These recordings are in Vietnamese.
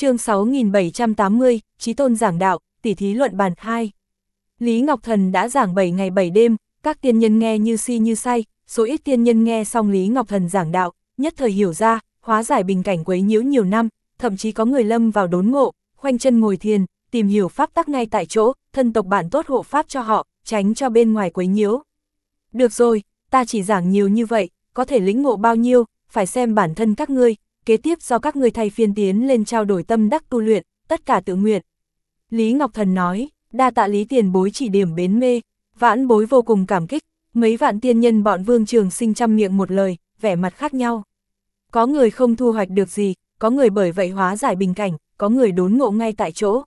chương 6780, Chí Tôn Giảng Đạo, Tỷ Thí Luận Bàn 2. Lý Ngọc Thần đã giảng 7 ngày 7 đêm, các tiên nhân nghe như si như say, số ít tiên nhân nghe xong Lý Ngọc Thần giảng đạo, nhất thời hiểu ra, hóa giải bình cảnh quấy nhiễu nhiều năm, thậm chí có người lâm vào đốn ngộ, khoanh chân ngồi thiền, tìm hiểu pháp tắc ngay tại chỗ, thân tộc bản tốt hộ pháp cho họ, tránh cho bên ngoài quấy nhiễu. Được rồi, ta chỉ giảng nhiều như vậy, có thể lĩnh ngộ bao nhiêu, phải xem bản thân các ngươi, kế tiếp do các người thay phiên tiến lên trao đổi tâm đắc tu luyện, tất cả tự nguyện. Lý Ngọc Thần nói, đa tạ lý tiền bối chỉ điểm bến mê, vãn bối vô cùng cảm kích, mấy vạn tiên nhân bọn vương trường sinh trăm miệng một lời, vẻ mặt khác nhau. Có người không thu hoạch được gì, có người bởi vậy hóa giải bình cảnh, có người đốn ngộ ngay tại chỗ.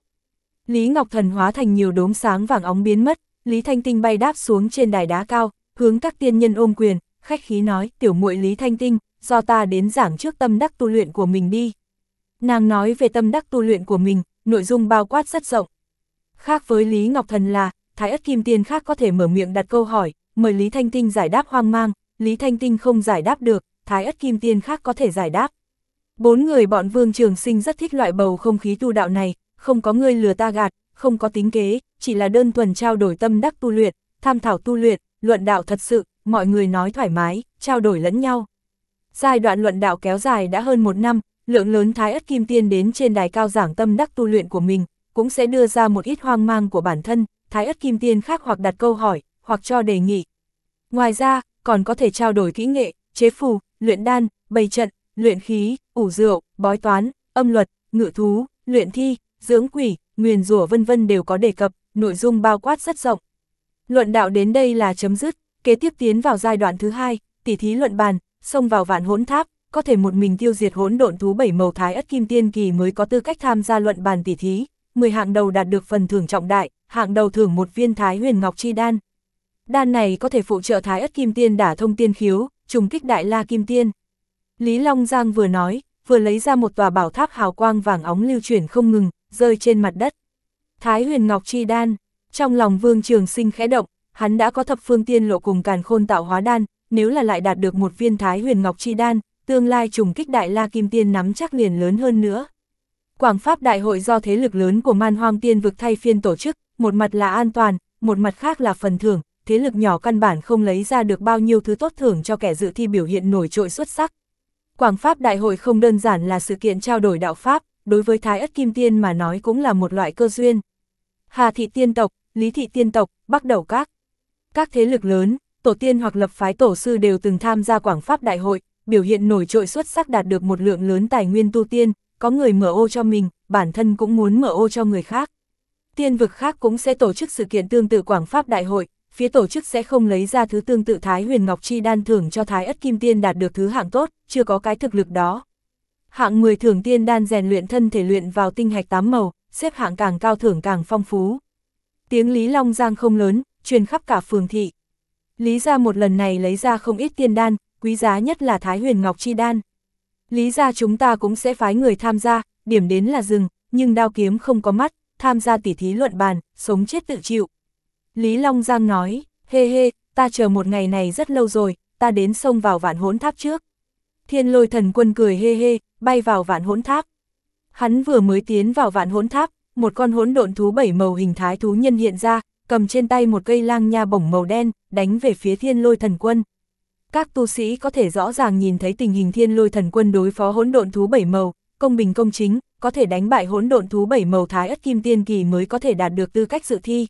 Lý Ngọc Thần hóa thành nhiều đốm sáng vàng óng biến mất, Lý Thanh Tinh bay đáp xuống trên đài đá cao, hướng các tiên nhân ôm quyền, khách khí nói, tiểu muội Lý Thanh Tinh, do ta đến giảng trước tâm đắc tu luyện của mình đi. Nàng nói về tâm đắc tu luyện của mình, nội dung bao quát rất rộng. Khác với Lý Ngọc Thần là, Thái Ất Kim Tiên khác có thể mở miệng đặt câu hỏi, mời Lý Thanh Tinh giải đáp hoang mang, Lý Thanh Tinh không giải đáp được, Thái Ất Kim Tiên khác có thể giải đáp. Bốn người bọn Vương Trường Sinh rất thích loại bầu không khí tu đạo này, không có người lừa ta gạt, không có tính kế, chỉ là đơn thuần trao đổi tâm đắc tu luyện, tham thảo tu luyện, luận đạo thật sự, mọi người nói thoải mái, trao đổi lẫn nhau. Giai đoạn luận đạo kéo dài đã hơn một năm, lượng lớn thái ất kim tiên đến trên đài cao giảng tâm đắc tu luyện của mình, cũng sẽ đưa ra một ít hoang mang của bản thân, thái ất kim tiên khác hoặc đặt câu hỏi, hoặc cho đề nghị. Ngoài ra, còn có thể trao đổi kỹ nghệ, chế phù, luyện đan, bày trận, luyện khí, ủ rượu, bói toán, âm luật, ngự thú, luyện thi, dưỡng quỷ, nguyền rủa vân vân đều có đề cập, nội dung bao quát rất rộng. Luận đạo đến đây là chấm dứt, kế tiếp tiến vào giai đoạn thứ hai, tỉ thí luận bàn, xông vào vạn hỗn tháp, có thể một mình tiêu diệt hỗn độn thú bảy màu thái ất kim tiên kỳ mới có tư cách tham gia luận bàn tỷ thí, 10 hạng đầu đạt được phần thưởng trọng đại, hạng đầu thưởng một viên thái huyền ngọc chi đan. Đan này có thể phụ trợ thái ất kim tiên đả thông tiên khiếu, trùng kích đại la kim tiên. Lý Long Giang vừa nói, vừa lấy ra một tòa bảo tháp hào quang vàng óng lưu chuyển không ngừng, rơi trên mặt đất. Thái huyền ngọc chi đan, trong lòng vương trường sinh khẽ động, hắn đã có thập phương tiên lộ cùng càn khôn tạo hóa đan, nếu là lại đạt được một viên thái huyền ngọc chi đan, tương lai trùng kích đại la kim tiên nắm chắc liền lớn hơn nữa. Quảng Pháp đại hội do thế lực lớn của man hoang tiên vực thay phiên tổ chức, một mặt là an toàn, một mặt khác là phần thưởng, thế lực nhỏ căn bản không lấy ra được bao nhiêu thứ tốt thưởng cho kẻ dự thi biểu hiện nổi trội xuất sắc. Quảng Pháp đại hội không đơn giản là sự kiện trao đổi đạo Pháp, đối với Thái Ất Kim Tiên mà nói cũng là một loại cơ duyên. Hà Thị Tiên Tộc, Lý Thị Tiên Tộc, Bắc Đầu Các. Các thế lực lớn, tổ tiên hoặc lập phái tổ sư đều từng tham gia Quảng Pháp Đại hội, biểu hiện nổi trội xuất sắc đạt được một lượng lớn tài nguyên tu tiên, có người mở ô cho mình, bản thân cũng muốn mở ô cho người khác. Tiên vực khác cũng sẽ tổ chức sự kiện tương tự Quảng Pháp Đại hội, phía tổ chức sẽ không lấy ra thứ tương tự Thái Huyền Ngọc Chi đan thưởng cho Thái Ất Kim Tiên đạt được thứ hạng tốt, chưa có cái thực lực đó. Hạng 10 thưởng tiên đan rèn luyện thân thể luyện vào tinh hạch tám màu, xếp hạng càng cao thưởng càng phong phú. Tiếng Lý Long Giang không lớn, truyền khắp cả phường thị. Lý gia một lần này lấy ra không ít tiên đan, quý giá nhất là Thái Huyền Ngọc Chi Đan. Lý gia chúng ta cũng sẽ phái người tham gia, điểm đến là rừng, nhưng đao kiếm không có mắt, tham gia tỉ thí luận bàn, sống chết tự chịu. Lý Long Giang nói, hê hê, ta chờ một ngày này rất lâu rồi, ta đến sông vào vạn hỗn tháp trước. Thiên lôi thần quân cười hê hê, bay vào vạn hỗn tháp. Hắn vừa mới tiến vào vạn hỗn tháp, một con hỗn độn thú bảy màu hình thái thú nhân hiện ra, cầm trên tay một cây lang nha bổng màu đen, đánh về phía thiên lôi thần quân. Các tu sĩ có thể rõ ràng nhìn thấy tình hình thiên lôi thần quân đối phó hỗn độn thú bảy màu, công bình công chính, có thể đánh bại hỗn độn thú bảy màu thái ất kim tiên kỳ mới có thể đạt được tư cách dự thi.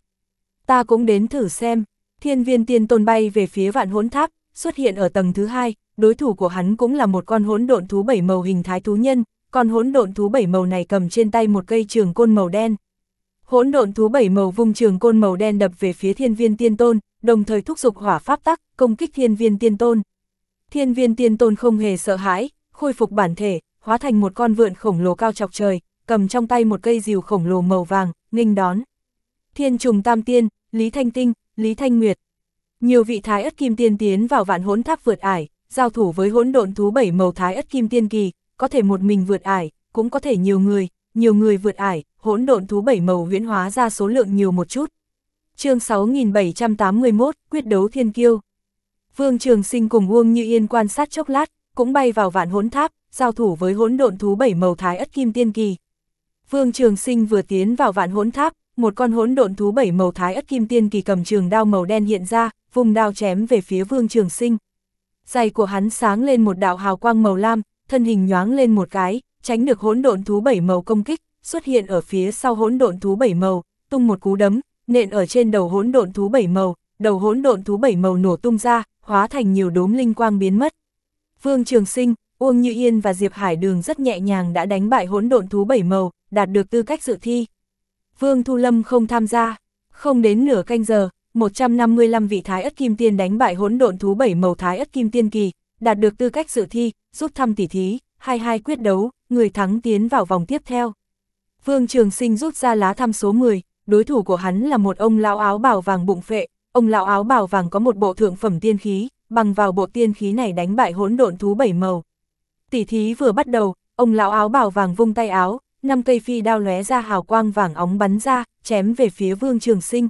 Ta cũng đến thử xem, thiên viên tiên tôn bay về phía vạn hỗn tháp, xuất hiện ở tầng thứ hai, đối thủ của hắn cũng là một con hỗn độn thú bảy màu hình thái thú nhân, con hỗn độn thú bảy màu này cầm trên tay một cây trường côn màu đen hỗn độn thú bảy màu vung trường côn màu đen đập về phía thiên viên tiên tôn, đồng thời thúc giục hỏa pháp tắc, công kích thiên viên tiên tôn. Thiên viên tiên tôn không hề sợ hãi, khôi phục bản thể, hóa thành một con vượn khổng lồ cao chọc trời, cầm trong tay một cây rìu khổng lồ màu vàng, nghênh đón. Thiên trùng tam tiên, Lý Thanh Tinh, Lý Thanh Nguyệt. Nhiều vị thái ất kim tiên tiến vào vạn hỗn tháp vượt ải, giao thủ với hỗn độn thú bảy màu thái ất kim tiên kỳ, có thể một mình vượt ải, cũng có thể nhiều người, nhiều người vượt ải, hỗn độn thú bảy màu huyễn hóa ra số lượng nhiều một chút. chương 6781, quyết đấu thiên kiêu. Vương Trường Sinh cùng Uông Như Yên quan sát chốc lát, cũng bay vào vạn hỗn tháp, giao thủ với hỗn độn thú bảy màu thái ất kim tiên kỳ. Vương Trường Sinh vừa tiến vào vạn hỗn tháp, một con hỗn độn thú bảy màu thái ất kim tiên kỳ cầm trường đao màu đen hiện ra, vùng đao chém về phía Vương Trường Sinh. Giày của hắn sáng lên một đạo hào quang màu lam, thân hình nhoáng lên một cái, tránh được hỗn độn thú bảy màu công kích, xuất hiện ở phía sau hỗn độn thú bảy màu, tung một cú đấm, nện ở trên đầu hỗn độn thú bảy màu, đầu hỗn độn thú bảy màu nổ tung ra, hóa thành nhiều đốm linh quang biến mất. Vương Trường Sinh, Uông Như Yên và Diệp Hải Đường rất nhẹ nhàng đã đánh bại hỗn độn thú bảy màu, đạt được tư cách dự thi. Vương Thu Lâm không tham gia, không đến nửa canh giờ, 155 vị thái ất kim tiên đánh bại hỗn độn thú bảy màu thái ất kim tiên kỳ, đạt được tư cách dự thi, rút thăm tỉ thí, hai hai quyết đấu, người thắng tiến vào vòng tiếp theo. Vương Trường Sinh rút ra lá thăm số 10, đối thủ của hắn là một ông lão áo bảo vàng bụng phệ, ông lão áo bảo vàng có một bộ thượng phẩm tiên khí, bằng vào bộ tiên khí này đánh bại hỗn độn thú bảy màu. Tỷ thí vừa bắt đầu, ông lão áo bảo vàng vung tay áo, năm cây phi đao lóe ra hào quang vàng óng bắn ra, chém về phía Vương Trường Sinh.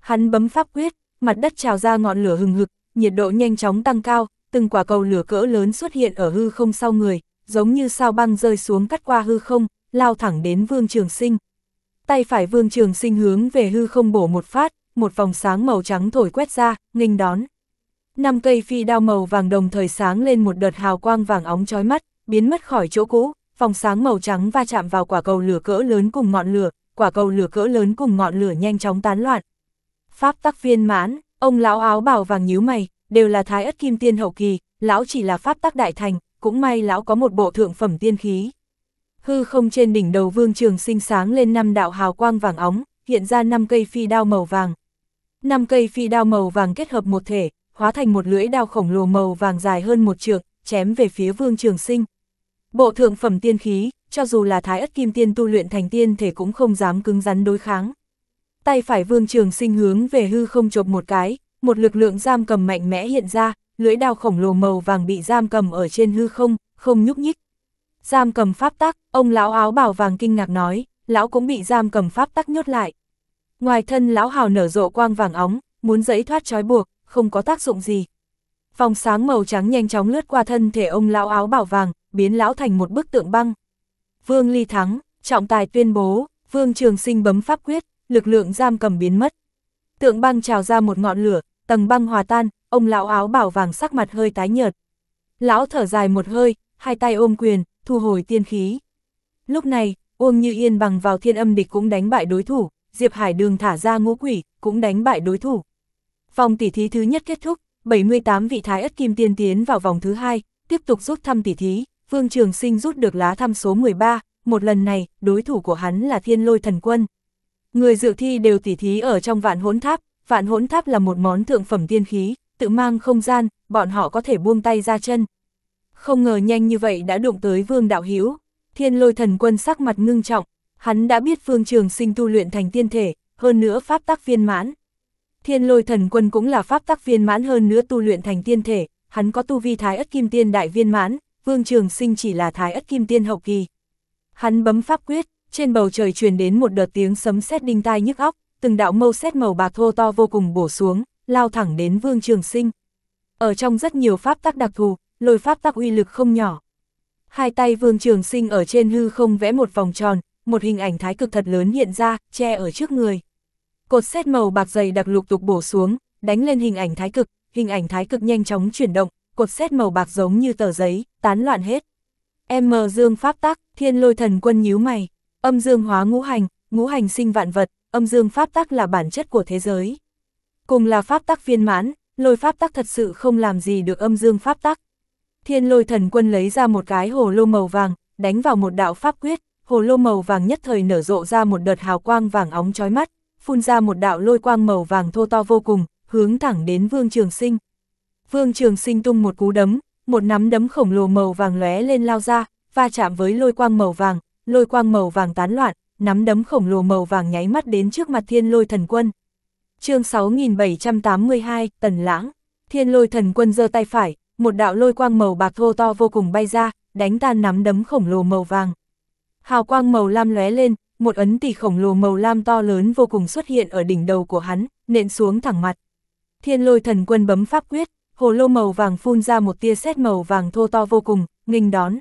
Hắn bấm pháp quyết, mặt đất trào ra ngọn lửa hừng hực, nhiệt độ nhanh chóng tăng cao, từng quả cầu lửa cỡ lớn xuất hiện ở hư không sau người, giống như sao băng rơi xuống cắt qua hư không, lao thẳng đến Vương Trường Sinh. Tay phải Vương Trường Sinh hướng về hư không bổ một phát, một vòng sáng màu trắng thổi quét ra, nghênh đón. Năm cây phi đao màu vàng đồng thời sáng lên một đợt hào quang vàng óng chói mắt, biến mất khỏi chỗ cũ, vòng sáng màu trắng va chạm vào quả cầu lửa cỡ lớn cùng ngọn lửa, quả cầu lửa cỡ lớn cùng ngọn lửa nhanh chóng tán loạn. Pháp tắc viên mãn, ông lão áo bào vàng nhíu mày, đều là thái ất kim tiên hậu kỳ, lão chỉ là pháp tắc đại thành, cũng may lão có một bộ thượng phẩm tiên khí. Hư không trên đỉnh đầu Vương Trường Sinh sáng lên năm đạo hào quang vàng óng, hiện ra năm cây phi đao màu vàng. Năm cây phi đao màu vàng kết hợp một thể, hóa thành một lưỡi đao khổng lồ màu vàng dài hơn một trượng, chém về phía Vương Trường Sinh. Bộ thượng phẩm tiên khí, cho dù là Thái Ất Kim Tiên tu luyện thành tiên thể cũng không dám cứng rắn đối kháng. Tay phải Vương Trường Sinh hướng về hư không chộp một cái, một lực lượng giam cầm mạnh mẽ hiện ra, lưỡi đao khổng lồ màu vàng bị giam cầm ở trên hư không, không nhúc nhích. Giam cầm pháp tắc, ông lão áo bảo vàng kinh ngạc nói, lão cũng bị giam cầm pháp tắc nhốt lại. Ngoài thân lão hào nở rộ quang vàng óng, muốn giấy thoát trói buộc, không có tác dụng gì. phòng sáng màu trắng nhanh chóng lướt qua thân thể ông lão áo bảo vàng, biến lão thành một bức tượng băng. Vương Ly thắng, trọng tài tuyên bố, Vương Trường Sinh bấm pháp quyết, lực lượng giam cầm biến mất. Tượng băng trào ra một ngọn lửa, tầng băng hòa tan, ông lão áo bảo vàng sắc mặt hơi tái nhợt. Lão thở dài một hơi, hai tay ôm quyền, thu hồi tiên khí. Lúc này, Uông Như Yên bằng vào thiên âm địch cũng đánh bại đối thủ, Diệp Hải Đường thả ra ngũ quỷ, cũng đánh bại đối thủ. Vòng tỷ thí thứ nhất kết thúc, 78 vị thái ất kim tiên tiến vào vòng thứ hai, tiếp tục rút thăm tỷ thí, Vương Trường Sinh rút được lá thăm số 13, một lần này, đối thủ của hắn là Thiên Lôi Thần Quân. Người dự thi đều tỷ thí ở trong vạn hỗn tháp, vạn hỗn tháp là một món thượng phẩm tiên khí, tự mang không gian, bọn họ có thể buông tay ra chân, không ngờ nhanh như vậy đã đụng tới Vương Đạo Hiếu. Thiên lôi thần quân sắc mặt ngưng trọng, hắn đã biết Phương Trường Sinh tu luyện thành tiên thể, hơn nữa pháp tác viên mãn. Thiên lôi thần quân cũng là pháp tác viên mãn hơn nữa tu luyện thành tiên thể, hắn có tu vi thái ất kim tiên đại viên mãn, Vương Trường Sinh chỉ là thái ất kim tiên hậu kỳ. Hắn bấm pháp quyết, trên bầu trời truyền đến một đợt tiếng sấm sét đinh tai nhức óc, từng đạo mâu xét màu bạc thô to vô cùng bổ xuống, lao thẳng đến Vương Trường Sinh. Ở trong rất nhiều pháp tắc đặc thù, lôi pháp tắc uy lực không nhỏ. Hai tay Vương Trường Sinh ở trên hư không vẽ một vòng tròn, một hình ảnh thái cực thật lớn hiện ra, che ở trước người. Cột xét màu bạc dày đặc lục tục bổ xuống, đánh lên hình ảnh thái cực, hình ảnh thái cực nhanh chóng chuyển động, cột xét màu bạc giống như tờ giấy, tán loạn hết. M Dương pháp tắc, Thiên Lôi Thần Quân nhíu mày, âm dương hóa ngũ hành, ngũ hành sinh vạn vật, âm dương pháp tắc là bản chất của thế giới. Cùng là pháp tắc viên mãn, lôi pháp tắc thật sự không làm gì được âm dương pháp tắc. Thiên lôi thần quân lấy ra một cái hồ lô màu vàng, đánh vào một đạo pháp quyết, hồ lô màu vàng nhất thời nở rộ ra một đợt hào quang vàng óng chói mắt, phun ra một đạo lôi quang màu vàng thô to vô cùng, hướng thẳng đến Vương Trường Sinh. Vương Trường Sinh tung một cú đấm, một nắm đấm khổng lồ màu vàng lóe lên lao ra, va chạm với lôi quang màu vàng, lôi quang màu vàng tán loạn, nắm đấm khổng lồ màu vàng nháy mắt đến trước mặt Thiên Lôi Thần Quân. Chương 6782, Tần Lãng. Thiên Lôi Thần Quân giơ tay phải, một đạo lôi quang màu bạc thô to vô cùng bay ra, đánh tan nắm đấm khổng lồ màu vàng. Hào quang màu lam lóe lên, một ấn tỷ khổng lồ màu lam to lớn vô cùng xuất hiện ở đỉnh đầu của hắn, nện xuống thẳng mặt. Thiên lôi thần quân bấm pháp quyết, hồ lô màu vàng phun ra một tia sét màu vàng thô to vô cùng, nghênh đón.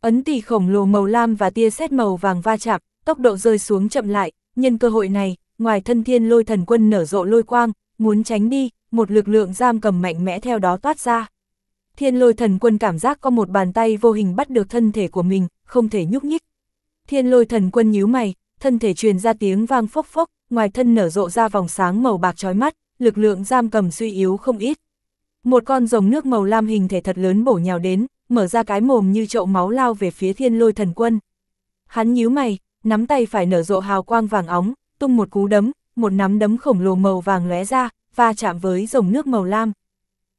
Ấn tỷ khổng lồ màu lam và tia sét màu vàng va chạm, tốc độ rơi xuống chậm lại, nhân cơ hội này, ngoài thân thiên lôi thần quân nở rộ lôi quang, muốn tránh đi, một lực lượng giam cầm mạnh mẽ theo đó toát ra. Thiên lôi thần quân cảm giác có một bàn tay vô hình bắt được thân thể của mình, không thể nhúc nhích. Thiên lôi thần quân nhíu mày, thân thể truyền ra tiếng vang phốc phốc, ngoài thân nở rộ ra vòng sáng màu bạc trói mắt, lực lượng giam cầm suy yếu không ít. Một con rồng nước màu lam hình thể thật lớn bổ nhào đến, mở ra cái mồm như chậu máu lao về phía thiên lôi thần quân. Hắn nhíu mày, nắm tay phải nở rộ hào quang vàng óng, tung một cú đấm, một nắm đấm khổng lồ màu vàng lóe ra, va chạm với rồng nước màu lam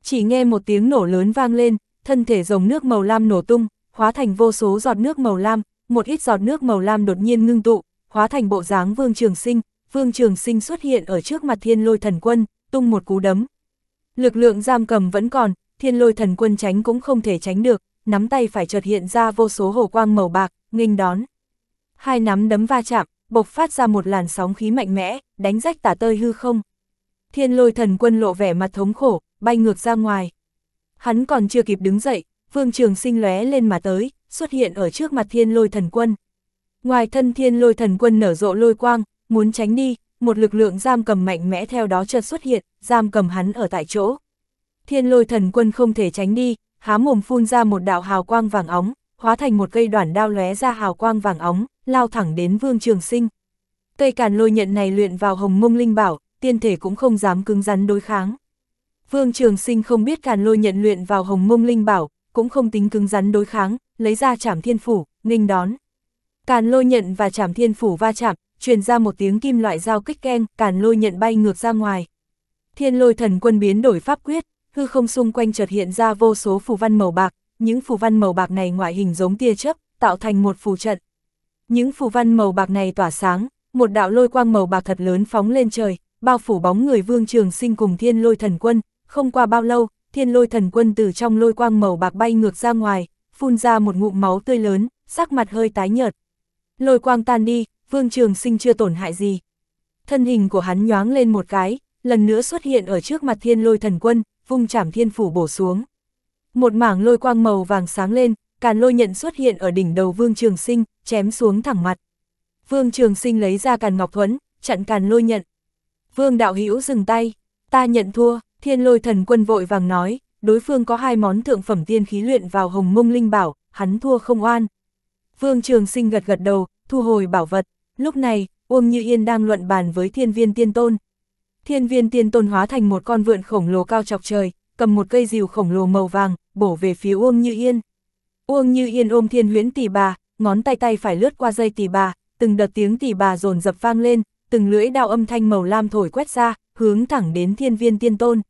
chỉ nghe một tiếng nổ lớn vang lên, thân thể rồng nước màu lam nổ tung, hóa thành vô số giọt nước màu lam, một ít giọt nước màu lam đột nhiên ngưng tụ, hóa thành bộ dáng Vương Trường Sinh, Vương Trường Sinh xuất hiện ở trước mặt Thiên Lôi Thần Quân, tung một cú đấm. Lực lượng giam cầm vẫn còn, Thiên Lôi Thần Quân tránh cũng không thể tránh được, nắm tay phải chợt hiện ra vô số hồ quang màu bạc, nghênh đón. Hai nắm đấm va chạm, bộc phát ra một làn sóng khí mạnh mẽ, đánh rách tả tơi hư không. Thiên Lôi Thần Quân lộ vẻ mặt thống khổ, bay ngược ra ngoài. Hắn còn chưa kịp đứng dậy, Vương Trường Sinh lóe lên mà tới, xuất hiện ở trước mặt Thiên Lôi Thần Quân. Ngoài thân Thiên Lôi Thần Quân nở rộ lôi quang, muốn tránh đi, một lực lượng giam cầm mạnh mẽ theo đó chợt xuất hiện, giam cầm hắn ở tại chỗ. Thiên Lôi Thần Quân không thể tránh đi, há mồm phun ra một đạo hào quang vàng óng, hóa thành một cây đoạn đao lóe ra hào quang vàng óng, lao thẳng đến Vương Trường Sinh. Cây càn lôi nhận này luyện vào hồng mông linh bảo, tiên thể cũng không dám cứng rắn đối kháng. Vương Trường Sinh không biết Càn Lôi nhận luyện vào Hồng Mông Linh Bảo, cũng không tính cứng rắn đối kháng, lấy ra Trảm Thiên phủ, nghênh đón. Càn Lôi nhận và Trảm Thiên phủ va chạm, truyền ra một tiếng kim loại giao kích keng, Càn Lôi nhận bay ngược ra ngoài. Thiên Lôi Thần Quân biến đổi pháp quyết, hư không xung quanh chợt hiện ra vô số phù văn màu bạc, những phù văn màu bạc này ngoại hình giống tia chớp, tạo thành một phù trận. Những phù văn màu bạc này tỏa sáng, một đạo lôi quang màu bạc thật lớn phóng lên trời, bao phủ bóng người Vương Trường Sinh cùng Thiên Lôi Thần Quân, không qua bao lâu, thiên lôi thần quân từ trong lôi quang màu bạc bay ngược ra ngoài, phun ra một ngụm máu tươi lớn, sắc mặt hơi tái nhợt. Lôi quang tan đi, vương trường sinh chưa tổn hại gì. Thân hình của hắn nhoáng lên một cái, lần nữa xuất hiện ở trước mặt thiên lôi thần quân, vung chảm thiên phủ bổ xuống. Một mảng lôi quang màu vàng sáng lên, càn lôi nhận xuất hiện ở đỉnh đầu vương trường sinh, chém xuống thẳng mặt. Vương trường sinh lấy ra càn ngọc thuẫn, chặn càn lôi nhận. Vương đạo hữu dừng tay, ta nhận thua, Thiên lôi thần quân vội vàng nói, đối phương có hai món thượng phẩm tiên khí luyện vào hồng mông linh bảo, hắn thua không oan. Vương Trường Sinh gật gật đầu, thu hồi bảo vật. Lúc này, Uông Như Yên đang luận bàn với thiên viên tiên tôn. Thiên viên tiên tôn hóa thành một con vượn khổng lồ cao chọc trời, cầm một cây rìu khổng lồ màu vàng, bổ về phía Uông Như Yên. Uông Như Yên ôm thiên huyễn tỷ bà, ngón tay tay phải lướt qua dây tỷ bà, từng đợt tiếng tỷ bà dồn dập vang lên, từng lưỡi đao âm thanh màu lam thổi quét ra, hướng thẳng đến thiên viên tiên tôn.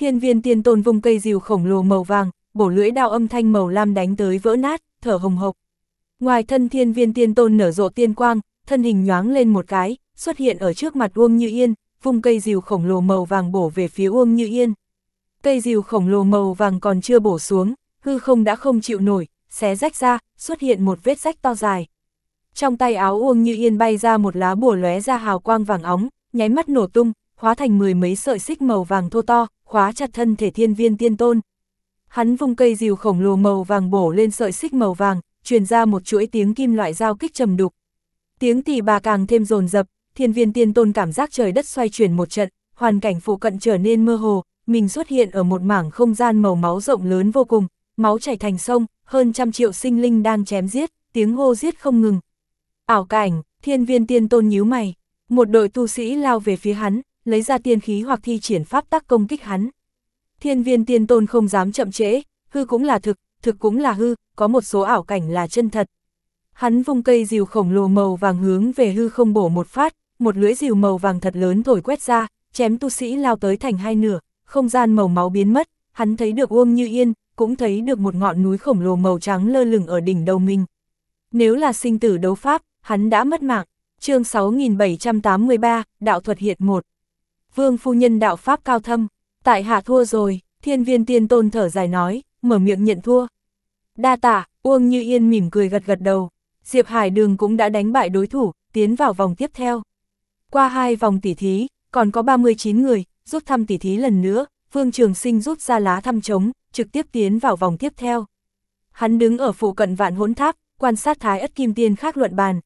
Thiên viên tiên tôn vung cây rìu khổng lồ màu vàng, bổ lưỡi đao âm thanh màu lam đánh tới vỡ nát, thở hồng hộc. Ngoài thân thiên viên tiên tôn nở rộ tiên quang, thân hình nhoáng lên một cái, xuất hiện ở trước mặt Uông Như Yên, vung cây rìu khổng lồ màu vàng bổ về phía Uông Như Yên. Cây rìu khổng lồ màu vàng còn chưa bổ xuống, hư không đã không chịu nổi, xé rách ra, xuất hiện một vết rách to dài. Trong tay áo Uông Như Yên bay ra một lá bùa lóe ra hào quang vàng óng, nháy mắt nổ tung, hóa thành mười mấy sợi xích màu vàng thô to, khóa chặt thân thể thiên viên tiên tôn. Hắn vung cây rìu khổng lồ màu vàng bổ lên sợi xích màu vàng, truyền ra một chuỗi tiếng kim loại giao kích trầm đục. Tiếng tỳ bà càng thêm rồn rập, thiên viên tiên tôn cảm giác trời đất xoay chuyển một trận, hoàn cảnh phụ cận trở nên mơ hồ, mình xuất hiện ở một mảng không gian màu máu rộng lớn vô cùng, máu chảy thành sông, hơn trăm triệu sinh linh đang chém giết, tiếng hô giết không ngừng. Ảo cảnh, thiên viên tiên tôn nhíu mày, một đội tu sĩ lao về phía hắn, lấy ra tiên khí hoặc thi triển pháp tắc công kích hắn. Thiên viên tiên tôn không dám chậm trễ, hư cũng là thực, thực cũng là hư, có một số ảo cảnh là chân thật. Hắn vung cây rìu khổng lồ màu vàng hướng về hư không bổ một phát, một lưỡi rìu màu vàng thật lớn thổi quét ra, chém tu sĩ lao tới thành hai nửa, không gian màu máu biến mất, hắn thấy được Uông Như Yên, cũng thấy được một ngọn núi khổng lồ màu trắng lơ lửng ở đỉnh đầu mình. Nếu là sinh tử đấu pháp, hắn đã mất mạng. Chương 6783, Đạo thuật hiện một vương phu nhân đạo pháp cao thâm, tại hạ thua rồi, thiên viên tiên tôn thở dài nói, mở miệng nhận thua. Đa tạ, Uông Như Yên mỉm cười gật gật đầu, Diệp Hải Đường cũng đã đánh bại đối thủ, tiến vào vòng tiếp theo. Qua hai vòng tỉ thí, còn có 39 người, rút thăm tỉ thí lần nữa, Vương Trường Sinh rút ra lá thăm trống, trực tiếp tiến vào vòng tiếp theo. Hắn đứng ở phụ cận vạn hỗn tháp, quan sát thái ất kim tiên khác luận bàn.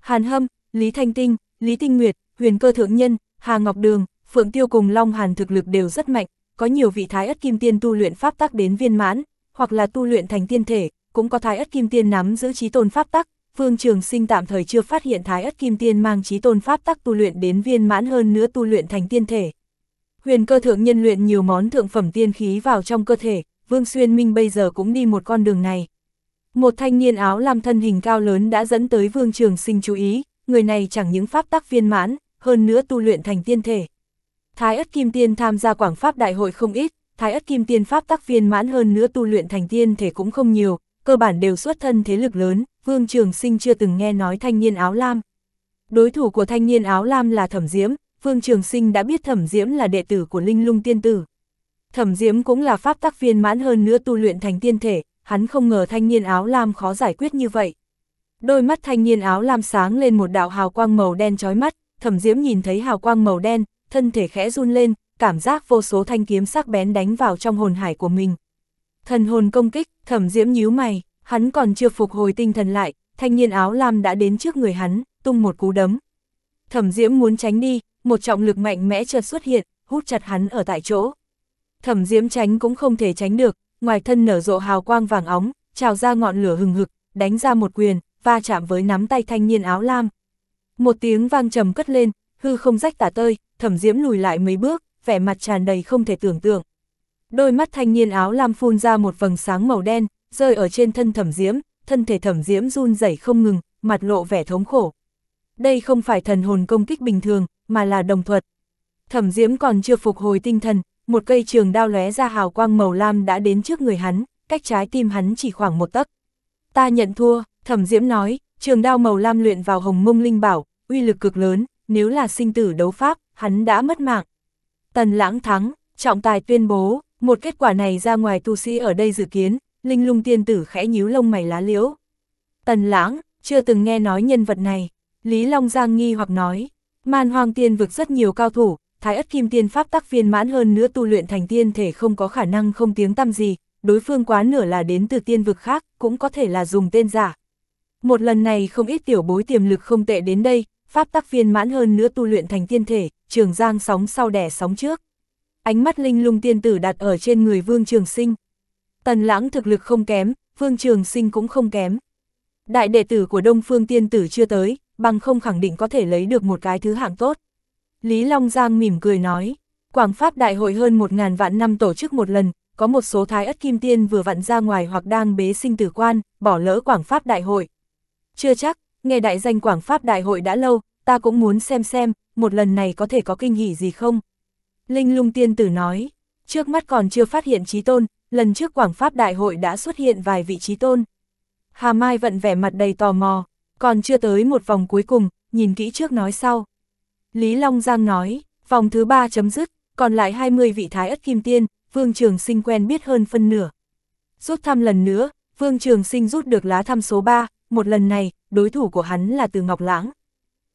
Hàn Hâm, Lý Thanh Tinh, Lý Tinh Nguyệt, Huyền Cơ Thượng Nhân, Hà Ngọc Đường, Phượng Tiêu cùng Long Hàn thực lực đều rất mạnh, có nhiều vị thái ất kim tiên tu luyện pháp tắc đến viên mãn, hoặc là tu luyện thành tiên thể, cũng có thái ất kim tiên nắm giữ trí tôn pháp tắc, Vương Trường Sinh tạm thời chưa phát hiện thái ất kim tiên mang trí tôn pháp tắc tu luyện đến viên mãn hơn nữa tu luyện thành tiên thể. Huyền cơ thượng nhân luyện nhiều món thượng phẩm tiên khí vào trong cơ thể, Vương Xuyên Minh bây giờ cũng đi một con đường này. Một thanh niên áo làm thân hình cao lớn đã dẫn tới Vương Trường Sinh chú ý, người này chẳng những pháp tắc viên mãn, hơn nữa tu luyện thành tiên thể. Thái Ất Kim Tiên tham gia Quảng Pháp Đại hội không ít, Thái Ất Kim Tiên Pháp tác viên mãn hơn nữa tu luyện thành tiên thể cũng không nhiều, cơ bản đều xuất thân thế lực lớn, Vương Trường Sinh chưa từng nghe nói thanh niên áo lam. Đối thủ của thanh niên áo lam là Thẩm Diễm, Vương Trường Sinh đã biết Thẩm Diễm là đệ tử của Linh Lung Tiên Tử. Thẩm Diễm cũng là pháp tác viên mãn hơn nữa tu luyện thành tiên thể, hắn không ngờ thanh niên áo lam khó giải quyết như vậy. Đôi mắt thanh niên áo lam sáng lên một đạo hào quang màu đen chói mắt, thẩm diễm nhìn thấy hào quang màu đen, thân thể khẽ run lên, cảm giác vô số thanh kiếm sắc bén đánh vào trong hồn hải của mình. Thần hồn công kích, thẩm diễm nhíu mày, hắn còn chưa phục hồi tinh thần lại, thanh niên áo lam đã đến trước người hắn, tung một cú đấm. Thẩm diễm muốn tránh đi, một trọng lực mạnh mẽ chợt xuất hiện, hút chặt hắn ở tại chỗ. Thẩm diễm tránh cũng không thể tránh được, ngoài thân nở rộ hào quang vàng óng, trào ra ngọn lửa hừng hực, đánh ra một quyền, va chạm với nắm tay thanh niên áo lam, một tiếng vang trầm cất lên, hư không rách tả tơi, thẩm diễm lùi lại mấy bước, vẻ mặt tràn đầy không thể tưởng tượng. Đôi mắt thanh niên áo lam phun ra một vầng sáng màu đen, rơi ở trên thân thẩm diễm, thân thể thẩm diễm run rẩy không ngừng, mặt lộ vẻ thống khổ. Đây không phải thần hồn công kích bình thường, mà là đồng thuật. Thẩm diễm còn chưa phục hồi tinh thần, một cây trường đao lóe ra hào quang màu lam đã đến trước người hắn, cách trái tim hắn chỉ khoảng một tấc. Ta nhận thua, thẩm diễm nói, trường đao màu lam luyện vào hồng mông linh bảo, uy lực cực lớn, nếu là sinh tử đấu pháp, hắn đã mất mạng. Tần lãng thắng, trọng tài tuyên bố, một kết quả này ra ngoài tu sĩ ở đây dự kiến, linh lung tiên tử khẽ nhíu lông mày lá liễu. Tần lãng, chưa từng nghe nói nhân vật này, Lý Long Giang nghi hoặc nói, man hoang tiên vực rất nhiều cao thủ, thái ất kim tiên pháp tác viên mãn hơn nữa tu luyện thành tiên thể không có khả năng không tiếng tăm gì, đối phương quá nửa là đến từ tiên vực khác, cũng có thể là dùng tên giả. Một lần này không ít tiểu bối tiềm lực không tệ đến đây, pháp tắc viên mãn hơn nữa tu luyện thành tiên thể, trường giang sóng sau đẻ sóng trước. Ánh mắt linh lung tiên tử đặt ở trên người Vương Trường Sinh. Tần lãng thực lực không kém, Vương Trường Sinh cũng không kém. Đại đệ tử của Đông Phương tiên tử chưa tới, bằng không khẳng định có thể lấy được một cái thứ hạng tốt. Lý Long Giang mỉm cười nói, Quảng Pháp đại hội hơn một ngàn vạn năm tổ chức một lần, có một số thái ất kim tiên vừa vặn ra ngoài hoặc đang bế sinh tử quan, bỏ lỡ Quảng Pháp đại hội. Chưa chắc, nghe đại danh Quảng Pháp Đại hội đã lâu, ta cũng muốn xem xem, một lần này có thể có kinh hỉ gì không? Linh lung tiên tử nói, trước mắt còn chưa phát hiện trí tôn, lần trước Quảng Pháp Đại hội đã xuất hiện vài vị trí tôn. Hà Mai vận vẻ mặt đầy tò mò, còn chưa tới một vòng cuối cùng, nhìn kỹ trước nói sau. Lý Long Giang nói, vòng thứ ba chấm dứt, còn lại 20 vị thái ất kim tiên, Vương Trường Sinh quen biết hơn phân nửa. Rút thăm lần nữa, Vương Trường Sinh rút được lá thăm số 3, một lần này, đối thủ của hắn là Từ Ngọc Lãng.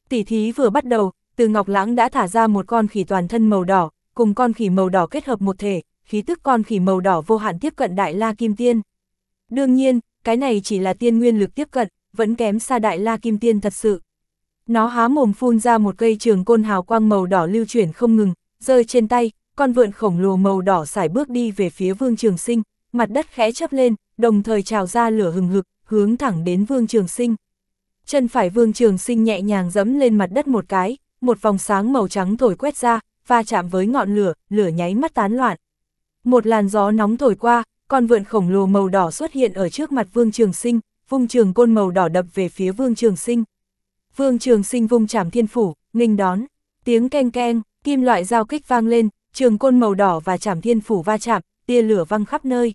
Tỷ thí vừa bắt đầu, Từ Ngọc Lãng đã thả ra một con khỉ toàn thân màu đỏ, cùng con khỉ màu đỏ kết hợp một thể, khí tức con khỉ màu đỏ vô hạn tiếp cận Đại La Kim Tiên. Đương nhiên, cái này chỉ là tiên nguyên lực tiếp cận, vẫn kém xa Đại La Kim Tiên thật sự. Nó há mồm phun ra một cây trường côn hào quang màu đỏ lưu chuyển không ngừng, rơi trên tay, con vượn khổng lồ màu đỏ sải bước đi về phía Vương Trường Sinh, mặt đất khẽ chấp lên, đồng thời trào ra lửa hừng hực, hướng thẳng đến Vương Trường Sinh. Chân phải Vương Trường Sinh nhẹ nhàng dẫm lên mặt đất một cái, một vòng sáng màu trắng thổi quét ra, va chạm với ngọn lửa, lửa nháy mắt tán loạn. Một làn gió nóng thổi qua, con vượn khổng lồ màu đỏ xuất hiện ở trước mặt Vương Trường Sinh, vung trường côn màu đỏ đập về phía Vương Trường Sinh. Vương Trường Sinh vung chảm thiên phủ, nghênh đón, tiếng keng keng, kim loại giao kích vang lên, trường côn màu đỏ và chảm thiên phủ va chạm, tia lửa văng khắp nơi.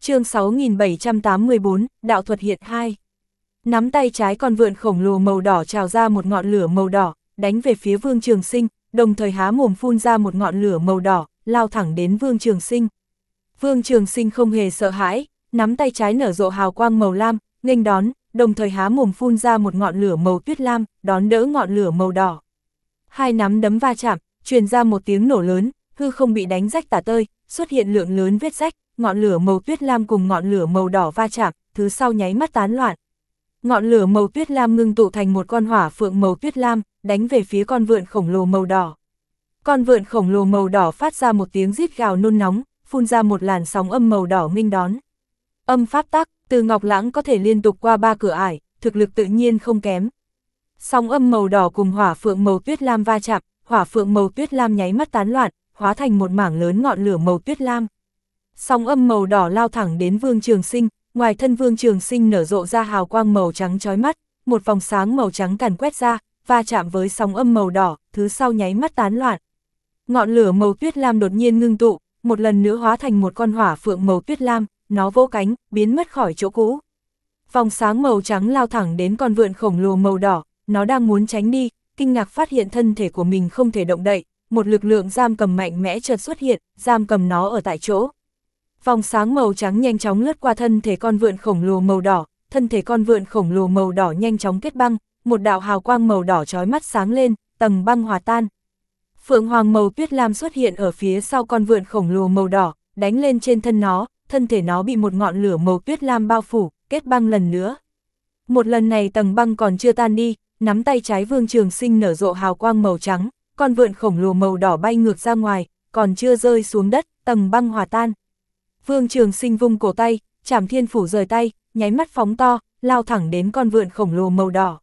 Chương 6784, đạo thuật hiện 2. Nắm tay trái con vượn khổng lồ màu đỏ trào ra một ngọn lửa màu đỏ, đánh về phía Vương Trường Sinh, đồng thời há mồm phun ra một ngọn lửa màu đỏ, lao thẳng đến Vương Trường Sinh. Vương Trường Sinh không hề sợ hãi, nắm tay trái nở rộ hào quang màu lam, nghênh đón, đồng thời há mồm phun ra một ngọn lửa màu tuyết lam, đón đỡ ngọn lửa màu đỏ. Hai nắm đấm va chạm, truyền ra một tiếng nổ lớn, hư không bị đánh rách tả tơi, xuất hiện lượng lớn vết rách, ngọn lửa màu tuyết lam cùng ngọn lửa màu đỏ va chạm, thứ sau nháy mắt tán loạn, Ngọn lửa màu tuyết lam ngưng tụ thành một con hỏa phượng màu tuyết lam, đánh về phía con vượn khổng lồ màu đỏ. Con vượn khổng lồ màu đỏ phát ra một tiếng rít gào nôn nóng, phun ra một làn sóng âm màu đỏ minh đón. Âm pháp tắc, từ ngọc lãng có thể liên tục qua ba cửa ải, thực lực tự nhiên không kém. Sóng âm màu đỏ cùng hỏa phượng màu tuyết lam va chạm, hỏa phượng màu tuyết lam nháy mắt tán loạn, hóa thành một mảng lớn ngọn lửa màu tuyết lam. Sóng âm màu đỏ lao thẳng đến Vương Trường Sinh, Ngoài thân vương trường sinh nở rộ ra hào quang màu trắng chói mắt, một vòng sáng màu trắng càn quét ra, va chạm với sóng âm màu đỏ, thứ sau nháy mắt tán loạn. Ngọn lửa màu tuyết lam đột nhiên ngưng tụ, một lần nữa hóa thành một con hỏa phượng màu tuyết lam, nó vỗ cánh, biến mất khỏi chỗ cũ. Vòng sáng màu trắng lao thẳng đến con vượn khổng lồ màu đỏ, nó đang muốn tránh đi, kinh ngạc phát hiện thân thể của mình không thể động đậy, một lực lượng giam cầm mạnh mẽ chợt xuất hiện, giam cầm nó ở tại chỗ. Vòng sáng màu trắng nhanh chóng lướt qua thân thể con vượn khổng lồ màu đỏ, thân thể con vượn khổng lồ màu đỏ nhanh chóng kết băng, một đạo hào quang màu đỏ chói mắt sáng lên, tầng băng hòa tan. Phượng hoàng màu tuyết lam xuất hiện ở phía sau con vượn khổng lồ màu đỏ, đánh lên trên thân nó, thân thể nó bị một ngọn lửa màu tuyết lam bao phủ, kết băng lần nữa. Một lần này tầng băng còn chưa tan đi, nắm tay trái Vương Trường Sinh nở rộ hào quang màu trắng, con vượn khổng lồ màu đỏ bay ngược ra ngoài, còn chưa rơi xuống đất, tầng băng hòa tan. Vương Trường Sinh vung cổ tay, Trảm Thiên Phủ rời tay, nháy mắt phóng to, lao thẳng đến con vượn khổng lồ màu đỏ.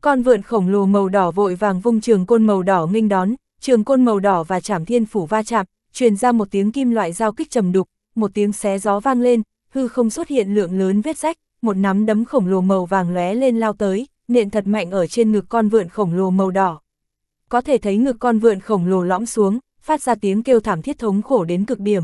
Con vượn khổng lồ màu đỏ vội vàng vung trường côn màu đỏ nghênh đón, trường côn màu đỏ và Trảm Thiên Phủ va chạm, truyền ra một tiếng kim loại giao kích trầm đục, một tiếng xé gió vang lên, hư không xuất hiện lượng lớn vết rách, một nắm đấm khổng lồ màu vàng lóe lên lao tới, nện thật mạnh ở trên ngực con vượn khổng lồ màu đỏ. Có thể thấy ngực con vượn khổng lồ lõm xuống, phát ra tiếng kêu thảm thiết thống khổ đến cực điểm,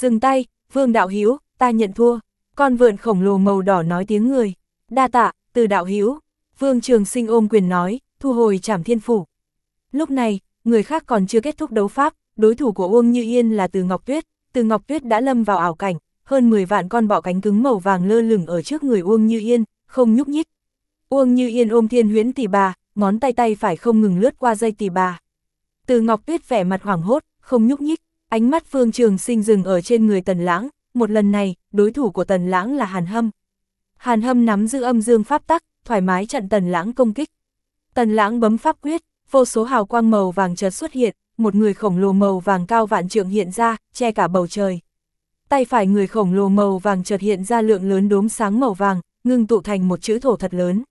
Dừng tay, Vương Đạo Hiếu, ta nhận thua. Con vượn khổng lồ màu đỏ nói tiếng người. Đa tạ, từ Đạo Hiếu. Vương Trường Sinh ôm quyền nói, thu hồi trảm thiên phủ. Lúc này, người khác còn chưa kết thúc đấu pháp, đối thủ của Uông Như Yên là Từ Ngọc Tuyết. Từ Ngọc Tuyết đã lâm vào ảo cảnh, hơn 10 vạn con bọ cánh cứng màu vàng lơ lửng ở trước người Uông Như Yên, không nhúc nhích. Uông Như Yên ôm thiên huyễn tỷ bà, ngón tay tay phải không ngừng lướt qua dây tỷ bà. Từ Ngọc Tuyết vẻ mặt hoảng hốt, không nhúc nhích. Ánh mắt Phương Trường Sinh dừng ở trên người Tần Lãng, một lần này, đối thủ của Tần Lãng là Hàn Hâm. Hàn Hâm nắm giữ âm dương pháp tắc, thoải mái chặn Tần Lãng công kích. Tần Lãng bấm pháp quyết, vô số hào quang màu vàng chợt xuất hiện, một người khổng lồ màu vàng cao vạn trượng hiện ra, che cả bầu trời. Tay phải người khổng lồ màu vàng chợt hiện ra lượng lớn đốm sáng màu vàng, ngưng tụ thành một chữ thổ thật lớn.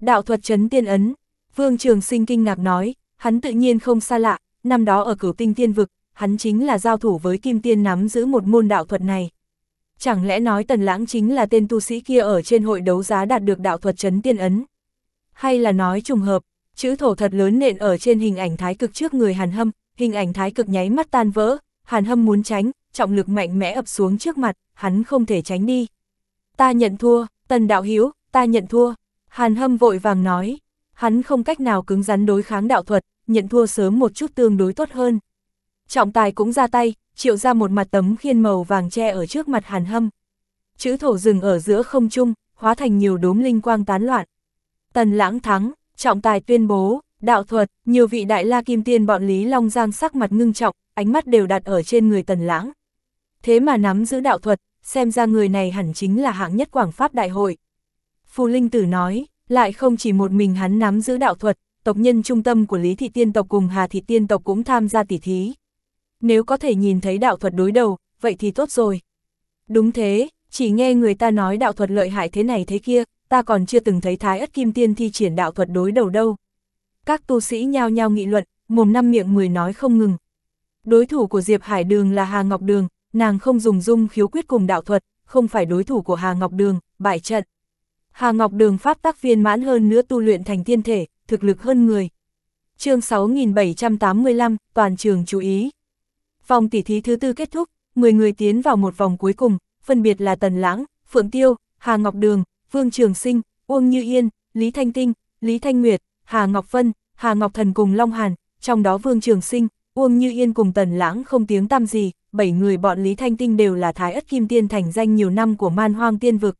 Đạo thuật chấn tiên ấn, Phương Trường Sinh kinh ngạc nói, hắn tự nhiên không xa lạ, năm đó ở cửu tinh tiên vực, hắn chính là giao thủ với Kim Tiên nắm giữ một môn đạo thuật này. Chẳng lẽ nói Tần Lãng chính là tên tu sĩ kia ở trên hội đấu giá đạt được đạo thuật chấn tiên ấn? Hay là nói trùng hợp, chữ thổ thật lớn nện ở trên hình ảnh thái cực trước người Hàn Hâm, hình ảnh thái cực nháy mắt tan vỡ, Hàn Hâm muốn tránh, trọng lực mạnh mẽ ập xuống trước mặt, hắn không thể tránh đi. Ta nhận thua, Tần Đạo Hiếu, ta nhận thua. Hàn Hâm vội vàng nói, hắn không cách nào cứng rắn đối kháng đạo thuật, nhận thua sớm một chút tương đối tốt hơn. Trọng tài cũng ra tay, triệu ra một mặt tấm khiên màu vàng tre ở trước mặt hàn hâm. Chữ thổ rừng ở giữa không trung, hóa thành nhiều đốm linh quang tán loạn. Tần lãng thắng, trọng tài tuyên bố, đạo thuật, nhiều vị đại la kim tiên bọn Lý Long Giang sắc mặt ngưng trọng, ánh mắt đều đặt ở trên người tần lãng. Thế mà nắm giữ đạo thuật, xem ra người này hẳn chính là hạng nhất Quảng Pháp Đại hội. Phù Linh Tử nói, lại không chỉ một mình hắn nắm giữ đạo thuật, tộc nhân trung tâm của Lý Thị Tiên tộc cùng Hà Thị Tiên tộc cũng tham gia tỉ thí nếu có thể nhìn thấy đạo thuật đối đầu, vậy thì tốt rồi. Đúng thế, chỉ nghe người ta nói đạo thuật lợi hại thế này thế kia, ta còn chưa từng thấy Thái Ất Kim Tiên thi triển đạo thuật đối đầu đâu. Các tu sĩ nhao nhao nghị luận, mồm năm miệng mười nói không ngừng. Đối thủ của Diệp Hải Đường là Hà Ngọc Đường, nàng không dùng dung khiếu quyết cùng đạo thuật, không phải đối thủ của Hà Ngọc Đường, bại trận. Hà Ngọc Đường pháp tác viên mãn hơn nữa tu luyện thành tiên thể, thực lực hơn người. Chương 6785, toàn trường chú ý. Vòng tỉ thí thứ tư kết thúc, 10 người tiến vào một vòng cuối cùng, phân biệt là Tần Lãng, Phượng Tiêu, Hà Ngọc Đường, Vương Trường Sinh, Uông Như Yên, Lý Thanh Tinh, Lý Thanh Nguyệt, Hà Ngọc Vân, Hà Ngọc Thần cùng Long Hàn, trong đó Vương Trường Sinh, Uông Như Yên cùng Tần Lãng không tiếng tăm gì, bảy người bọn Lý Thanh Tinh đều là thái ất kim tiên thành danh nhiều năm của man hoang tiên vực.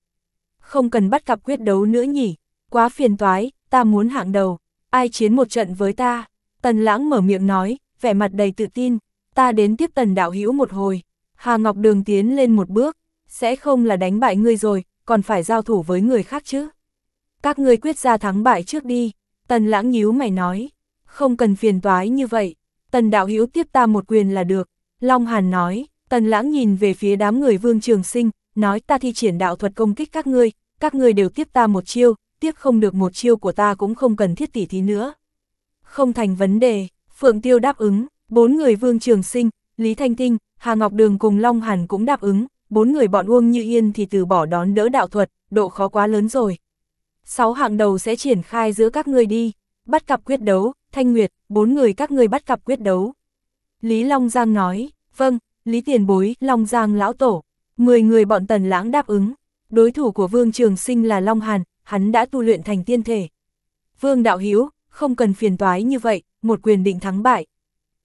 Không cần bắt cặp quyết đấu nữa nhỉ, quá phiền toái, ta muốn hạng đầu, ai chiến một trận với ta. Tần Lãng mở miệng nói, vẻ mặt đầy tự tin, ta đến tiếp tần đạo hữu một hồi. Hà Ngọc Đường tiến lên một bước, sẽ không là đánh bại ngươi rồi, còn phải giao thủ với người khác chứ. Các ngươi quyết ra thắng bại trước đi, tần lãng nhíu mày nói, không cần phiền toái như vậy, tần đạo hữu tiếp ta một quyền là được. Long Hàn nói, tần lãng nhìn về phía đám người vương trường sinh, nói ta thi triển đạo thuật công kích các ngươi, các ngươi đều tiếp ta một chiêu, tiếp không được một chiêu của ta cũng không cần thiết tỉ thí nữa. Không thành vấn đề, Phượng Tiêu đáp ứng, Bốn người Vương Trường Sinh, Lý Thanh Tinh, Hà Ngọc Đường cùng Long Hàn cũng đáp ứng, bốn người bọn Uông Như Yên thì từ bỏ đón đỡ đạo thuật, độ khó quá lớn rồi. Sáu hạng đầu sẽ triển khai giữa các người đi, bắt cặp quyết đấu, Thanh Nguyệt, bốn người các ngươi bắt cặp quyết đấu. Lý Long Giang nói, vâng, Lý Tiền Bối, Long Giang Lão Tổ, mười người bọn Tần Lãng đáp ứng, đối thủ của Vương Trường Sinh là Long Hàn, hắn đã tu luyện thành tiên thể. Vương Đạo Hiếu, không cần phiền toái như vậy, một quyền định thắng bại.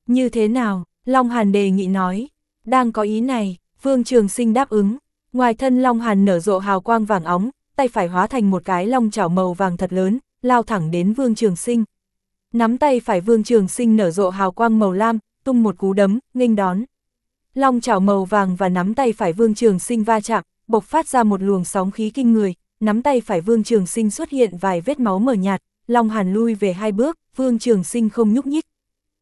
Như thế nào? Long Hàn đề nghị nói. Đang có ý này, Vương Trường Sinh đáp ứng. Ngoài thân Long Hàn nở rộ hào quang vàng óng, tay phải hóa thành một cái long chảo màu vàng thật lớn, lao thẳng đến Vương Trường Sinh. Nắm tay phải Vương Trường Sinh nở rộ hào quang màu lam, tung một cú đấm, nghênh đón. Long chảo màu vàng và nắm tay phải Vương Trường Sinh va chạm, bộc phát ra một luồng sóng khí kinh người, nắm tay phải Vương Trường Sinh xuất hiện vài vết máu mờ nhạt, Long Hàn lui về hai bước, Vương Trường Sinh không nhúc nhích,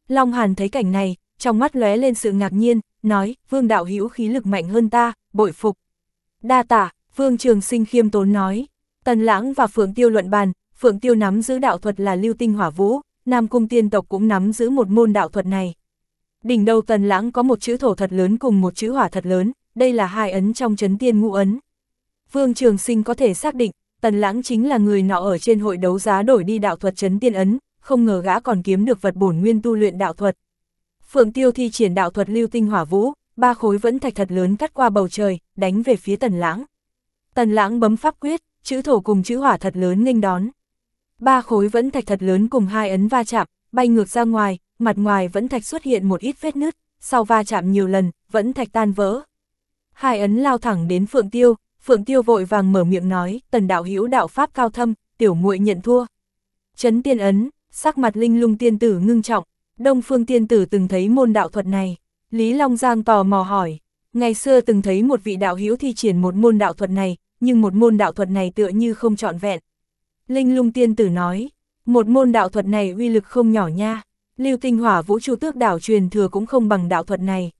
Long Hàn thấy cảnh này, trong mắt lóe lên sự ngạc nhiên, nói, vương đạo hữu khí lực mạnh hơn ta, bội phục. Đa tả, vương trường sinh khiêm tốn nói, tần lãng và phượng tiêu luận bàn, phượng tiêu nắm giữ đạo thuật là lưu tinh hỏa vũ, nam cung tiên tộc cũng nắm giữ một môn đạo thuật này. Đỉnh đầu tần lãng có một chữ thổ thật lớn cùng một chữ hỏa thật lớn, đây là hai ấn trong chấn tiên ngũ ấn. Vương Trường Sinh có thể xác định, Tần Lãng chính là người nọ ở trên hội đấu giá đổi đi đạo thuật chấn tiên ấn, không ngờ gã còn kiếm được vật bổn nguyên tu luyện đạo thuật. Phượng Tiêu thi triển đạo thuật lưu tinh hỏa vũ, ba khối vẫn thạch thật lớn cắt qua bầu trời, đánh về phía Tần Lãng. Tần Lãng bấm pháp quyết, chữ thổ cùng chữ hỏa thật lớn nghênh đón. Ba khối vẫn thạch thật lớn cùng hai ấn va chạm, bay ngược ra ngoài, mặt ngoài vẫn thạch xuất hiện một ít vết nứt, sau va chạm nhiều lần, vẫn thạch tan vỡ. Hai ấn lao thẳng đến Phượng Tiêu, Phượng Tiêu vội vàng mở miệng nói, "Tần đạo hữu đạo pháp cao thâm, tiểu muội nhận thua." Chấn tiên ấn, sắc mặt linh lung tiên tử ngưng trọng, đông phương tiên tử từng thấy môn đạo thuật này. Lý Long Giang tò mò hỏi, ngày xưa từng thấy một vị đạo hữu thi triển một môn đạo thuật này, nhưng một môn đạo thuật này tựa như không trọn vẹn. Linh lung tiên tử nói, một môn đạo thuật này uy lực không nhỏ nha, lưu tinh hỏa vũ trụ tước đảo truyền thừa cũng không bằng đạo thuật này.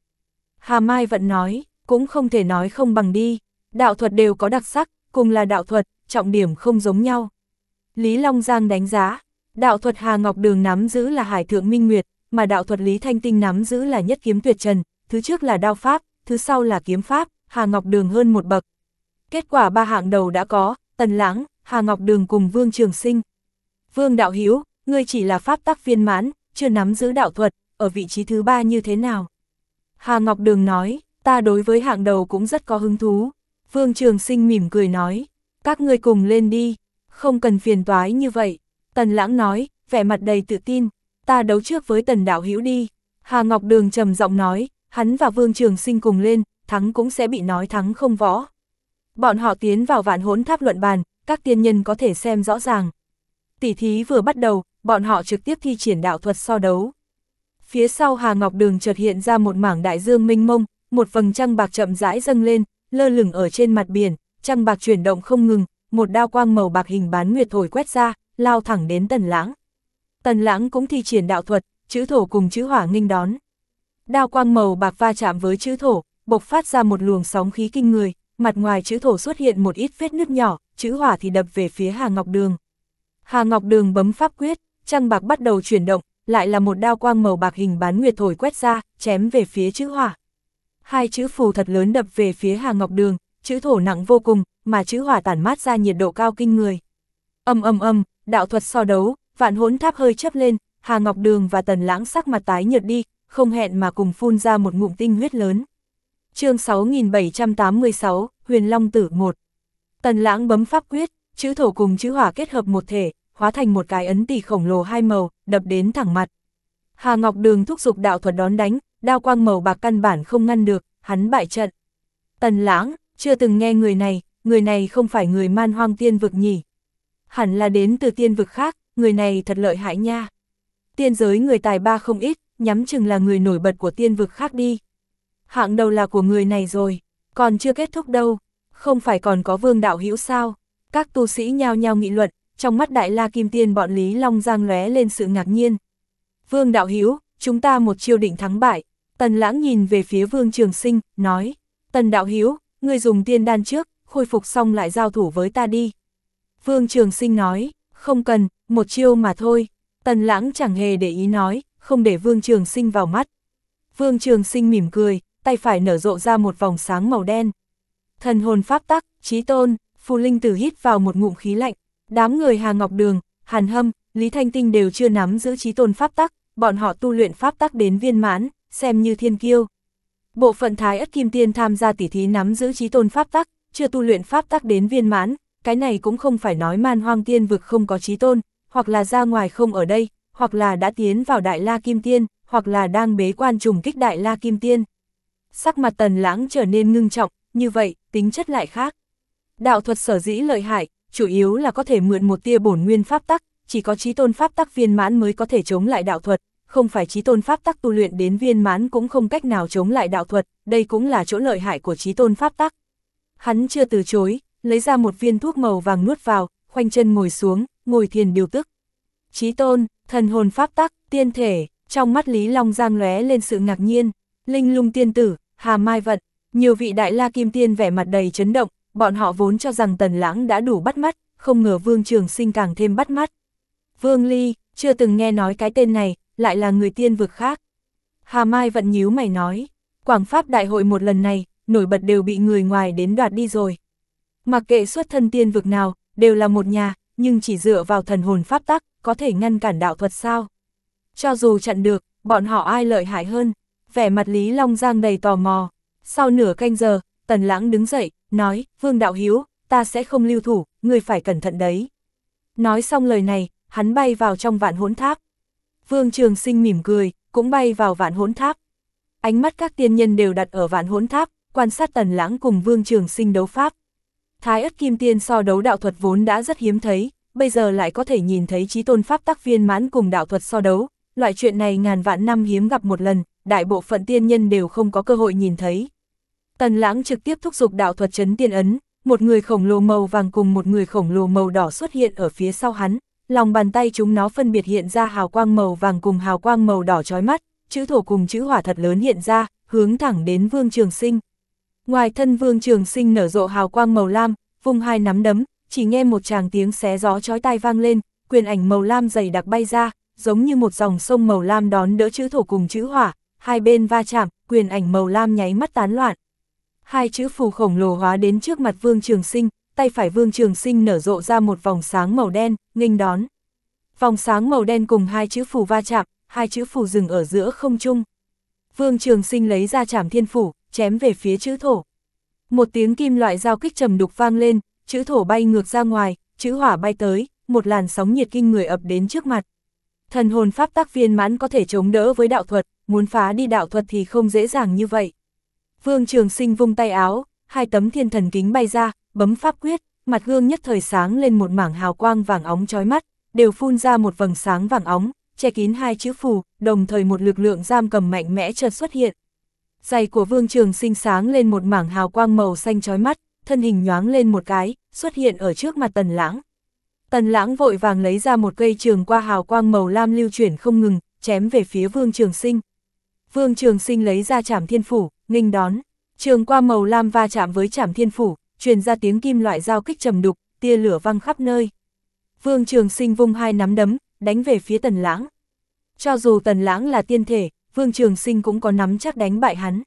Hà Mai vẫn nói, cũng không thể nói không bằng đi, đạo thuật đều có đặc sắc, cùng là đạo thuật, trọng điểm không giống nhau. Lý Long Giang đánh giá, Đạo thuật Hà Ngọc Đường nắm giữ là Hải Thượng Minh Nguyệt, mà đạo thuật Lý Thanh Tinh nắm giữ là Nhất Kiếm Tuyệt Trần, thứ trước là đao pháp, thứ sau là kiếm pháp, Hà Ngọc Đường hơn một bậc. Kết quả ba hạng đầu đã có, Tần Lãng, Hà Ngọc Đường cùng Vương Trường Sinh. Vương Đạo Hiếu, ngươi chỉ là pháp tác viên mãn, chưa nắm giữ đạo thuật, ở vị trí thứ ba như thế nào? Hà Ngọc Đường nói, ta đối với hạng đầu cũng rất có hứng thú. Vương Trường Sinh mỉm cười nói, các ngươi cùng lên đi, không cần phiền toái như vậy. Tần lãng nói, vẻ mặt đầy tự tin, ta đấu trước với tần đạo hữu đi. Hà Ngọc Đường trầm giọng nói, hắn và Vương Trường Sinh cùng lên, thắng cũng sẽ bị nói thắng không võ. Bọn họ tiến vào vạn hốn tháp luận bàn, các tiên nhân có thể xem rõ ràng. Tỷ thí vừa bắt đầu, bọn họ trực tiếp thi triển đạo thuật so đấu. Phía sau Hà Ngọc Đường chợt hiện ra một mảng đại dương minh mông, một vầng trăng bạc chậm rãi dâng lên, lơ lửng ở trên mặt biển, trăng bạc chuyển động không ngừng, một đao quang màu bạc hình bán nguyệt thổi quét ra, lao thẳng đến tần lãng. Tần lãng cũng thi triển đạo thuật, chữ thổ cùng chữ hỏa nghênh đón. Đao quang màu bạc va chạm với chữ thổ, bộc phát ra một luồng sóng khí kinh người, mặt ngoài chữ thổ xuất hiện một ít vết nứt nhỏ, chữ hỏa thì đập về phía Hà Ngọc Đường. Hà Ngọc Đường bấm pháp quyết, trăng bạc bắt đầu chuyển động, lại là một đao quang màu bạc hình bán nguyệt thổi quét ra, chém về phía chữ hỏa. Hai chữ phù thật lớn đập về phía Hà Ngọc Đường, chữ thổ nặng vô cùng, mà chữ hỏa tản mát ra nhiệt độ cao kinh người. Âm âm âm, đạo thuật so đấu, vạn hỗn tháp hơi chấp lên, Hà Ngọc Đường và Tần Lãng sắc mặt tái nhợt đi, không hẹn mà cùng phun ra một ngụm tinh huyết lớn. chương 6786, Huyền Long Tử 1 Tần Lãng bấm pháp quyết, chữ thổ cùng chữ hỏa kết hợp một thể, hóa thành một cái ấn tỷ khổng lồ hai màu, đập đến thẳng mặt. Hà Ngọc Đường thúc giục đạo thuật đón đánh, đao quang màu bạc căn bản không ngăn được, hắn bại trận. Tần Lãng, chưa từng nghe người này, người này không phải người man hoang tiên vực nhỉ, hẳn là đến từ tiên vực khác, người này thật lợi hại nha. Tiên giới người tài ba không ít, nhắm chừng là người nổi bật của tiên vực khác đi. Hạng đầu là của người này rồi, còn chưa kết thúc đâu, không phải còn có vương đạo hữu sao. Các tu sĩ nhao nhao nghị luận, trong mắt đại la kim tiên bọn Lý Long Giang lóe lên sự ngạc nhiên. Vương đạo hữu chúng ta một chiêu định thắng bại. Tần lãng nhìn về phía vương trường sinh, nói, Tần đạo Hiếu, ngươi dùng tiên đan trước, khôi phục xong lại giao thủ với ta đi. Vương Trường Sinh nói, không cần, một chiêu mà thôi. Tần lãng chẳng hề để ý nói, không để Vương Trường Sinh vào mắt. Vương Trường Sinh mỉm cười, tay phải nở rộ ra một vòng sáng màu đen. Thần hồn pháp tắc, trí tôn, phù linh tử hít vào một ngụm khí lạnh. Đám người Hà Ngọc Đường, Hàn Hâm, Lý Thanh Tinh đều chưa nắm giữ trí tôn pháp tắc, bọn họ tu luyện pháp tắc đến viên mãn, xem như thiên kiêu. Bộ phận thái ất kim tiên tham gia tỉ thí nắm giữ trí tôn pháp tắc, chưa tu luyện pháp tắc đến viên mãn, cái này cũng không phải nói man hoang tiên vực không có trí tôn, hoặc là ra ngoài không ở đây, hoặc là đã tiến vào Đại La Kim Tiên, hoặc là đang bế quan trùng kích Đại La Kim Tiên. Sắc mặt tần lãng trở nên ngưng trọng, như vậy, tính chất lại khác. Đạo thuật sở dĩ lợi hại, chủ yếu là có thể mượn một tia bổn nguyên pháp tắc, chỉ có trí tôn pháp tắc viên mãn mới có thể chống lại đạo thuật, không phải trí tôn pháp tắc tu luyện đến viên mãn cũng không cách nào chống lại đạo thuật, đây cũng là chỗ lợi hại của trí tôn pháp tắc. Hắn chưa từ chối, lấy ra một viên thuốc màu vàng nuốt vào, khoanh chân ngồi xuống, ngồi thiền điều tức. Chí tôn, thần hồn pháp tắc, tiên thể, trong mắt Lý Long Giang lóe lên sự ngạc nhiên, linh lung tiên tử, hà mai vận, nhiều vị đại la kim tiên vẻ mặt đầy chấn động, bọn họ vốn cho rằng tần lãng đã đủ bắt mắt, không ngờ vương trường sinh càng thêm bắt mắt. Vương Ly, chưa từng nghe nói cái tên này, lại là người tiên vực khác. Hà Mai vận nhíu mày nói, Quảng Pháp Đại hội một lần này, nổi bật đều bị người ngoài đến đoạt đi rồi. Mặc kệ xuất thân tiên vực nào, đều là một nhà, nhưng chỉ dựa vào thần hồn pháp tắc, có thể ngăn cản đạo thuật sao? Cho dù chặn được, bọn họ ai lợi hại hơn? Vẻ mặt Lý Long Giang đầy tò mò. Sau nửa canh giờ, Tần Lãng đứng dậy, nói, Vương Đạo Hiếu, ta sẽ không lưu thủ, người phải cẩn thận đấy. Nói xong lời này, hắn bay vào trong vạn hỗn tháp. Vương Trường Sinh mỉm cười, cũng bay vào vạn hỗn tháp. Ánh mắt các tiên nhân đều đặt ở vạn hỗn tháp, quan sát Tần Lãng cùng Vương Trường Sinh đấu pháp. Thái ất kim tiên so đấu đạo thuật vốn đã rất hiếm thấy, bây giờ lại có thể nhìn thấy trí tôn pháp tác viên mãn cùng đạo thuật so đấu, loại chuyện này ngàn vạn năm hiếm gặp một lần, đại bộ phận tiên nhân đều không có cơ hội nhìn thấy. Tần lãng trực tiếp thúc giục đạo thuật chấn tiên ấn, một người khổng lồ màu vàng cùng một người khổng lồ màu đỏ xuất hiện ở phía sau hắn, lòng bàn tay chúng nó phân biệt hiện ra hào quang màu vàng cùng hào quang màu đỏ chói mắt, chữ thổ cùng chữ hỏa thật lớn hiện ra, hướng thẳng đến Vương Trường Sinh, Ngoài thân vương trường sinh nở rộ hào quang màu lam, vùng hai nắm đấm, chỉ nghe một tràng tiếng xé gió chói tai vang lên, quyền ảnh màu lam dày đặc bay ra, giống như một dòng sông màu lam đón đỡ chữ thổ cùng chữ hỏa, hai bên va chạm, quyền ảnh màu lam nháy mắt tán loạn. Hai chữ phù khổng lồ hóa đến trước mặt Vương Trường Sinh, tay phải Vương Trường Sinh nở rộ ra một vòng sáng màu đen, nghênh đón. Vòng sáng màu đen cùng hai chữ phù va chạm, hai chữ phù dừng ở giữa không trung. Vương Trường Sinh lấy ra Trảm Thiên phủ, chém về phía chữ thổ. Một tiếng kim loại giao kích trầm đục vang lên, chữ thổ bay ngược ra ngoài, chữ hỏa bay tới, một làn sóng nhiệt kinh người ập đến trước mặt. Thần hồn pháp tác viên mãn có thể chống đỡ với đạo thuật, muốn phá đi đạo thuật thì không dễ dàng như vậy. Vương Trường Sinh vung tay áo, hai tấm thiên thần kính bay ra, bấm pháp quyết, mặt gương nhất thời sáng lên một mảng hào quang vàng óng chói mắt, đều phun ra một vầng sáng vàng óng, che kín hai chữ phù, đồng thời một lực lượng giam cầm mạnh mẽ chợt xuất hiện. Giày của Vương Trường Sinh sáng lên một mảng hào quang màu xanh chói mắt, thân hình nhoáng lên một cái, xuất hiện ở trước mặt Tần Lãng. Tần Lãng vội vàng lấy ra một cây trường qua hào quang màu lam lưu chuyển không ngừng, chém về phía Vương Trường Sinh. Vương Trường Sinh lấy ra Trảm Thiên phủ, nghênh đón, trường qua màu lam va chạm với Trảm Thiên phủ, truyền ra tiếng kim loại giao kích trầm đục, tia lửa văng khắp nơi. Vương Trường Sinh vung hai nắm đấm, đánh về phía Tần Lãng. Cho dù Tần Lãng là tiên thể, Vương Trường Sinh cũng có nắm chắc đánh bại hắn.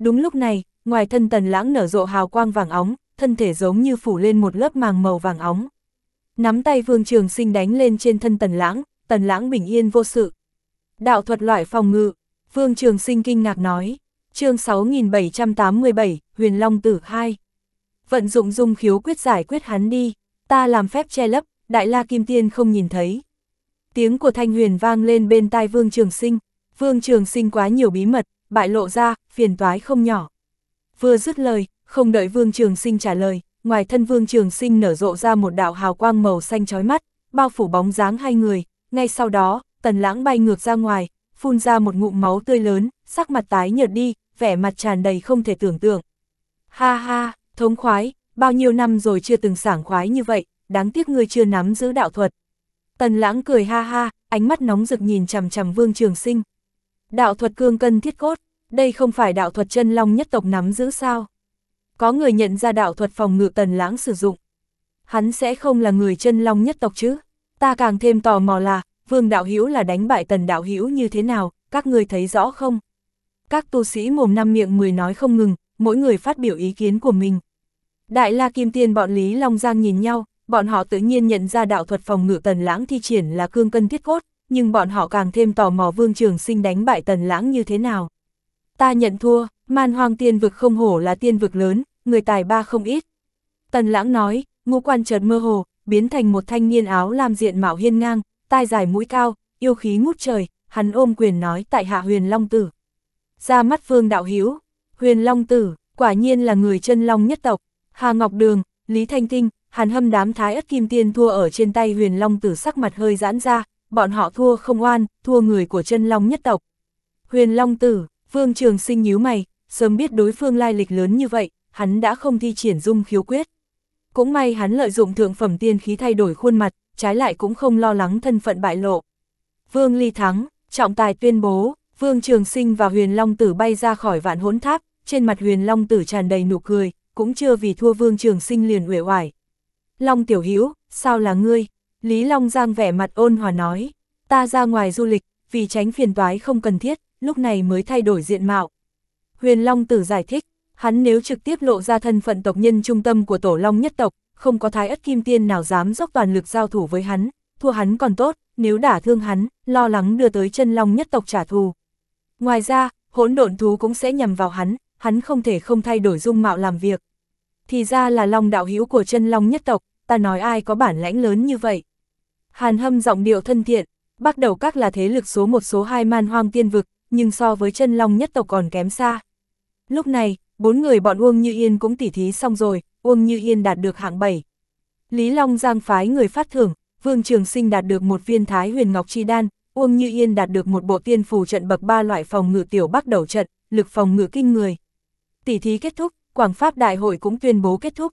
Đúng lúc này, ngoài thân tần lãng nở rộ hào quang vàng óng, thân thể giống như phủ lên một lớp màng màu vàng óng. Nắm tay Vương Trường Sinh đánh lên trên thân tần lãng, tần lãng bình yên vô sự. Đạo thuật loại phòng ngự, Vương Trường Sinh kinh ngạc nói, chương 6787, Huyền Long Tử 2. Vận dụng dung khiếu quyết giải quyết hắn đi, ta làm phép che lấp, Đại La Kim Tiên không nhìn thấy. Tiếng của Thanh Huyền vang lên bên tai Vương Trường Sinh, Vương Trường Sinh quá nhiều bí mật, bại lộ ra, phiền toái không nhỏ. Vừa dứt lời, không đợi Vương Trường Sinh trả lời, ngoài thân Vương Trường Sinh nở rộ ra một đạo hào quang màu xanh chói mắt, bao phủ bóng dáng hai người, ngay sau đó, Tần Lãng bay ngược ra ngoài, phun ra một ngụm máu tươi lớn, sắc mặt tái nhợt đi, vẻ mặt tràn đầy không thể tưởng tượng. Ha ha, thống khoái, bao nhiêu năm rồi chưa từng sảng khoái như vậy, đáng tiếc ngươi chưa nắm giữ đạo thuật. Tần Lãng cười ha ha, ánh mắt nóng rực nhìn chằm chằm Vương Trường Sinh. Đạo thuật cương cân thiết cốt, đây không phải đạo thuật chân long nhất tộc nắm giữ sao? Có người nhận ra đạo thuật phòng ngự tần lãng sử dụng. Hắn sẽ không là người chân long nhất tộc chứ? Ta càng thêm tò mò là, vương đạo hữu là đánh bại tần đạo hữu như thế nào, các người thấy rõ không? Các tu sĩ mồm năm miệng mười nói không ngừng, mỗi người phát biểu ý kiến của mình. Đại la kim tiên bọn Lý Long Giang nhìn nhau, bọn họ tự nhiên nhận ra đạo thuật phòng ngự tần lãng thi triển là cương cân thiết cốt, nhưng bọn họ càng thêm tò mò Vương Trường Sinh đánh bại Tần Lãng như thế nào. Ta nhận thua, man hoang tiên vực không hổ là tiên vực lớn, người tài ba không ít. Tần Lãng nói, ngũ quan chợt mơ hồ, biến thành một thanh niên áo làm diện mạo hiên ngang, tai dài mũi cao, yêu khí ngút trời, hắn ôm quyền nói tại hạ huyền long tử. Ra mắt Vương Đạo Hiếu, huyền long tử, quả nhiên là người chân long nhất tộc, Hà Ngọc Đường, Lý Thanh Tinh, Hàn Hâm đám thái ất kim tiên thua ở trên tay Huyền Long Tử sắc mặt hơi giãn ra, bọn họ thua không oan, thua người của chân long nhất tộc. Huyền Long Tử, Vương Trường Sinh nhíu mày, sớm biết đối phương lai lịch lớn như vậy, hắn đã không thi triển dung khiếu quyết. Cũng may hắn lợi dụng thượng phẩm tiên khí thay đổi khuôn mặt, trái lại cũng không lo lắng thân phận bại lộ. Vương Ly thắng, trọng tài tuyên bố, Vương Trường Sinh và Huyền Long Tử bay ra khỏi vạn hỗn tháp, trên mặt Huyền Long Tử tràn đầy nụ cười, cũng chưa vì thua Vương Trường Sinh liền uể oải. Long Tiểu Hữu sao là ngươi? Lý Long Giang vẻ mặt ôn hòa nói, ta ra ngoài du lịch, vì tránh phiền toái không cần thiết, lúc này mới thay đổi diện mạo. Huyền Long Tử giải thích, hắn nếu trực tiếp lộ ra thân phận tộc nhân trung tâm của Tổ Long nhất tộc, không có thái ất kim tiên nào dám dốc toàn lực giao thủ với hắn, thua hắn còn tốt, nếu đả thương hắn, lo lắng đưa tới chân Long nhất tộc trả thù. Ngoài ra, hỗn độn thú cũng sẽ nhằm vào hắn, hắn không thể không thay đổi dung mạo làm việc. Thì ra là Long đạo hữu của chân Long nhất tộc, ta nói ai có bản lãnh lớn như vậy. Hàn hâm giọng điệu thân thiện, bắt đầu các là thế lực số một số hai man hoang tiên vực, nhưng so với chân long nhất tộc còn kém xa. Lúc này, bốn người bọn Uông Như Yên cũng tỉ thí xong rồi, Uông Như Yên đạt được hạng 7. Lý Long Giang phái người phát thưởng, Vương Trường Sinh đạt được một viên thái huyền ngọc chi đan, Uông Như Yên đạt được một bộ tiên phù trận bậc ba loại phòng ngự tiểu bắt đầu trận, lực phòng ngự kinh người. Tỉ thí kết thúc, Quảng Pháp Đại hội cũng tuyên bố kết thúc.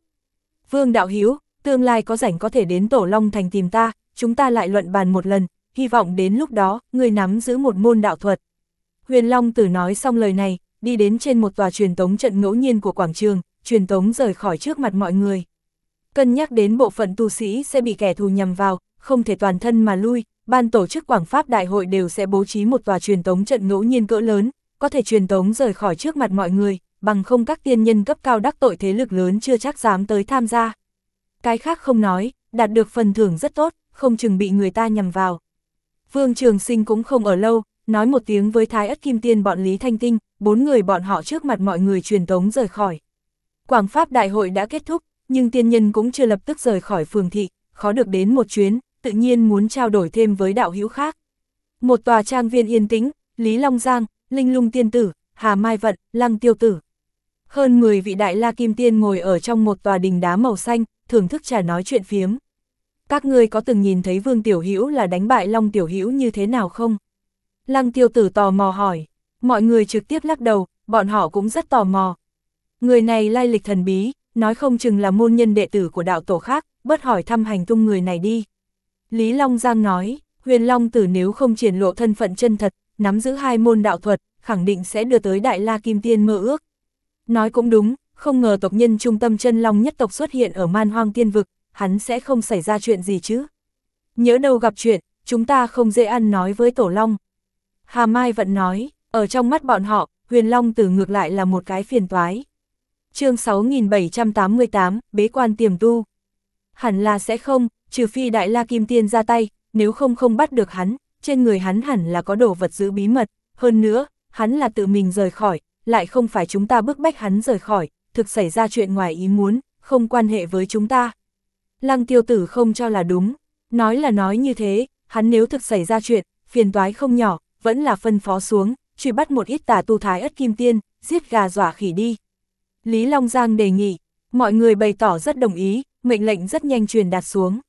Vương Đạo Hiếu, tương lai có rảnh có thể đến Tổ Long Thành tìm ta, chúng ta lại luận bàn một lần, hy vọng đến lúc đó, ngươi nắm giữ một môn đạo thuật. Huyền Long Tử nói xong lời này, đi đến trên một tòa truyền tống trận ngẫu nhiên của quảng trường, truyền tống rời khỏi trước mặt mọi người. Cân nhắc đến bộ phận tu sĩ sẽ bị kẻ thù nhằm vào, không thể toàn thân mà lui, ban tổ chức Quảng Pháp Đại hội đều sẽ bố trí một tòa truyền tống trận ngẫu nhiên cỡ lớn, có thể truyền tống rời khỏi trước mặt mọi người, bằng không các tiên nhân cấp cao đắc tội thế lực lớn chưa chắc dám tới tham gia. Cái khác không nói, đạt được phần thưởng rất tốt không chừng bị người ta nhằm vào. Vương Trường Sinh cũng không ở lâu, nói một tiếng với Thái Ất Kim Tiên bọn Lý Thanh Tinh, bốn người bọn họ trước mặt mọi người truyền tống rời khỏi. Quảng Pháp Đại hội đã kết thúc, nhưng tiên nhân cũng chưa lập tức rời khỏi phường thị, khó được đến một chuyến, tự nhiên muốn trao đổi thêm với đạo hữu khác. Một tòa trang viên yên tĩnh, Lý Long Giang, Linh Lung Tiên Tử, Hà Mai Vận, Lăng Tiêu Tử. Hơn 10 vị đại la kim tiên ngồi ở trong một tòa đình đá màu xanh, thưởng thức trà nói chuyện phiếm các ngươi có từng nhìn thấy Vương Tiểu Hữu là đánh bại Long Tiểu Hữu như thế nào không? Lăng tiêu tử tò mò hỏi, mọi người trực tiếp lắc đầu, bọn họ cũng rất tò mò. Người này lai lịch thần bí, nói không chừng là môn nhân đệ tử của đạo tổ khác, bớt hỏi thăm hành tung người này đi. Lý Long Giang nói, huyền Long tử nếu không triển lộ thân phận chân thật, nắm giữ hai môn đạo thuật, khẳng định sẽ đưa tới Đại La Kim Tiên mơ ước. Nói cũng đúng, không ngờ tộc nhân trung tâm chân Long nhất tộc xuất hiện ở man hoang tiên vực, hắn sẽ không xảy ra chuyện gì chứ. Nhớ đâu gặp chuyện, chúng ta không dễ ăn nói với Tổ Long. Hà Mai vẫn nói, ở trong mắt bọn họ, Huyền Long từ ngược lại là một cái phiền toái. chương 6788, bế quan tiềm tu. Hẳn là sẽ không, trừ phi Đại La Kim Tiên ra tay, nếu không không bắt được hắn, trên người hắn hẳn là có đồ vật giữ bí mật, hơn nữa, hắn là tự mình rời khỏi, lại không phải chúng ta bức bách hắn rời khỏi, thực xảy ra chuyện ngoài ý muốn, không quan hệ với chúng ta. Lăng tiêu tử không cho là đúng, nói là nói như thế, hắn nếu thực xảy ra chuyện, phiền toái không nhỏ, vẫn là phân phó xuống, truy bắt một ít tà tu thái ất kim tiên, giết gà dọa khỉ đi. Lý Long Giang đề nghị, mọi người bày tỏ rất đồng ý, mệnh lệnh rất nhanh truyền đạt xuống.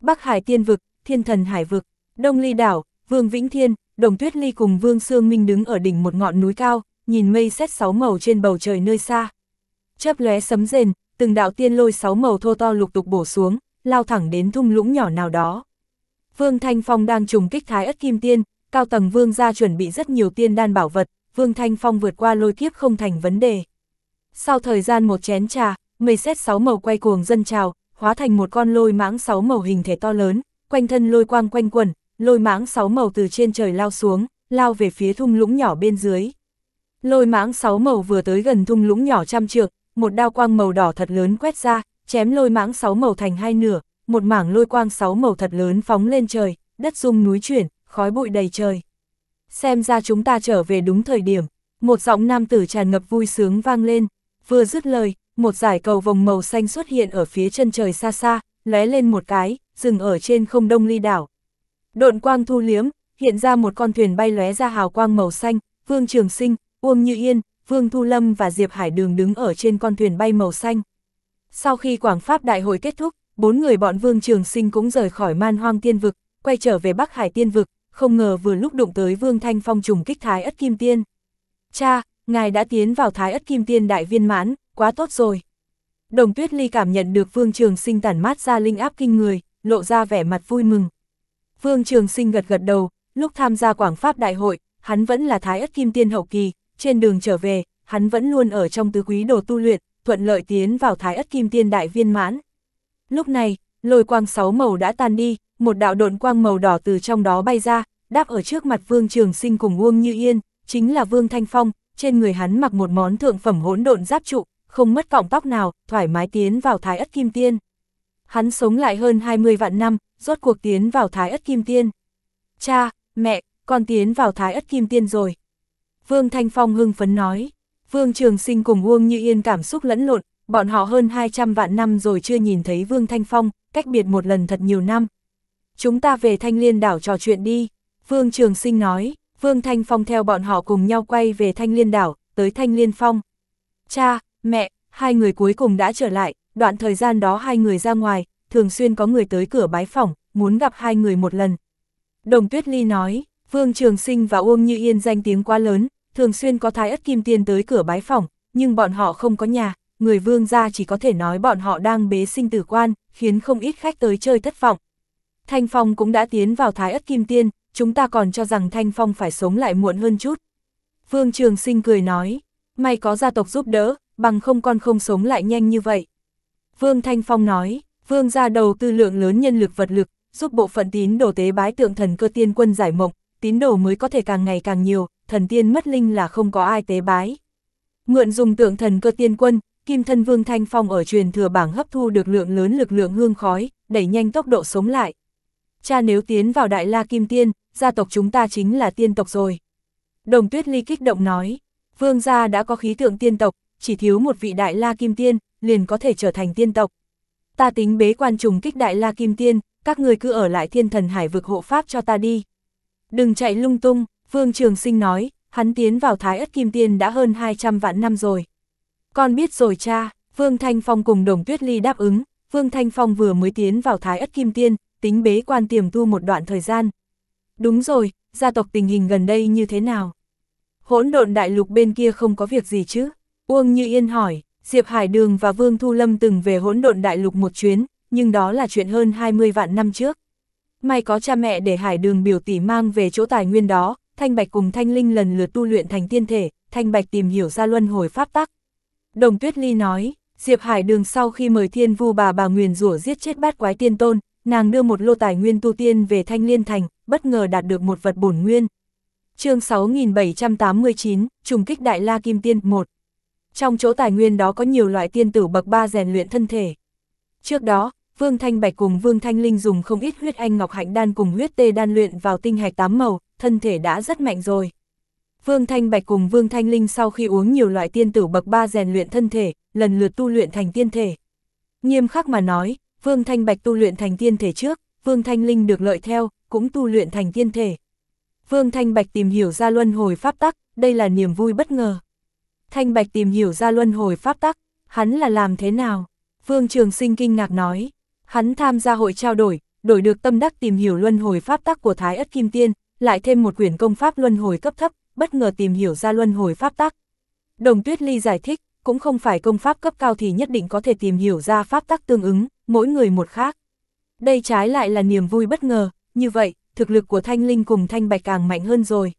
Bắc Hải Tiên Vực, Thiên Thần Hải Vực, Đông Ly Đảo, Vương Vĩnh Thiên, Đồng Tuyết Ly cùng Vương Sương Minh đứng ở đỉnh một ngọn núi cao, nhìn mây xét sáu màu trên bầu trời nơi xa. Chớp lóe sấm rền, từng đạo tiên lôi sáu màu thô to lục tục bổ xuống, lao thẳng đến thung lũng nhỏ nào đó. Vương Thanh Phong đang trùng kích thái ất kim tiên, cao tầng vương gia chuẩn bị rất nhiều tiên đan bảo vật, Vương Thanh Phong vượt qua lôi kiếp không thành vấn đề. Sau thời gian một chén trà, mây xét sáu màu quay cuồng dân trào, hóa thành một con lôi mãng sáu màu hình thể to lớn, quanh thân lôi quang quanh quẩn, lôi mãng sáu màu từ trên trời lao xuống, lao về phía thung lũng nhỏ bên dưới. Lôi mãng sáu màu vừa tới gần thung lũng nhỏ trăm trượng, một đao quang màu đỏ thật lớn quét ra, chém lôi mãng sáu màu thành hai nửa, một mảng lôi quang sáu màu thật lớn phóng lên trời, đất rung núi chuyển, khói bụi đầy trời. Xem ra chúng ta trở về đúng thời điểm, một giọng nam tử tràn ngập vui sướng vang lên, vừa dứt lời, một giải cầu vòng màu xanh xuất hiện ở phía chân trời xa xa, lóe lên một cái, dừng ở trên không đông ly đảo. Độn quang thu liếm, hiện ra một con thuyền bay lóe ra hào quang màu xanh, Vương Trường Sinh, Uông Như Yên, Vương Thu Lâm và Diệp Hải Đường đứng ở trên con thuyền bay màu xanh. Sau khi Quảng Pháp Đại hội kết thúc, bốn người bọn Vương Trường Sinh cũng rời khỏi man hoang tiên vực, quay trở về Bắc Hải tiên vực, không ngờ vừa lúc đụng tới Vương Thanh Phong trùng kích Thái Ất Kim Tiên. Cha, ngài đã tiến vào Thái Ất Kim Tiên Đại Viên Mãn, quá tốt rồi. Đồng Tuyết Ly cảm nhận được Vương Trường Sinh tản mát ra linh áp kinh người, lộ ra vẻ mặt vui mừng. Vương Trường Sinh gật gật đầu, lúc tham gia Quảng Pháp Đại hội, hắn vẫn là Thái Ất Kim Tiên Hậu Kỳ, trên đường trở về, hắn vẫn luôn ở trong tứ quý đồ tu luyện, thuận lợi tiến vào thái ất kim tiên đại viên mãn. Lúc này, lôi quang sáu màu đã tan đi, một đạo độn quang màu đỏ từ trong đó bay ra, đáp ở trước mặt Vương Trường Sinh cùng Uông Như Yên, chính là Vương Thanh Phong, trên người hắn mặc một món thượng phẩm hỗn độn giáp trụ, không mất cọng tóc nào, thoải mái tiến vào thái ất kim tiên. Hắn sống lại hơn 20 vạn năm, rốt cuộc tiến vào thái ất kim tiên. Cha, mẹ, con tiến vào thái ất kim tiên rồi. Vương Thanh Phong hưng phấn nói. Vương Trường Sinh cùng Uông Như Yên cảm xúc lẫn lộn, bọn họ hơn 200 vạn năm rồi chưa nhìn thấy Vương Thanh Phong, cách biệt một lần thật nhiều năm. Chúng ta về Thanh Liên đảo trò chuyện đi, Vương Trường Sinh nói, Vương Thanh Phong theo bọn họ cùng nhau quay về Thanh Liên đảo, tới Thanh Liên Phong. Cha, mẹ, hai người cuối cùng đã trở lại, đoạn thời gian đó hai người ra ngoài, thường xuyên có người tới cửa bái phỏng, muốn gặp hai người một lần. Đồng Tuyết Ly nói, Vương Trường Sinh và Uông Như Yên danh tiếng quá lớn, thường xuyên có thái ất kim tiên tới cửa bái phòng, nhưng bọn họ không có nhà, người vương gia chỉ có thể nói bọn họ đang bế sinh tử quan, khiến không ít khách tới chơi thất vọng. Thanh Phong cũng đã tiến vào thái ất kim tiên, chúng ta còn cho rằng Thanh Phong phải sống lại muộn hơn chút. Vương Trường Sinh cười nói, may có gia tộc giúp đỡ, bằng không con không sống lại nhanh như vậy. Vương Thanh Phong nói, Vương gia đầu tư lượng lớn nhân lực vật lực, giúp bộ phận tín đồ tế bái tượng thần cơ tiên quân giải mộng, tín đồ mới có thể càng ngày càng nhiều, thần tiên mất linh là không có ai tế bái. Mượn dùng tượng thần cơ tiên quân, Kim Thân Vương Thanh Phong ở truyền thừa bảng hấp thu được lượng lớn lực lượng hương khói, đẩy nhanh tốc độ sống lại. Cha nếu tiến vào Đại La Kim Tiên, gia tộc chúng ta chính là tiên tộc rồi. Đồng Tuyết Ly kích động nói, Vương gia đã có khí tượng tiên tộc, chỉ thiếu một vị Đại La Kim Tiên, liền có thể trở thành tiên tộc. Ta tính bế quan trùng kích Đại La Kim Tiên, các người cứ ở lại thiên thần hải vực hộ pháp cho ta đi. Đừng chạy lung tung, Vương Trường Sinh nói, hắn tiến vào Thái Ất Kim Tiên đã hơn 200 vạn năm rồi. Con biết rồi cha, Vương Thanh Phong cùng Đồng Tuyết Ly đáp ứng, Vương Thanh Phong vừa mới tiến vào Thái Ất Kim Tiên, tính bế quan tiềm tu một đoạn thời gian. Đúng rồi, gia tộc tình hình gần đây như thế nào? Hỗn độn đại lục bên kia không có việc gì chứ? Uông Như Yên hỏi, Diệp Hải Đường và Vương Thu Lâm từng về hỗn độn đại lục một chuyến, nhưng đó là chuyện hơn 20 vạn năm trước. May có cha mẹ để Hải Đường biểu tỷ mang về chỗ tài nguyên đó, Thanh Bạch cùng Thanh Linh lần lượt tu luyện thành tiên thể, Thanh Bạch tìm hiểu ra luân hồi pháp tắc. Đồng Tuyết Ly nói, Diệp Hải Đường sau khi mời Thiên Vu bà bà nguyền rủa giết chết bát quái tiên tôn, nàng đưa một lô tài nguyên tu tiên về Thanh Liên Thành, bất ngờ đạt được một vật bổn nguyên. Chương 6789, trùng kích Đại La Kim Tiên 1. Trong chỗ tài nguyên đó có nhiều loại tiên tử bậc 3 rèn luyện thân thể. Trước đó, Vương Thanh Bạch cùng Vương Thanh Linh dùng không ít huyết anh ngọc hạnh đan cùng huyết tê đan luyện vào tinh hạch tám màu, thân thể đã rất mạnh rồi. Vương Thanh Bạch cùng Vương Thanh Linh sau khi uống nhiều loại tiên tử bậc ba rèn luyện thân thể, lần lượt tu luyện thành tiên thể. Nghiêm khắc mà nói, Vương Thanh Bạch tu luyện thành tiên thể trước, Vương Thanh Linh được lợi theo, cũng tu luyện thành tiên thể. Vương Thanh Bạch tìm hiểu ra luân hồi pháp tắc, đây là niềm vui bất ngờ. Thanh Bạch tìm hiểu ra luân hồi pháp tắc, hắn là làm thế nào? Vương Trường Sinh kinh ngạc nói, hắn tham gia hội trao đổi, đổi được tâm đắc tìm hiểu luân hồi pháp tắc của Thái Ất Kim Tiên, lại thêm một quyển công pháp luân hồi cấp thấp, bất ngờ tìm hiểu ra luân hồi pháp tắc. Đồng Tuyết Ly giải thích, cũng không phải công pháp cấp cao thì nhất định có thể tìm hiểu ra pháp tắc tương ứng, mỗi người một khác. Đây trái lại là niềm vui bất ngờ, như vậy, thực lực của Thanh Linh cùng Thanh Bạch càng mạnh hơn rồi.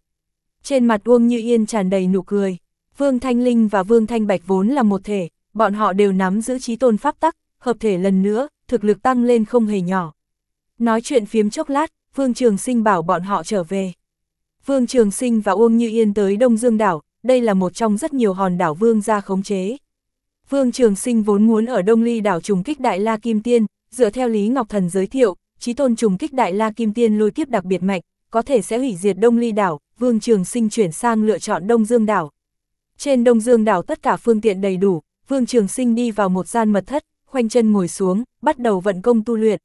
Trên mặt Uông Như Yên tràn đầy nụ cười, Vương Thanh Linh và Vương Thanh Bạch vốn là một thể, bọn họ đều nắm giữ trí tôn pháp tắc, hợp thể lần nữa, thực lực tăng lên không hề nhỏ. Nói chuyện phiếm chốc lát, Vương Trường Sinh bảo bọn họ trở về. Vương Trường Sinh và Uông Như Yên tới Đông Dương đảo, đây là một trong rất nhiều hòn đảo Vương gia khống chế. Vương Trường Sinh vốn muốn ở Đông Ly đảo trùng kích Đại La Kim Tiên, dựa theo Lý Ngọc Thần giới thiệu, trí tôn trùng kích Đại La Kim Tiên lôi kiếp đặc biệt mạnh, có thể sẽ hủy diệt Đông Ly đảo, Vương Trường Sinh chuyển sang lựa chọn Đông Dương đảo. Trên Đông Dương đảo tất cả phương tiện đầy đủ, Vương Trường Sinh đi vào một gian mật thất, khoanh chân ngồi xuống, bắt đầu vận công tu luyện.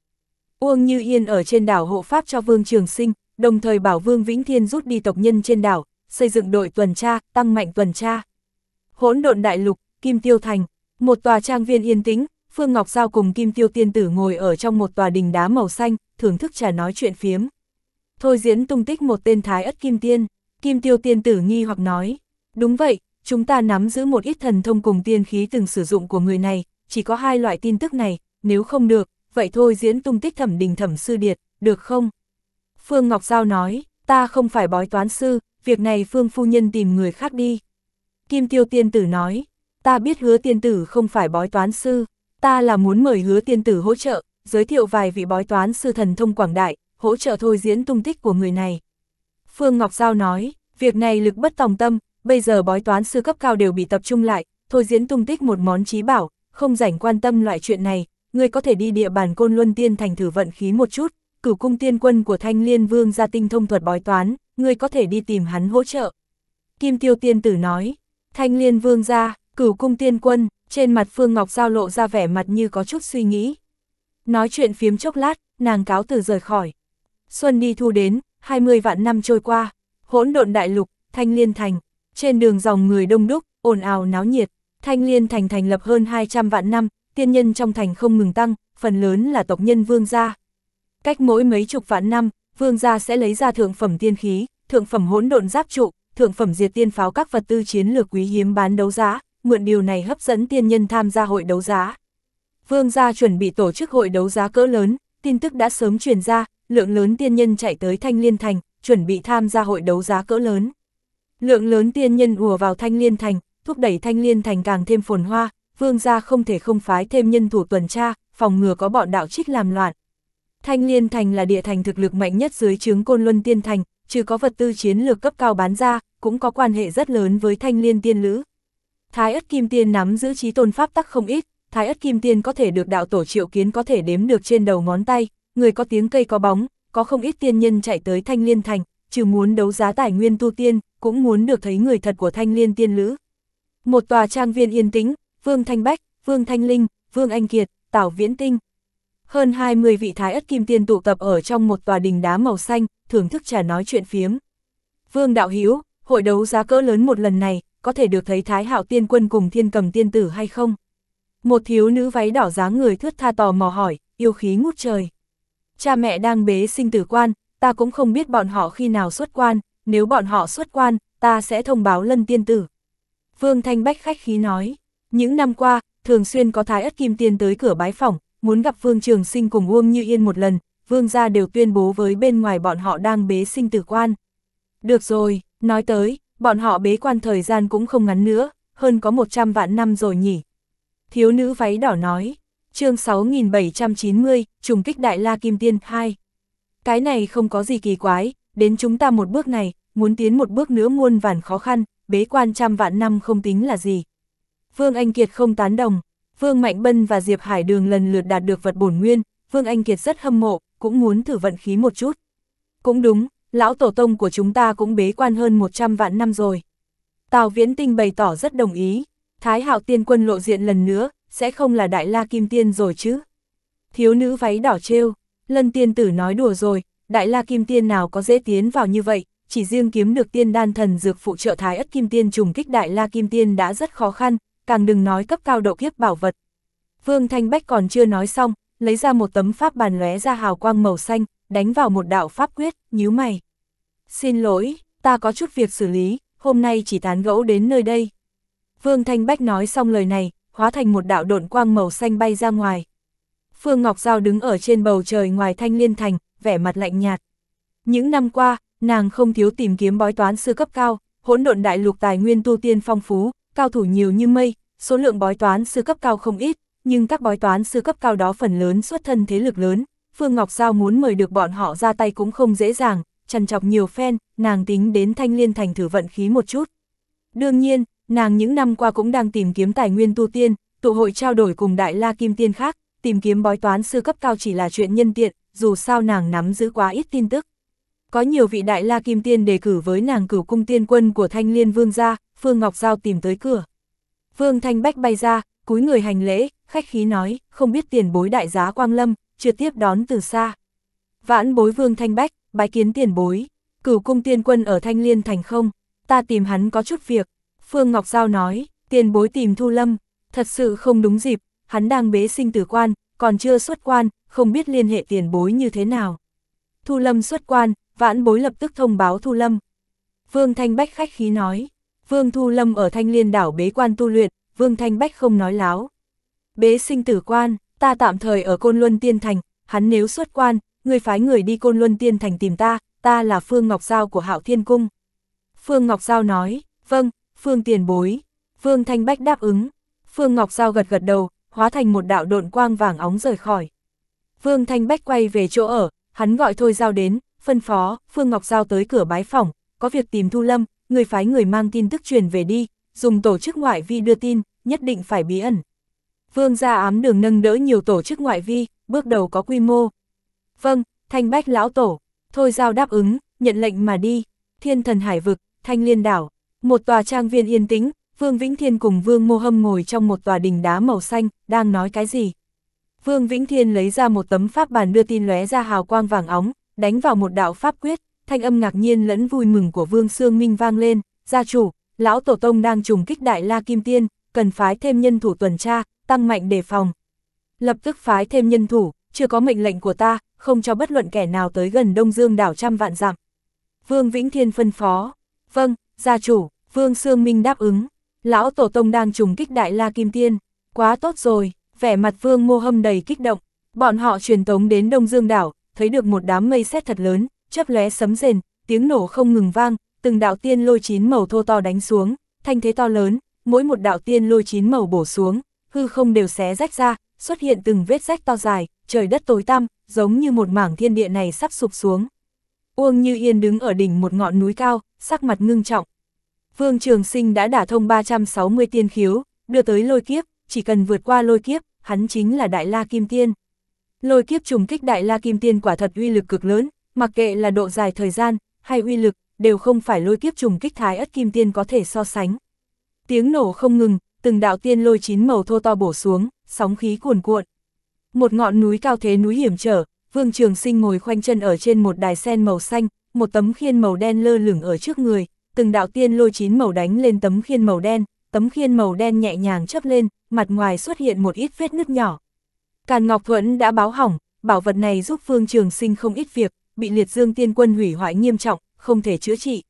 Uông Như Yên ở trên đảo hộ pháp cho Vương Trường Sinh, đồng thời bảo Vương Vĩnh Thiên rút đi tộc nhân trên đảo, xây dựng đội tuần tra, tăng mạnh tuần tra. Hỗn độn đại lục, Kim Tiêu Thành, một tòa trang viên yên tĩnh, Phương Ngọc Giao cùng Kim Tiêu Tiên Tử ngồi ở trong một tòa đình đá màu xanh, thưởng thức trà nói chuyện phiếm. Thôi diễn tung tích một tên thái ất Kim Tiên, Kim Tiêu Tiên Tử nghi hoặc nói, đúng vậy, chúng ta nắm giữ một ít thần thông cùng tiên khí từng sử dụng của người này, chỉ có hai loại tin tức này, nếu không được, vậy thôi diễn tung tích thẩm đình thẩm sư điệt, được không? Phương Ngọc Giao nói, ta không phải bói toán sư, việc này Phương Phu Nhân tìm người khác đi. Kim Tiêu Tiên Tử nói, ta biết hứa tiên tử không phải bói toán sư, ta là muốn mời hứa tiên tử hỗ trợ, giới thiệu vài vị bói toán sư thần thông quảng đại, hỗ trợ thôi diễn tung tích của người này. Phương Ngọc Giao nói, việc này lực bất tòng tâm, bây giờ bói toán sư cấp cao đều bị tập trung lại, thôi diễn tung tích một món trí bảo, không rảnh quan tâm loại chuyện này, ngươi có thể đi địa bàn côn luân tiên thành thử vận khí một chút, cửu cung tiên quân của thanh liên vương gia tinh thông thuật bói toán, ngươi có thể đi tìm hắn hỗ trợ. Kim tiêu tiên tử nói, thanh liên vương gia, cửu cung tiên quân, trên mặt Phương Ngọc Giao lộ ra vẻ mặt như có chút suy nghĩ. Nói chuyện phiếm chốc lát, nàng cáo từ rời khỏi. Xuân đi thu đến, 20 vạn năm trôi qua, hỗn độn đại lục, thanh liên thành, trên đường dòng người đông đúc, ồn ào náo nhiệt, thanh liên thành thành lập hơn 200 vạn năm, tiên nhân trong thành không ngừng tăng, phần lớn là tộc nhân vương gia. Cách mỗi mấy chục vạn năm, vương gia sẽ lấy ra thượng phẩm tiên khí, thượng phẩm hỗn độn giáp trụ, thượng phẩm diệt tiên pháo các vật tư chiến lược quý hiếm bán đấu giá, mượn điều này hấp dẫn tiên nhân tham gia hội đấu giá. Vương gia chuẩn bị tổ chức hội đấu giá cỡ lớn, tin tức đã sớm truyền ra, lượng lớn tiên nhân chạy tới Thanh Liên Thành, chuẩn bị tham gia hội đấu giá cỡ lớn. Lượng lớn tiên nhân ùa vào Thanh Liên Thành, thúc đẩy Thanh Liên Thành càng thêm phồn hoa, vương gia không thể không phái thêm nhân thủ tuần tra, phòng ngừa có bọn đạo trích làm loạn. Thanh Liên Thành là địa thành thực lực mạnh nhất dưới trướng Côn Luân Tiên Thành, trừ có vật tư chiến lược cấp cao bán ra, cũng có quan hệ rất lớn với Thanh Liên Tiên Lữ. Thái Ất Kim Tiên nắm giữ trí tôn pháp tắc không ít, Thái Ất Kim Tiên có thể được đạo tổ triệu kiến có thể đếm được trên đầu ngón tay, người có tiếng cây có bóng, có không ít tiên nhân chạy tới Thanh Liên Thành, trừ muốn đấu giá tài nguyên tu tiên, cũng muốn được thấy người thật của Thanh Liên Tiên Lữ. Một tòa trang viên yên tĩnh, Vương Thanh Bách, Vương Thanh Linh, Vương Anh Kiệt, Tảo Viễn Tinh. Hơn 20 vị thái ất kim tiên tụ tập ở trong một tòa đình đá màu xanh, thưởng thức trà nói chuyện phiếm. Vương Đạo Hiếu, hội đấu giá cỡ lớn một lần này, có thể được thấy Thái Hạo Tiên Quân cùng Thiên Cầm Tiên Tử hay không? Một thiếu nữ váy đỏ dáng người thướt tha tò mò hỏi, yêu khí ngút trời. Cha mẹ đang bế sinh tử quan, ta cũng không biết bọn họ khi nào xuất quan, nếu bọn họ xuất quan, ta sẽ thông báo lân tiên tử. Vương Thanh Bách khách khí nói. Những năm qua, thường xuyên có Thái Ất Kim Tiên tới cửa bái phỏng, muốn gặp Vương Trường Sinh cùng Uông Như Yên một lần, Vương gia đều tuyên bố với bên ngoài bọn họ đang bế sinh tử quan. Được rồi, nói tới, bọn họ bế quan thời gian cũng không ngắn nữa, hơn có 100 vạn năm rồi nhỉ. Thiếu nữ váy đỏ nói, chương 6790, trùng kích Đại La Kim Tiên 2. Cái này không có gì kỳ quái, đến chúng ta một bước này, muốn tiến một bước nữa muôn vàn khó khăn, bế quan trăm vạn năm không tính là gì. Vương Anh Kiệt không tán đồng, Vương Mạnh Bân và Diệp Hải Đường lần lượt đạt được vật bổn nguyên, Vương Anh Kiệt rất hâm mộ, cũng muốn thử vận khí một chút. Cũng đúng, lão tổ tông của chúng ta cũng bế quan hơn 100 vạn năm rồi. Tào Viễn Tinh bày tỏ rất đồng ý, Thái Hạo Tiên Quân lộ diện lần nữa, sẽ không là Đại La Kim Tiên rồi chứ. Thiếu nữ váy đỏ trêu, Lân Tiên Tử nói đùa rồi, Đại La Kim Tiên nào có dễ tiến vào như vậy, chỉ riêng kiếm được tiên đan thần dược phụ trợ Thái Ất Kim Tiên trùng kích Đại La Kim Tiên đã rất khó khăn, càng đừng nói cấp cao độ kiếp bảo vật. Vương Thanh Bách còn chưa nói xong, lấy ra một tấm pháp bàn lóe ra hào quang màu xanh, đánh vào một đạo pháp quyết, nhíu mày. Xin lỗi, ta có chút việc xử lý, hôm nay chỉ tán gẫu đến nơi đây. Vương Thanh Bách nói xong lời này, hóa thành một đạo độn quang màu xanh bay ra ngoài. Phương Ngọc Giao đứng ở trên bầu trời ngoài thanh liên thành, vẻ mặt lạnh nhạt. Những năm qua, nàng không thiếu tìm kiếm bói toán sư cấp cao, hỗn độn đại lục tài nguyên tu tiên phong phú, cao thủ nhiều như mây, số lượng bói toán sư cấp cao không ít, nhưng các bói toán sư cấp cao đó phần lớn xuất thân thế lực lớn, Phương Ngọc Giao muốn mời được bọn họ ra tay cũng không dễ dàng, trần chọc nhiều phen, nàng tính đến thanh liên thành thử vận khí một chút. Đương nhiên, nàng những năm qua cũng đang tìm kiếm tài nguyên tu tiên, tụ hội trao đổi cùng đại la kim tiên khác, tìm kiếm bói toán sư cấp cao chỉ là chuyện nhân tiện, dù sao nàng nắm giữ quá ít tin tức. Có nhiều vị đại la kim tiên đề cử với nàng cửu cung tiên quân của thanh liên vương gia, Phương Ngọc Giao tìm tới cửa. Vương Thanh Bách bay ra, cúi người hành lễ, khách khí nói, không biết tiền bối đại giá Quang Lâm, chưa tiếp đón từ xa. Vãn bối Vương Thanh Bách, bái kiến tiền bối, cửu cung tiên quân ở Thanh Liên thành không, ta tìm hắn có chút việc. Phương Ngọc Giao nói, tiền bối tìm Thu Lâm, thật sự không đúng dịp, hắn đang bế sinh tử quan, còn chưa xuất quan, không biết liên hệ tiền bối như thế nào. Thu Lâm xuất quan, vãn bối lập tức thông báo Thu Lâm. Vương Thanh Bách khách khí nói, Vương Thu Lâm ở thanh liên đảo bế quan tu luyện, Vương Thanh Bách không nói láo. Bế sinh tử quan, ta tạm thời ở Côn Luân Tiên Thành, hắn nếu xuất quan, người phái người đi Côn Luân Tiên Thành tìm ta, ta là Phương Ngọc Giao của Hạo Thiên Cung. Phương Ngọc Giao nói, vâng, Phương tiền bối. Vương Thanh Bách đáp ứng. Phương Ngọc Giao gật gật đầu, hóa thành một đạo độn quang vàng óng rời khỏi. Vương Thanh Bách quay về chỗ ở, hắn gọi Thôi Giao đến, phân phó, Phương Ngọc Giao tới cửa bái phòng, có việc tìm Thu Lâm, người phái người mang tin tức truyền về đi, dùng tổ chức ngoại vi đưa tin, nhất định phải bí ẩn. Vương gia ám đường nâng đỡ nhiều tổ chức ngoại vi, bước đầu có quy mô. Vâng, thanh bách lão tổ, thôi giao đáp ứng, nhận lệnh mà đi, thiên thần hải vực, thanh liên đảo, một tòa trang viên yên tĩnh, Vương Vĩnh Thiên cùng Vương Mô Hâm ngồi trong một tòa đỉnh đá màu xanh, đang nói cái gì. Vương Vĩnh Thiên lấy ra một tấm pháp bàn đưa tin lóe ra hào quang vàng óng, đánh vào một đạo pháp quyết thanh âm ngạc nhiên lẫn vui mừng của Vương Sương Minh vang lên, gia chủ, lão tổ tông đang trùng kích đại la kim tiên, cần phái thêm nhân thủ tuần tra, tăng mạnh đề phòng. Lập tức phái thêm nhân thủ, chưa có mệnh lệnh của ta, không cho bất luận kẻ nào tới gần Đông Dương đảo trăm vạn dặm. Vương Vĩnh Thiên phân phó, vâng, gia chủ, Vương Sương Minh đáp ứng, lão tổ tông đang trùng kích đại la kim tiên, quá tốt rồi, vẻ mặt Vương Mô Hâm đầy kích động, bọn họ truyền tống đến Đông Dương đảo, thấy được một đám mây xét thật lớn, chấp lóe sấm rền, tiếng nổ không ngừng vang, từng đạo tiên lôi chín màu thô to đánh xuống, thanh thế to lớn, mỗi một đạo tiên lôi chín màu bổ xuống, hư không đều xé rách ra, xuất hiện từng vết rách to dài, trời đất tối tăm, giống như một mảng thiên địa này sắp sụp xuống. Uông Như Yên đứng ở đỉnh một ngọn núi cao, sắc mặt ngưng trọng. Vương Trường Sinh đã đả thông 360 tiên khiếu, đưa tới lôi kiếp, chỉ cần vượt qua lôi kiếp, hắn chính là Đại La Kim Tiên. Lôi kiếp trùng kích Đại La Kim Tiên quả thật uy lực cực lớn, Mặc kệ là độ dài thời gian, hay uy lực, đều không phải lôi kiếp trùng kích thái ất kim tiên có thể so sánh. Tiếng nổ không ngừng, từng đạo tiên lôi chín màu thô to bổ xuống, sóng khí cuồn cuộn. Một ngọn núi cao thế núi hiểm trở, Vương Trường Sinh ngồi khoanh chân ở trên một đài sen màu xanh, một tấm khiên màu đen lơ lửng ở trước người, từng đạo tiên lôi chín màu đánh lên tấm khiên màu đen, tấm khiên màu đen nhẹ nhàng chấp lên, mặt ngoài xuất hiện một ít vết nứt nhỏ. Càn Ngọc Thuẫn đã báo hỏng, bảo vật này giúp Vương Trường Sinh không ít việc, bị liệt dương tiên quân hủy hoại nghiêm trọng, không thể chữa trị.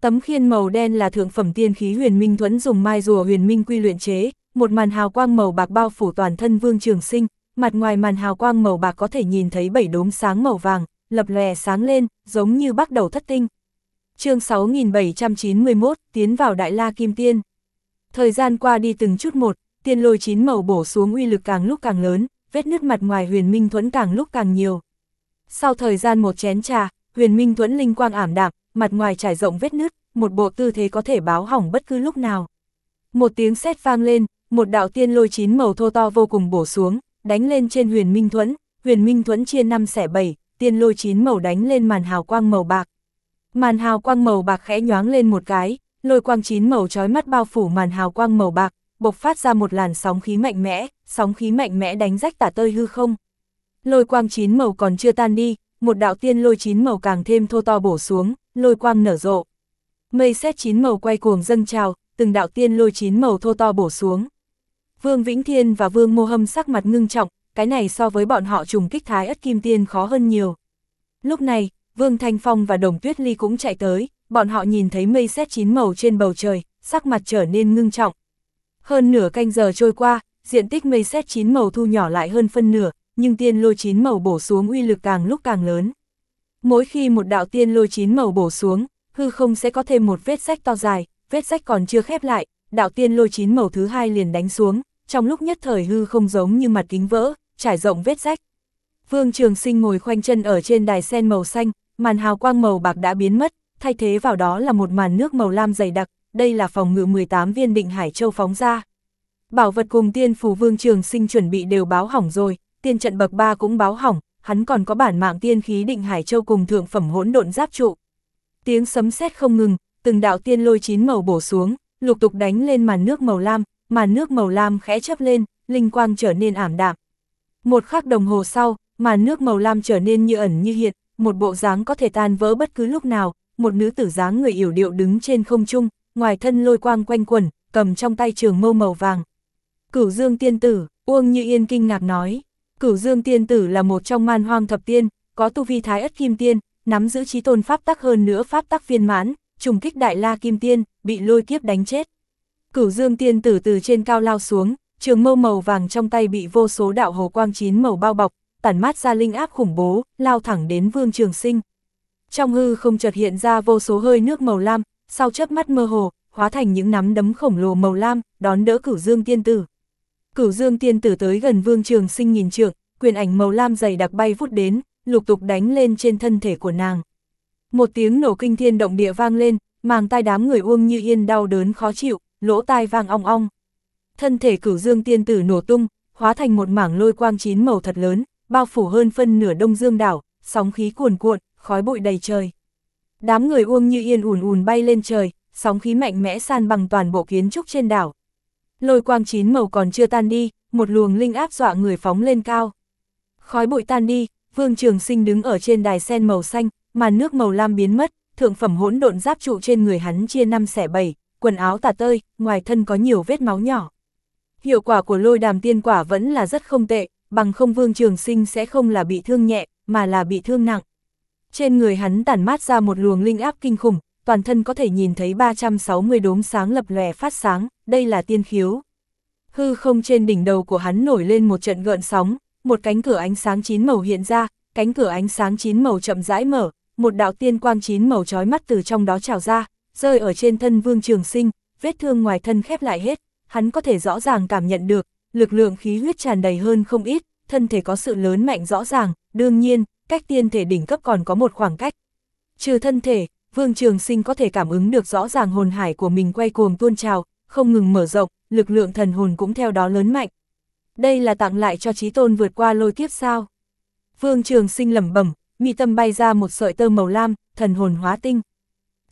Tấm khiên màu đen là thượng phẩm tiên khí huyền minh thuẫn dùng mai rùa huyền minh quy luyện chế, một màn hào quang màu bạc bao phủ toàn thân Vương Trường Sinh, mặt ngoài màn hào quang màu bạc có thể nhìn thấy bảy đốm sáng màu vàng, lập lè sáng lên, giống như bắt đầu thất tinh. Chương 6791, tiến vào Đại La Kim Tiên. Thời gian qua đi từng chút một, tiên lôi chín màu bổ xuống uy lực càng lúc càng lớn, vết nứt mặt ngoài huyền minh thuẫn càng lúc càng nhiều, sau thời gian một chén trà, huyền minh thuẫn linh quang ảm đạm, mặt ngoài trải rộng vết nứt, một bộ tư thế có thể báo hỏng bất cứ lúc nào. Một tiếng sét vang lên, một đạo tiên lôi chín màu thô to vô cùng bổ xuống, đánh lên trên huyền minh thuẫn, huyền minh thuẫn chia năm xẻ bảy, tiên lôi chín màu đánh lên màn hào quang màu bạc. Màn hào quang màu bạc khẽ nhoáng lên một cái, lôi quang chín màu trói mắt bao phủ màn hào quang màu bạc, bộc phát ra một làn sóng khí mạnh mẽ, sóng khí mạnh mẽ đánh rách tả tơi hư không lôi quang chín màu còn chưa tan đi, một đạo tiên lôi chín màu càng thêm thô to bổ xuống, lôi quang nở rộ. Mây xét chín màu quay cuồng dâng trào, từng đạo tiên lôi chín màu thô to bổ xuống. Vương Vĩnh Thiên và Vương Mô Hâm sắc mặt ngưng trọng, cái này so với bọn họ trùng kích thái ất kim tiên khó hơn nhiều. Lúc này, Vương Thanh Phong và Đồng Tuyết Ly cũng chạy tới, bọn họ nhìn thấy mây xét chín màu trên bầu trời, sắc mặt trở nên ngưng trọng. Hơn nửa canh giờ trôi qua, diện tích mây xét chín màu thu nhỏ lại hơn phân nửa, nhưng tiên lôi chín màu bổ xuống uy lực càng lúc càng lớn. Mỗi khi một đạo tiên lôi chín màu bổ xuống, hư không sẽ có thêm một vết sách to dài, vết sách còn chưa khép lại, đạo tiên lôi chín màu thứ hai liền đánh xuống, trong lúc nhất thời hư không giống như mặt kính vỡ, trải rộng vết rách. Vương Trường Sinh ngồi khoanh chân ở trên đài sen màu xanh, màn hào quang màu bạc đã biến mất, thay thế vào đó là một màn nước màu lam dày đặc, đây là phòng ngự 18 viên định hải châu phóng ra. Bảo vật cùng tiên phù Vương Trường Sinh chuẩn bị đều báo hỏng rồi, tiên trận bậc 3 cũng báo hỏng, hắn còn có bản mạng tiên khí định Hải Châu cùng thượng phẩm hỗn độn giáp trụ. Tiếng sấm sét không ngừng, từng đạo tiên lôi chín màu bổ xuống, lục tục đánh lên màn nước màu lam, màn nước màu lam khẽ chấp lên, linh quang trở nên ảm đạm. Một khắc đồng hồ sau, màn nước màu lam trở nên như ẩn như hiện, một bộ dáng có thể tan vỡ bất cứ lúc nào, một nữ tử dáng người yểu điệu đứng trên không trung, ngoài thân lôi quang quanh quẩn, cầm trong tay trường mâu màu vàng. Cửu Dương tiên tử, Uông Như Yên kinh ngạc nói, Cửu Dương Tiên Tử là một trong man hoang thập tiên, có tu vi thái ất kim tiên, nắm giữ trí tôn pháp tắc hơn nữa pháp tắc viên mãn, trùng kích đại la kim tiên, bị lôi kiếp đánh chết. Cửu Dương Tiên Tử từ trên cao lao xuống, trường mâu màu vàng trong tay bị vô số đạo hồ quang chín màu bao bọc, tản mát ra linh áp khủng bố, lao thẳng đến Vương Trường Sinh. Trong hư không chợt hiện ra vô số hơi nước màu lam, sau chớp mắt mơ hồ, hóa thành những nắm đấm khổng lồ màu lam, đón đỡ Cửu Dương Tiên Tử. Cửu Dương tiên tử tới gần Vương Trường Sinh nhìn trượng, quyền ảnh màu lam dày đặc bay vút đến, lục tục đánh lên trên thân thể của nàng. Một tiếng nổ kinh thiên động địa vang lên, màng tai đám người uông như yên đau đớn khó chịu, lỗ tai vang ong ong. Thân thể Cửu Dương tiên tử nổ tung, hóa thành một mảng lôi quang chín màu thật lớn, bao phủ hơn phân nửa Đông Dương đảo, sóng khí cuồn cuộn, khói bụi đầy trời. Đám người uông như yên ùn ùn bay lên trời, sóng khí mạnh mẽ san bằng toàn bộ kiến trúc trên đảo, lôi quang chín màu còn chưa tan đi, một luồng linh áp dọa người phóng lên cao. Khói bụi tan đi, Vương Trường Sinh đứng ở trên đài sen màu xanh, màn nước màu lam biến mất, thượng phẩm hỗn độn giáp trụ trên người hắn chia năm xẻ bảy, quần áo tả tơi, ngoài thân có nhiều vết máu nhỏ. Hiệu quả của lôi đàm tiên quả vẫn là rất không tệ, bằng không Vương Trường Sinh sẽ không là bị thương nhẹ, mà là bị thương nặng. Trên người hắn tản mát ra một luồng linh áp kinh khủng, toàn thân có thể nhìn thấy 360 đốm sáng lập lòe phát sáng, đây là tiên khiếu. Hư không trên đỉnh đầu của hắn nổi lên một trận gợn sóng, một cánh cửa ánh sáng chín màu hiện ra, cánh cửa ánh sáng chín màu chậm rãi mở, một đạo tiên quang chín màu chói mắt từ trong đó trào ra, rơi ở trên thân Vương Trường Sinh, vết thương ngoài thân khép lại hết, hắn có thể rõ ràng cảm nhận được, lực lượng khí huyết tràn đầy hơn không ít, thân thể có sự lớn mạnh rõ ràng, đương nhiên, cách tiên thể đỉnh cấp còn có một khoảng cách. Trừ thân thể, Vương Trường Sinh có thể cảm ứng được rõ ràng hồn hải của mình quay cuồng tuôn trào, không ngừng mở rộng, lực lượng thần hồn cũng theo đó lớn mạnh. Đây là tặng lại cho trí tôn vượt qua lôi kiếp sao. Vương Trường Sinh lẩm bẩm, mi tâm bay ra một sợi tơ màu lam, thần hồn hóa tinh.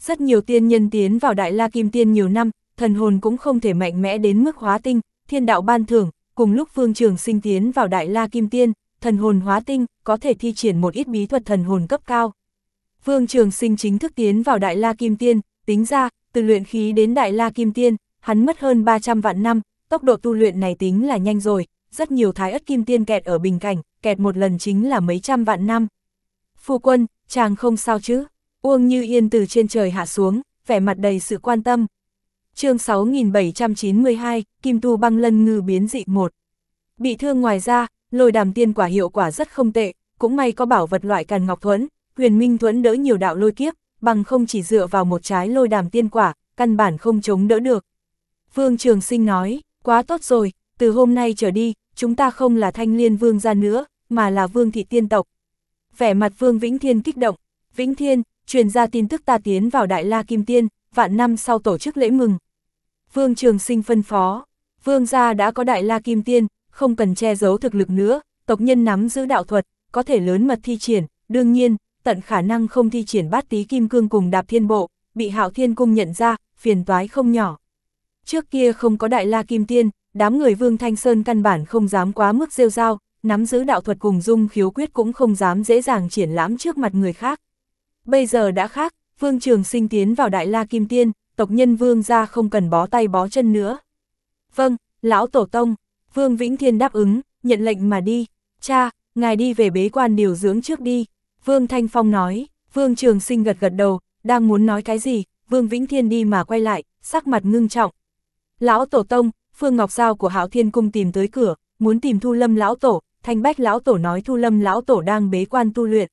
Rất nhiều tiên nhân tiến vào Đại La Kim Tiên nhiều năm, thần hồn cũng không thể mạnh mẽ đến mức hóa tinh, thiên đạo ban thưởng, cùng lúc Vương Trường Sinh tiến vào Đại La Kim Tiên, thần hồn hóa tinh, có thể thi triển một ít bí thuật thần hồn cấp cao. Vương Trường Sinh chính thức tiến vào Đại La Kim Tiên, tính ra, từ luyện khí đến Đại La Kim Tiên, hắn mất hơn 300 vạn năm, tốc độ tu luyện này tính là nhanh rồi, rất nhiều thái ất kim tiên kẹt ở bình cảnh, kẹt một lần chính là mấy trăm vạn năm. Phu quân, chàng không sao chứ? Uông Như Yên từ trên trời hạ xuống, vẻ mặt đầy sự quan tâm. chương 6792, Kim Tu băng lân ngư biến dị một Bị thương ngoài ra, lôi đàm tiên quả hiệu quả rất không tệ, cũng may có bảo vật loại càn ngọc thuẫn, huyền minh thuẫn đỡ nhiều đạo lôi kiếp, bằng không chỉ dựa vào một trái lôi đàm tiên quả, căn bản không chống đỡ được. Vương Trường Sinh nói, quá tốt rồi, từ hôm nay trở đi, chúng ta không là thanh liên vương gia nữa, mà là vương thị tiên tộc. Vẻ mặt vương Vĩnh Thiên kích động, Vĩnh Thiên, truyền ra tin tức ta tiến vào Đại La Kim Tiên, vạn năm sau tổ chức lễ mừng. Vương Trường Sinh phân phó, vương gia đã có Đại La Kim Tiên, không cần che giấu thực lực nữa, tộc nhân nắm giữ đạo thuật, có thể lớn mật thi triển, đương nhiên, tận khả năng không thi triển bát tí kim cương cùng đạp thiên bộ, bị hạo thiên cung nhận ra, phiền toái không nhỏ. Trước kia không có đại la kim tiên, đám người Vương Thanh Sơn căn bản không dám quá mức rêu dao nắm giữ đạo thuật cùng dung khiếu quyết cũng không dám dễ dàng triển lãm trước mặt người khác. Bây giờ đã khác, Vương Trường sinh tiến vào đại la kim tiên, tộc nhân Vương ra không cần bó tay bó chân nữa. Vâng, lão tổ tông, Vương Vĩnh Thiên đáp ứng, nhận lệnh mà đi, cha, ngài đi về bế quan điều dưỡng trước đi. Vương Thanh Phong nói, Vương Trường Sinh gật gật đầu, đang muốn nói cái gì, Vương Vĩnh Thiên đi mà quay lại, sắc mặt ngưng trọng. Lão Tổ Tông, Phương Ngọc Giao của Hảo Thiên Cung tìm tới cửa, muốn tìm Thu Lâm Lão Tổ, Thanh Bách Lão Tổ nói Thu Lâm Lão Tổ đang bế quan tu luyện.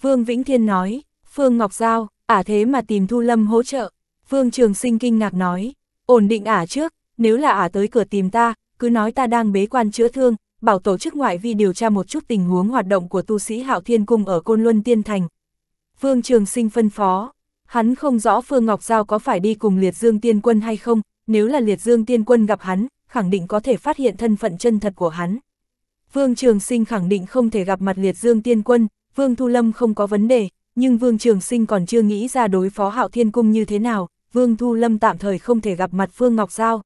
Vương Vĩnh Thiên nói, Phương Ngọc Giao, ả thế mà tìm Thu Lâm hỗ trợ. Vương Trường Sinh kinh ngạc nói, ổn định ả trước, nếu là ả tới cửa tìm ta, cứ nói ta đang bế quan chữa thương, bảo tổ chức ngoại vi điều tra một chút tình huống hoạt động của tu sĩ Hạo Thiên Cung ở Côn Luân Tiên Thành. Vương Trường Sinh phân phó, hắn không rõ Phương Ngọc Giao có phải đi cùng Liệt Dương Tiên Quân hay không, nếu là Liệt Dương Tiên Quân gặp hắn, khẳng định có thể phát hiện thân phận chân thật của hắn. Vương Trường Sinh khẳng định không thể gặp mặt Liệt Dương Tiên Quân, Vương Thu Lâm không có vấn đề, nhưng Vương Trường Sinh còn chưa nghĩ ra đối phó Hạo Thiên Cung như thế nào, Vương Thu Lâm tạm thời không thể gặp mặt Phương Ngọc Giao.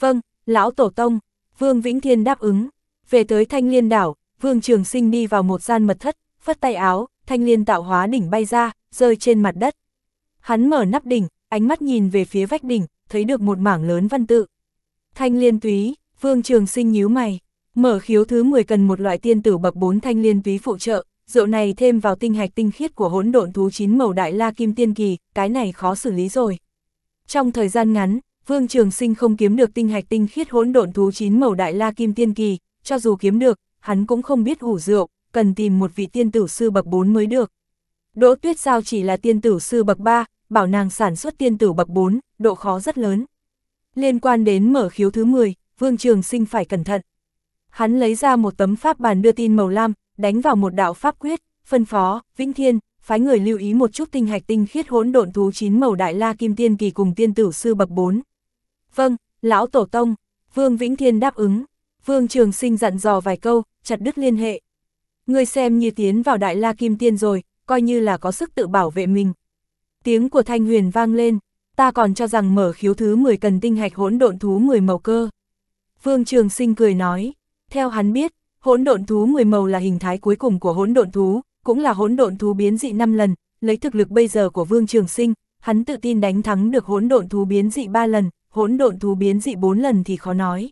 Vâng, Lão Tổ Tông, Vương Vĩnh Thiên đáp ứng. Về tới thanh liên đảo, Vương Trường Sinh đi vào một gian mật thất, phất tay áo, thanh liên tạo hóa đỉnh bay ra, rơi trên mặt đất. Hắn mở nắp đỉnh, ánh mắt nhìn về phía vách đỉnh, thấy được một mảng lớn văn tự. Thanh liên túy, Vương Trường Sinh nhíu mày, mở khiếu thứ 10 cần một loại tiên tử bậc 4 thanh liên túy phụ trợ, rượu này thêm vào tinh hạch tinh khiết của hỗn độn thú chín màu đại la kim tiên kỳ, cái này khó xử lý rồi. Trong thời gian ngắn, Vương Trường Sinh không kiếm được tinh hạch tinh khiết hỗn độn thú chín màu đại la kim tiên kỳ, cho dù kiếm được, hắn cũng không biết ủ rượu, cần tìm một vị tiên tử sư bậc 4 mới được. Đỗ Tuyết Sao chỉ là tiên tử sư bậc 3, bảo nàng sản xuất tiên tử bậc 4, độ khó rất lớn. Liên quan đến mở khiếu thứ 10, Vương Trường Sinh phải cẩn thận. Hắn lấy ra một tấm pháp bàn đưa tin màu lam, đánh vào một đạo pháp quyết, phân phó, Vĩnh Thiên, phái người lưu ý một chút tinh hạch tinh khiết hỗn độn thú chín màu đại la kim tiên kỳ cùng tiên tử sư bậc 4. Vâng, lão tổ tông, Vương Vĩnh Thiên đáp ứng. Vương Trường Sinh dặn dò vài câu, chặt đứt liên hệ. Người xem như tiến vào Đại La Kim Tiên rồi, coi như là có sức tự bảo vệ mình. Tiếng của Thanh Huyền vang lên, ta còn cho rằng mở khiếu thứ 10 cần tinh hạch hỗn độn thú 10 màu cơ. Vương Trường Sinh cười nói, theo hắn biết, hỗn độn thú 10 màu là hình thái cuối cùng của hỗn độn thú, cũng là hỗn độn thú biến dị 5 lần, lấy thực lực bây giờ của Vương Trường Sinh, hắn tự tin đánh thắng được hỗn độn thú biến dị 3 lần, hỗn độn thú biến dị 4 lần thì khó nói.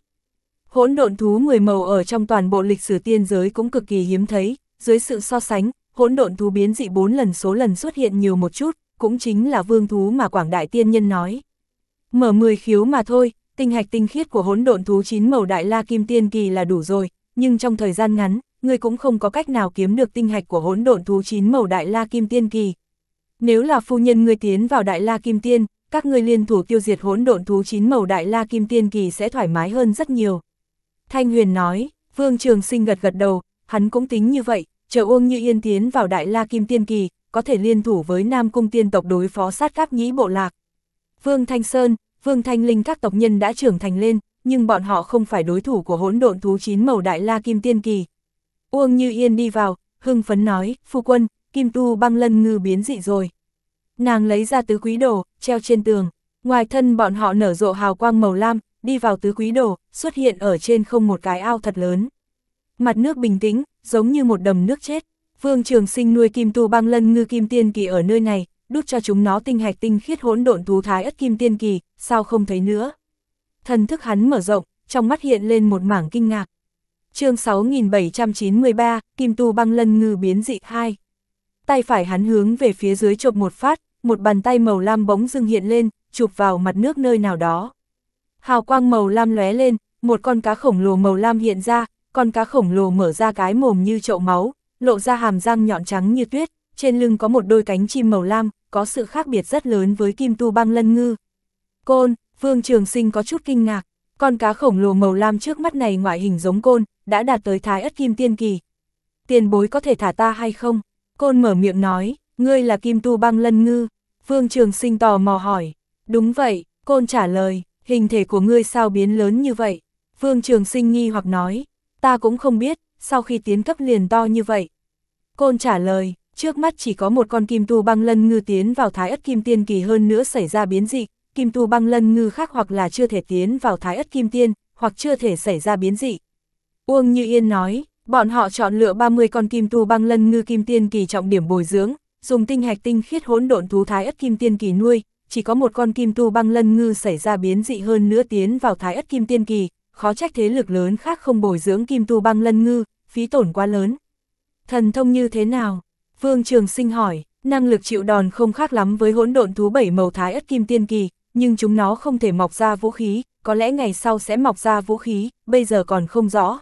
Hỗn độn thú 10 màu ở trong toàn bộ lịch sử tiên giới cũng cực kỳ hiếm thấy, dưới sự so sánh, hỗn độn thú biến dị 4 lần số lần xuất hiện nhiều một chút, cũng chính là vương thú mà Quảng Đại Tiên Nhân nói. Mở 10 khiếu mà thôi, tinh hạch tinh khiết của hỗn độn thú 9 màu Đại La Kim Tiên Kỳ là đủ rồi, nhưng trong thời gian ngắn, người cũng không có cách nào kiếm được tinh hạch của hỗn độn thú 9 màu Đại La Kim Tiên Kỳ. Nếu là phu nhân ngươi tiến vào Đại La Kim Tiên, các ngươi liên thủ tiêu diệt hỗn độn thú 9 màu Đại La Kim Tiên Kỳ sẽ thoải mái hơn rất nhiều. Thanh Huyền nói, Vương Trường Sinh gật gật đầu, hắn cũng tính như vậy, chờ Uông Như Yên tiến vào Đại La Kim Tiên Kỳ, có thể liên thủ với Nam Cung Tiên tộc đối phó sát các nhĩ bộ lạc. Vương Thanh Sơn, Vương Thanh Linh các tộc nhân đã trưởng thành lên, nhưng bọn họ không phải đối thủ của hỗn độn thú chín màu Đại La Kim Tiên Kỳ. Uông Như Yên đi vào, hưng phấn nói, phu quân, Kim Tu băng lân ngư biến dị rồi. Nàng lấy ra tứ quý đồ, treo trên tường, ngoài thân bọn họ nở rộ hào quang màu lam, đi vào tứ quý đồ, xuất hiện ở trên không một cái ao thật lớn. Mặt nước bình tĩnh, giống như một đầm nước chết. Vương Trường Sinh nuôi kim tu băng lân ngư kim tiên kỳ ở nơi này, đút cho chúng nó tinh hạch tinh khiết hỗn độn thú thái ất kim tiên kỳ, sao không thấy nữa. Thần thức hắn mở rộng, trong mắt hiện lên một mảng kinh ngạc. chương 6793, kim tu băng lân ngư biến dị 2. Tay phải hắn hướng về phía dưới chộp một phát, một bàn tay màu lam bóng dưng hiện lên, chụp vào mặt nước nơi nào đó hào quang màu lam lóe lên, một con cá khổng lồ màu lam hiện ra, con cá khổng lồ mở ra cái mồm như chậu máu, lộ ra hàm răng nhọn trắng như tuyết, trên lưng có một đôi cánh chim màu lam, có sự khác biệt rất lớn với kim tu băng lân ngư. Côn, Vương Trường Sinh có chút kinh ngạc, con cá khổng lồ màu lam trước mắt này ngoại hình giống côn, đã đạt tới thái ất kim tiên kỳ. Tiền bối có thể thả ta hay không? Côn mở miệng nói, ngươi là kim tu băng lân ngư. Vương Trường Sinh tò mò hỏi, đúng vậy, côn trả lời, hình thể của ngươi sao biến lớn như vậy? Vương Trường Sinh nghi hoặc nói, ta cũng không biết, sau khi tiến cấp liền to như vậy. Côn trả lời, trước mắt chỉ có một con kim tu băng lân ngư tiến vào thái ất kim tiên kỳ hơn nữa xảy ra biến dị, kim tu băng lân ngư khác hoặc là chưa thể tiến vào thái ất kim tiên, hoặc chưa thể xảy ra biến dị. Uông Như Yên nói, bọn họ chọn lựa 30 con kim tu băng lân ngư kim tiên kỳ trọng điểm bồi dưỡng, dùng tinh hạch tinh khiết hỗn độn thú thái ất kim tiên kỳ nuôi, chỉ có một con kim tu băng lân ngư xảy ra biến dị hơn nữa tiến vào thái ất kim tiên kỳ, khó trách thế lực lớn khác không bồi dưỡng kim tu băng lân ngư, phí tổn quá lớn. Thần thông như thế nào? Vương Trường Sinh hỏi, năng lực chịu đòn không khác lắm với hỗn độn thú bảy màu thái ất kim tiên kỳ, nhưng chúng nó không thể mọc ra vũ khí, có lẽ ngày sau sẽ mọc ra vũ khí, bây giờ còn không rõ.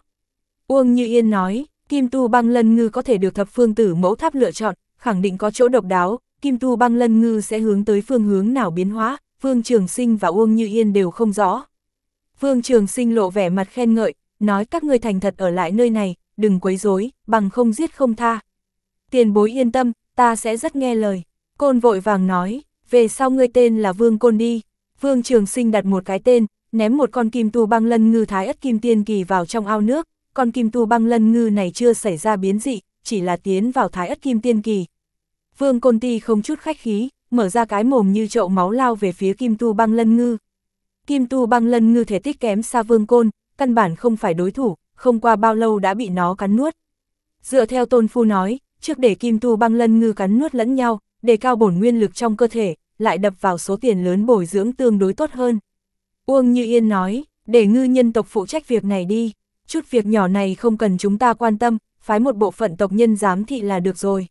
Uông Như Yên nói, kim tu băng lân ngư có thể được thập phương tử mẫu tháp lựa chọn, khẳng định có chỗ độc đáo, Kim Tu băng lân ngư sẽ hướng tới phương hướng nào biến hóa, Vương Trường Sinh và Uông Như Yên đều không rõ. Vương Trường Sinh lộ vẻ mặt khen ngợi, nói các ngươi thành thật ở lại nơi này, đừng quấy rối, bằng không giết không tha. Tiền bối yên tâm, ta sẽ rất nghe lời. Côn vội vàng nói, về sau ngươi tên là Vương Côn đi. Vương Trường Sinh đặt một cái tên, ném một con kim tu băng lân ngư thái ất kim tiên kỳ vào trong ao nước, con kim tu băng lân ngư này chưa xảy ra biến dị, chỉ là tiến vào thái ất kim tiên kỳ, Vương Côn Ti không chút khách khí, mở ra cái mồm như chậu máu lao về phía Kim Tu Băng Lân Ngư. Kim Tu Băng Lân Ngư thể tích kém xa Vương Côn, căn bản không phải đối thủ, không qua bao lâu đã bị nó cắn nuốt. Dựa theo Tôn Phu nói, trước để Kim Tu Băng Lân Ngư cắn nuốt lẫn nhau, để cao bổn nguyên lực trong cơ thể, lại đập vào số tiền lớn bồi dưỡng tương đối tốt hơn. Uông Như Yên nói, để ngư nhân tộc phụ trách việc này đi, chút việc nhỏ này không cần chúng ta quan tâm, phái một bộ phận tộc nhân giám thị là được rồi.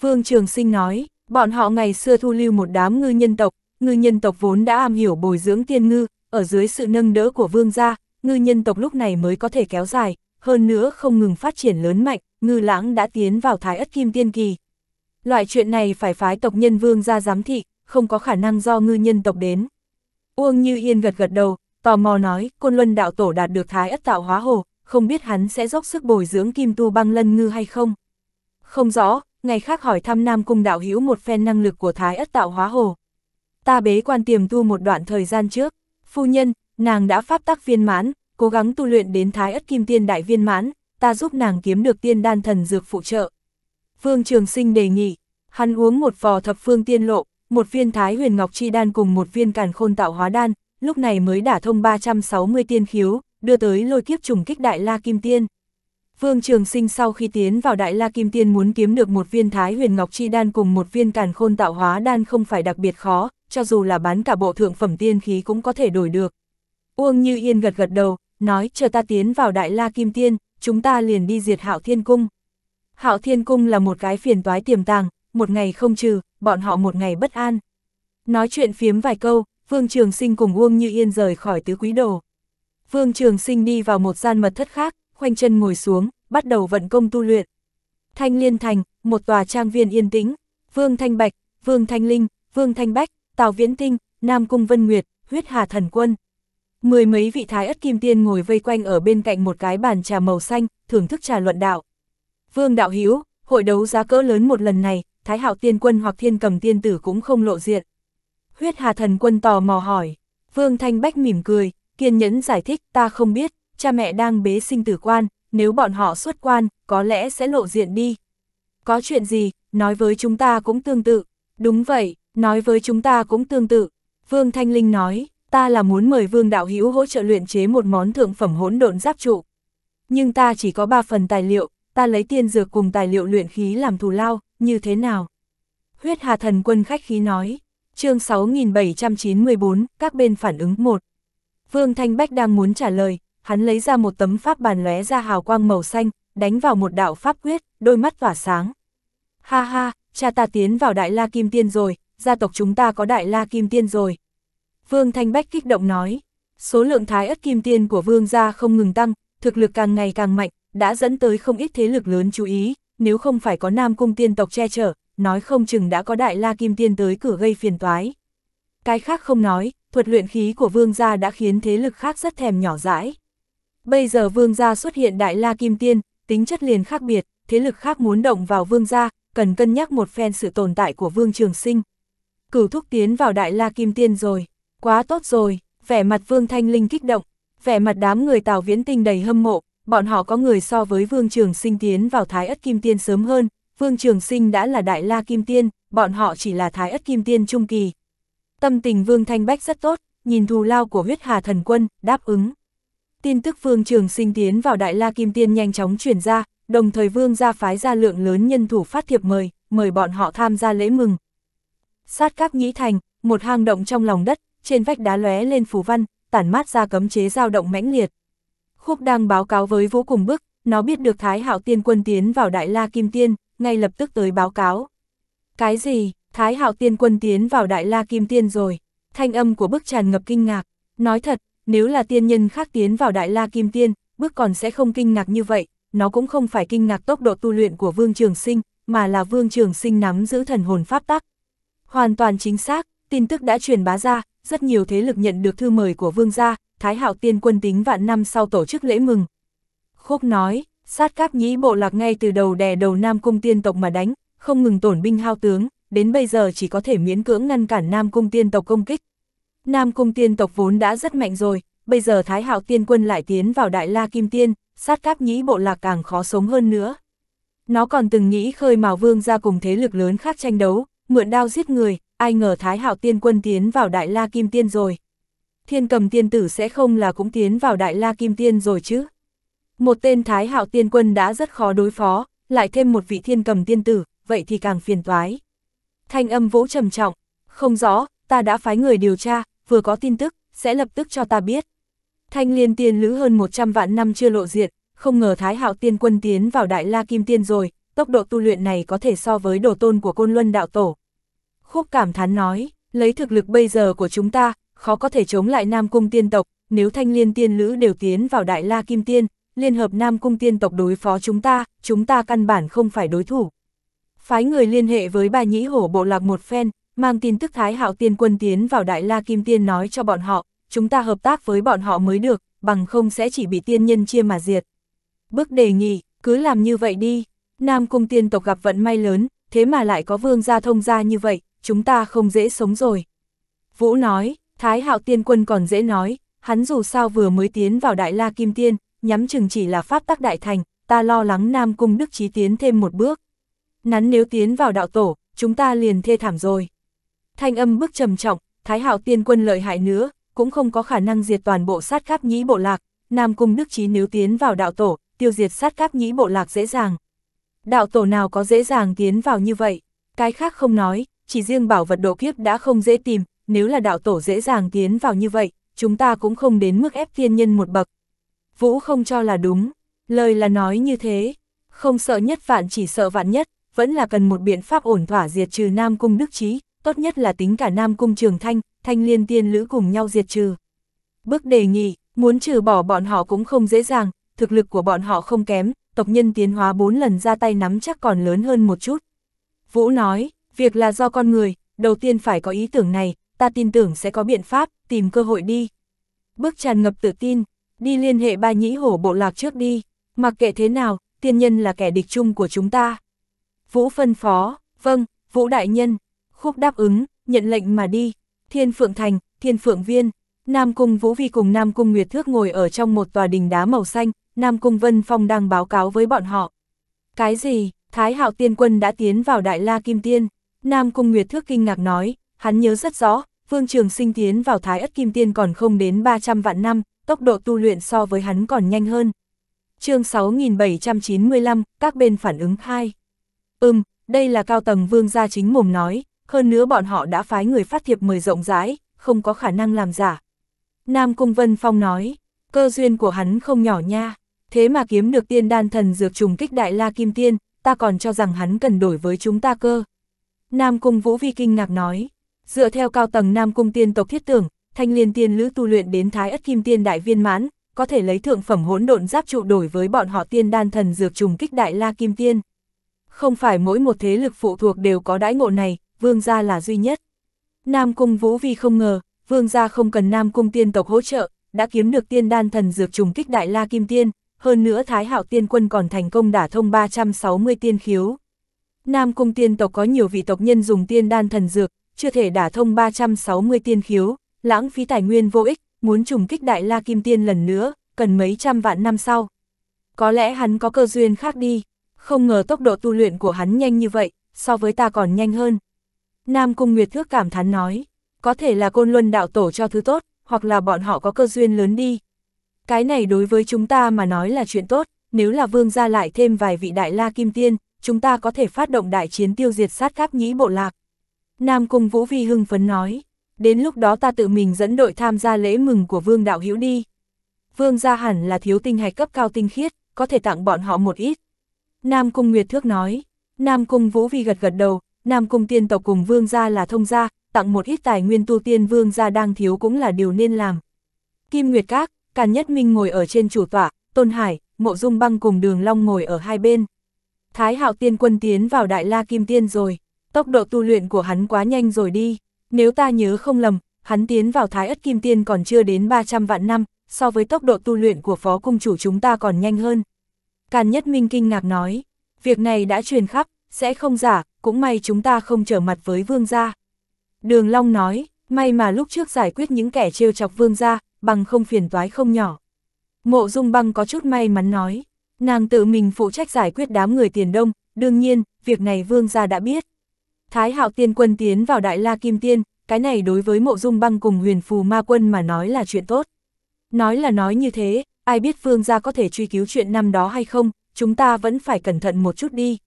Vương Trường Sinh nói, bọn họ ngày xưa thu lưu một đám ngư nhân tộc, ngư nhân tộc vốn đã am hiểu bồi dưỡng tiên ngư, ở dưới sự nâng đỡ của vương gia, ngư nhân tộc lúc này mới có thể kéo dài, hơn nữa không ngừng phát triển lớn mạnh, ngư lãng đã tiến vào thái ất kim tiên kỳ. Loại chuyện này phải phái tộc nhân vương gia giám thị, không có khả năng do ngư nhân tộc đến. Uông Như Yên gật gật đầu, tò mò nói, Côn Luân đạo tổ đạt được thái ất tạo hóa hồ, không biết hắn sẽ dốc sức bồi dưỡng kim tu băng lân ngư hay không. Không rõ, ngày khác hỏi thăm Nam Cung đạo hữu một phen năng lực của Thái ất tạo hóa hồ. Ta bế quan tiềm tu một đoạn thời gian trước, phu nhân, nàng đã pháp tắc viên mãn, cố gắng tu luyện đến Thái ất kim tiên đại viên mãn, ta giúp nàng kiếm được tiên đan thần dược phụ trợ. Vương Trường Sinh đề nghị, hắn uống một vò thập phương tiên lộ, một viên Thái huyền ngọc chi đan cùng một viên càn khôn tạo hóa đan, lúc này mới đả thông 360 tiên khiếu, đưa tới lôi kiếp trùng kích đại la kim tiên. Vương Trường Sinh sau khi tiến vào Đại La Kim Tiên muốn kiếm được một viên Thái Huyền Ngọc Chi Đan cùng một viên Càn Khôn Tạo Hóa Đan không phải đặc biệt khó, cho dù là bán cả bộ thượng phẩm tiên khí cũng có thể đổi được. Uông Như Yên gật gật đầu, nói chờ ta tiến vào Đại La Kim Tiên, chúng ta liền đi diệt Hạo Thiên Cung. Hạo Thiên Cung là một cái phiền toái tiềm tàng, một ngày không trừ, bọn họ một ngày bất an. Nói chuyện phiếm vài câu, Vương Trường Sinh cùng Uông Như Yên rời khỏi tứ quý đồ. Vương Trường Sinh đi vào một gian mật thất khác, khoanh chân ngồi xuống, bắt đầu vận công tu luyện. Thanh Liên Thành, một tòa trang viên yên tĩnh, Vương Thanh Bạch, Vương Thanh Linh, Vương Thanh Bách, Tào Viễn Tinh, Nam Cung Vân Nguyệt, Huyết Hà Thần Quân. Mười mấy vị thái ất kim tiên ngồi vây quanh ở bên cạnh một cái bàn trà màu xanh, thưởng thức trà luận đạo. Vương Đạo Hiếu, hội đấu giá cỡ lớn một lần này, Thái Hạo Tiên Quân hoặc Thiên Cầm Tiên Tử cũng không lộ diện. Huyết Hà Thần Quân tò mò hỏi, Vương Thanh Bách mỉm cười, kiên nhẫn giải thích ta không biết, cha mẹ đang bế sinh tử quan, nếu bọn họ xuất quan, có lẽ sẽ lộ diện đi. Có chuyện gì, nói với chúng ta cũng tương tự. Đúng vậy, nói với chúng ta cũng tương tự. Vương Thanh Linh nói, ta là muốn mời Vương Đạo Hữu hỗ trợ luyện chế một món thượng phẩm hỗn độn giáp trụ. Nhưng ta chỉ có ba phần tài liệu, ta lấy tiên dược cùng tài liệu luyện khí làm thù lao, như thế nào? Huyết Hà Thần Quân khách khí nói, chương 6794, các bên phản ứng một Vương Thanh Bách đang muốn trả lời, hắn lấy ra một tấm pháp bàn lóe ra hào quang màu xanh, đánh vào một đạo pháp quyết, đôi mắt tỏa sáng. Ha ha, cha ta tiến vào Đại La Kim Tiên rồi, gia tộc chúng ta có Đại La Kim Tiên rồi. Vương Thanh Bách kích động nói, số lượng thái ất kim tiên của Vương gia không ngừng tăng, thực lực càng ngày càng mạnh, đã dẫn tới không ít thế lực lớn chú ý, nếu không phải có Nam Cung tiên tộc che chở, nói không chừng đã có Đại La Kim Tiên tới cửa gây phiền toái. Cái khác không nói, thuật luyện khí của Vương gia đã khiến thế lực khác rất thèm nhỏ dãi. Bây giờ vương gia xuất hiện đại la kim tiên, tính chất liền khác biệt, thế lực khác muốn động vào vương gia, cần cân nhắc một phen sự tồn tại của vương trường sinh. Cửu thúc tiến vào đại la kim tiên rồi, quá tốt rồi, vẻ mặt vương thanh linh kích động, vẻ mặt đám người tào viễn tinh đầy hâm mộ, bọn họ có người so với vương trường sinh tiến vào thái ất kim tiên sớm hơn, vương trường sinh đã là đại la kim tiên, bọn họ chỉ là thái ất kim tiên trung kỳ. Tâm tình vương thanh bách rất tốt, nhìn thù lao của huyết hà thần quân, đáp ứng. Tin tức Vương Trường Sinh tiến vào Đại La Kim Tiên nhanh chóng chuyển ra, đồng thời Vương gia phái ra lượng lớn nhân thủ phát thiệp mời, mời bọn họ tham gia lễ mừng. Sát các nhĩ thành, một hang động trong lòng đất, trên vách đá lóe lên phù văn, tản mát ra cấm chế dao động mãnh liệt. Khúc đang báo cáo với Vũ Cùng Bức, nó biết được Thái Hạo Tiên Quân tiến vào Đại La Kim Tiên, ngay lập tức tới báo cáo. Cái gì? Thái Hạo Tiên Quân tiến vào Đại La Kim Tiên rồi? Thanh âm của Bức tràn ngập kinh ngạc, nói thật, nếu là tiên nhân khác tiến vào Đại La Kim Tiên, bước còn sẽ không kinh ngạc như vậy, nó cũng không phải kinh ngạc tốc độ tu luyện của Vương Trường Sinh, mà là Vương Trường Sinh nắm giữ thần hồn pháp tắc. Hoàn toàn chính xác, tin tức đã truyền bá ra, rất nhiều thế lực nhận được thư mời của Vương gia, Thái Hạo Tiên quân tính vạn năm sau tổ chức lễ mừng. Khúc nói, sát cáp nhĩ bộ lạc ngay từ đầu đè đầu Nam Cung tiên tộc mà đánh, không ngừng tổn binh hao tướng, đến bây giờ chỉ có thể miễn cưỡng ngăn cản Nam Cung tiên tộc công kích, Nam cung tiên tộc vốn đã rất mạnh rồi, bây giờ Thái Hạo tiên quân lại tiến vào Đại La Kim Tiên, sát cáp nhĩ bộ lạc càng khó sống hơn nữa. Nó còn từng nghĩ khơi mào vương ra cùng thế lực lớn khác tranh đấu, mượn đao giết người, ai ngờ Thái Hạo tiên quân tiến vào Đại La Kim Tiên rồi. Thiên cầm tiên tử sẽ không là cũng tiến vào Đại La Kim Tiên rồi chứ. Một tên Thái Hạo tiên quân đã rất khó đối phó, lại thêm một vị thiên cầm tiên tử, vậy thì càng phiền toái. Thanh âm vỗ trầm trọng, không rõ, ta đã phái người điều tra, vừa có tin tức, sẽ lập tức cho ta biết. Thanh liên tiên lữ hơn 100 vạn năm chưa lộ diện, không ngờ Thái Hạo tiên quân tiến vào Đại La Kim Tiên rồi, tốc độ tu luyện này có thể so với đồ tôn của Côn Luân Đạo Tổ. Khúc cảm thán nói, lấy thực lực bây giờ của chúng ta, khó có thể chống lại Nam Cung tiên tộc, nếu thanh liên tiên lữ đều tiến vào Đại La Kim Tiên, Liên hợp Nam Cung tiên tộc đối phó chúng ta, chúng ta căn bản không phải đối thủ. Phái người liên hệ với bà Nhĩ Hổ Bộ Lạc một phen, mang tin tức Thái Hạo Tiên Quân tiến vào Đại La Kim Tiên nói cho bọn họ, chúng ta hợp tác với bọn họ mới được, bằng không sẽ chỉ bị tiên nhân chia mà diệt. Bước đề nghị, cứ làm như vậy đi, Nam Cung tiên tộc gặp vận may lớn, thế mà lại có vương gia thông gia như vậy, chúng ta không dễ sống rồi. Vũ nói, Thái Hạo Tiên Quân còn dễ nói, hắn dù sao vừa mới tiến vào Đại La Kim Tiên, nhắm chừng chỉ là pháp tắc đại thành, ta lo lắng Nam Cung Đức Chí tiến thêm một bước. Nắn nếu tiến vào đạo tổ, chúng ta liền thê thảm rồi. Thanh âm bước trầm trọng, Thái Hạo tiên quân lợi hại nữa, cũng không có khả năng diệt toàn bộ sát cáp nhĩ bộ lạc, Nam Cung Đức Chí nếu tiến vào đạo tổ, tiêu diệt sát cáp nhĩ bộ lạc dễ dàng. Đạo tổ nào có dễ dàng tiến vào như vậy, cái khác không nói, chỉ riêng bảo vật độ kiếp đã không dễ tìm, nếu là đạo tổ dễ dàng tiến vào như vậy, chúng ta cũng không đến mức ép thiên nhân một bậc. Vũ không cho là đúng, lời là nói như thế, không sợ nhất vạn chỉ sợ vạn nhất, vẫn là cần một biện pháp ổn thỏa diệt trừ Nam Cung Đức Chí, tốt nhất là tính cả Nam Cung Trường Thanh, Thanh Liên Tiên Lữ cùng nhau diệt trừ. Bước đề nghị, muốn trừ bỏ bọn họ cũng không dễ dàng, thực lực của bọn họ không kém, tộc nhân tiến hóa 4 lần ra tay nắm chắc còn lớn hơn một chút. Vũ nói, việc là do con người, đầu tiên phải có ý tưởng này, ta tin tưởng sẽ có biện pháp, tìm cơ hội đi. Bước tràn ngập tự tin, đi liên hệ ba nhĩ hổ bộ lạc trước đi, mặc kệ thế nào, tiên nhân là kẻ địch chung của chúng ta. Vũ phân phó, vâng, Vũ đại nhân, khúc đáp ứng, nhận lệnh mà đi. Thiên Phượng Thành, Thiên Phượng Viên, Nam Cung Vũ Vi cùng Nam Cung Nguyệt Thước ngồi ở trong một tòa đình đá màu xanh, Nam Cung Vân Phong đang báo cáo với bọn họ. Cái gì, Thái Hạo Tiên Quân đã tiến vào Đại La Kim Tiên. Nam Cung Nguyệt Thước kinh ngạc nói, hắn nhớ rất rõ, Vương Trường Sinh tiến vào Thái Ất Kim Tiên còn không đến 300 vạn năm, tốc độ tu luyện so với hắn còn nhanh hơn. chương 6795, các bên phản ứng 2. Ừm, đây là cao tầng Vương gia chính mồm nói, hơn nữa bọn họ đã phái người phát thiệp mời rộng rãi, không có khả năng làm giả. Nam Cung Vân Phong nói, cơ duyên của hắn không nhỏ nha, thế mà kiếm được tiên đan thần dược trùng kích đại la kim tiên, ta còn cho rằng hắn cần đổi với chúng ta cơ. Nam Cung Vũ Vi kinh ngạc nói, dựa theo cao tầng Nam Cung tiên tộc thiết tưởng, thanh liên tiên lữ tu luyện đến thái ất kim tiên đại viên mãn, có thể lấy thượng phẩm hỗn độn giáp trụ đổi với bọn họ tiên đan thần dược trùng kích đại la kim tiên. Không phải mỗi một thế lực phụ thuộc đều có đãi ngộ này, vương gia là duy nhất. Nam Cung Vũ Vi không ngờ, vương gia không cần Nam Cung tiên tộc hỗ trợ, đã kiếm được tiên đan thần dược trùng kích đại la kim tiên, hơn nữa Thái Hạo tiên quân còn thành công đả thông 360 tiên khiếu. Nam Cung tiên tộc có nhiều vị tộc nhân dùng tiên đan thần dược, chưa thể đả thông 360 tiên khiếu, lãng phí tài nguyên vô ích, muốn trùng kích đại la kim tiên lần nữa, cần mấy trăm vạn năm sau. Có lẽ hắn có cơ duyên khác đi, không ngờ tốc độ tu luyện của hắn nhanh như vậy, so với ta còn nhanh hơn. Nam Cung Nguyệt Thước cảm thán nói, có thể là côn luân đạo tổ cho thứ tốt, hoặc là bọn họ có cơ duyên lớn đi. Cái này đối với chúng ta mà nói là chuyện tốt, nếu là vương gia lại thêm vài vị đại la kim tiên, chúng ta có thể phát động đại chiến tiêu diệt sát kháp nhĩ bộ lạc. Nam Cung Vũ Vi hưng phấn nói, đến lúc đó ta tự mình dẫn đội tham gia lễ mừng của vương đạo hữu đi. Vương gia hẳn là thiếu tinh hạch cấp cao tinh khiết, có thể tặng bọn họ một ít. Nam Cung Nguyệt Thước nói, Nam Cung Vũ Vi gật gật đầu, Nam Cung tiên tộc cùng vương gia là thông gia, tặng một ít tài nguyên tu tiên vương gia đang thiếu cũng là điều nên làm. Kim Nguyệt Các, Càn Nhất Minh ngồi ở trên chủ tọa, Tôn Hải, Mộ Dung Băng cùng Đường Long ngồi ở hai bên. Thái Hạo Tiên Quân tiến vào Đại La Kim Tiên rồi, tốc độ tu luyện của hắn quá nhanh rồi đi, nếu ta nhớ không lầm, hắn tiến vào Thái Ất Kim Tiên còn chưa đến 300 vạn năm, so với tốc độ tu luyện của Phó Cung Chủ chúng ta còn nhanh hơn. Càn Nhất Minh kinh ngạc nói, việc này đã truyền khắp, sẽ không giả, cũng may chúng ta không trở mặt với vương gia. Đường Long nói, may mà lúc trước giải quyết những kẻ trêu chọc vương gia, bằng không phiền toái không nhỏ. Mộ Dung Băng có chút may mắn nói, nàng tự mình phụ trách giải quyết đám người tiền đông, đương nhiên, việc này vương gia đã biết. Thái Hạo Tiên Quân tiến vào Đại La Kim Tiên, cái này đối với Mộ Dung Băng cùng Huyền Phù Ma Quân mà nói là chuyện tốt. Nói là nói như thế, ai biết vương gia có thể truy cứu chuyện năm đó hay không, chúng ta vẫn phải cẩn thận một chút đi.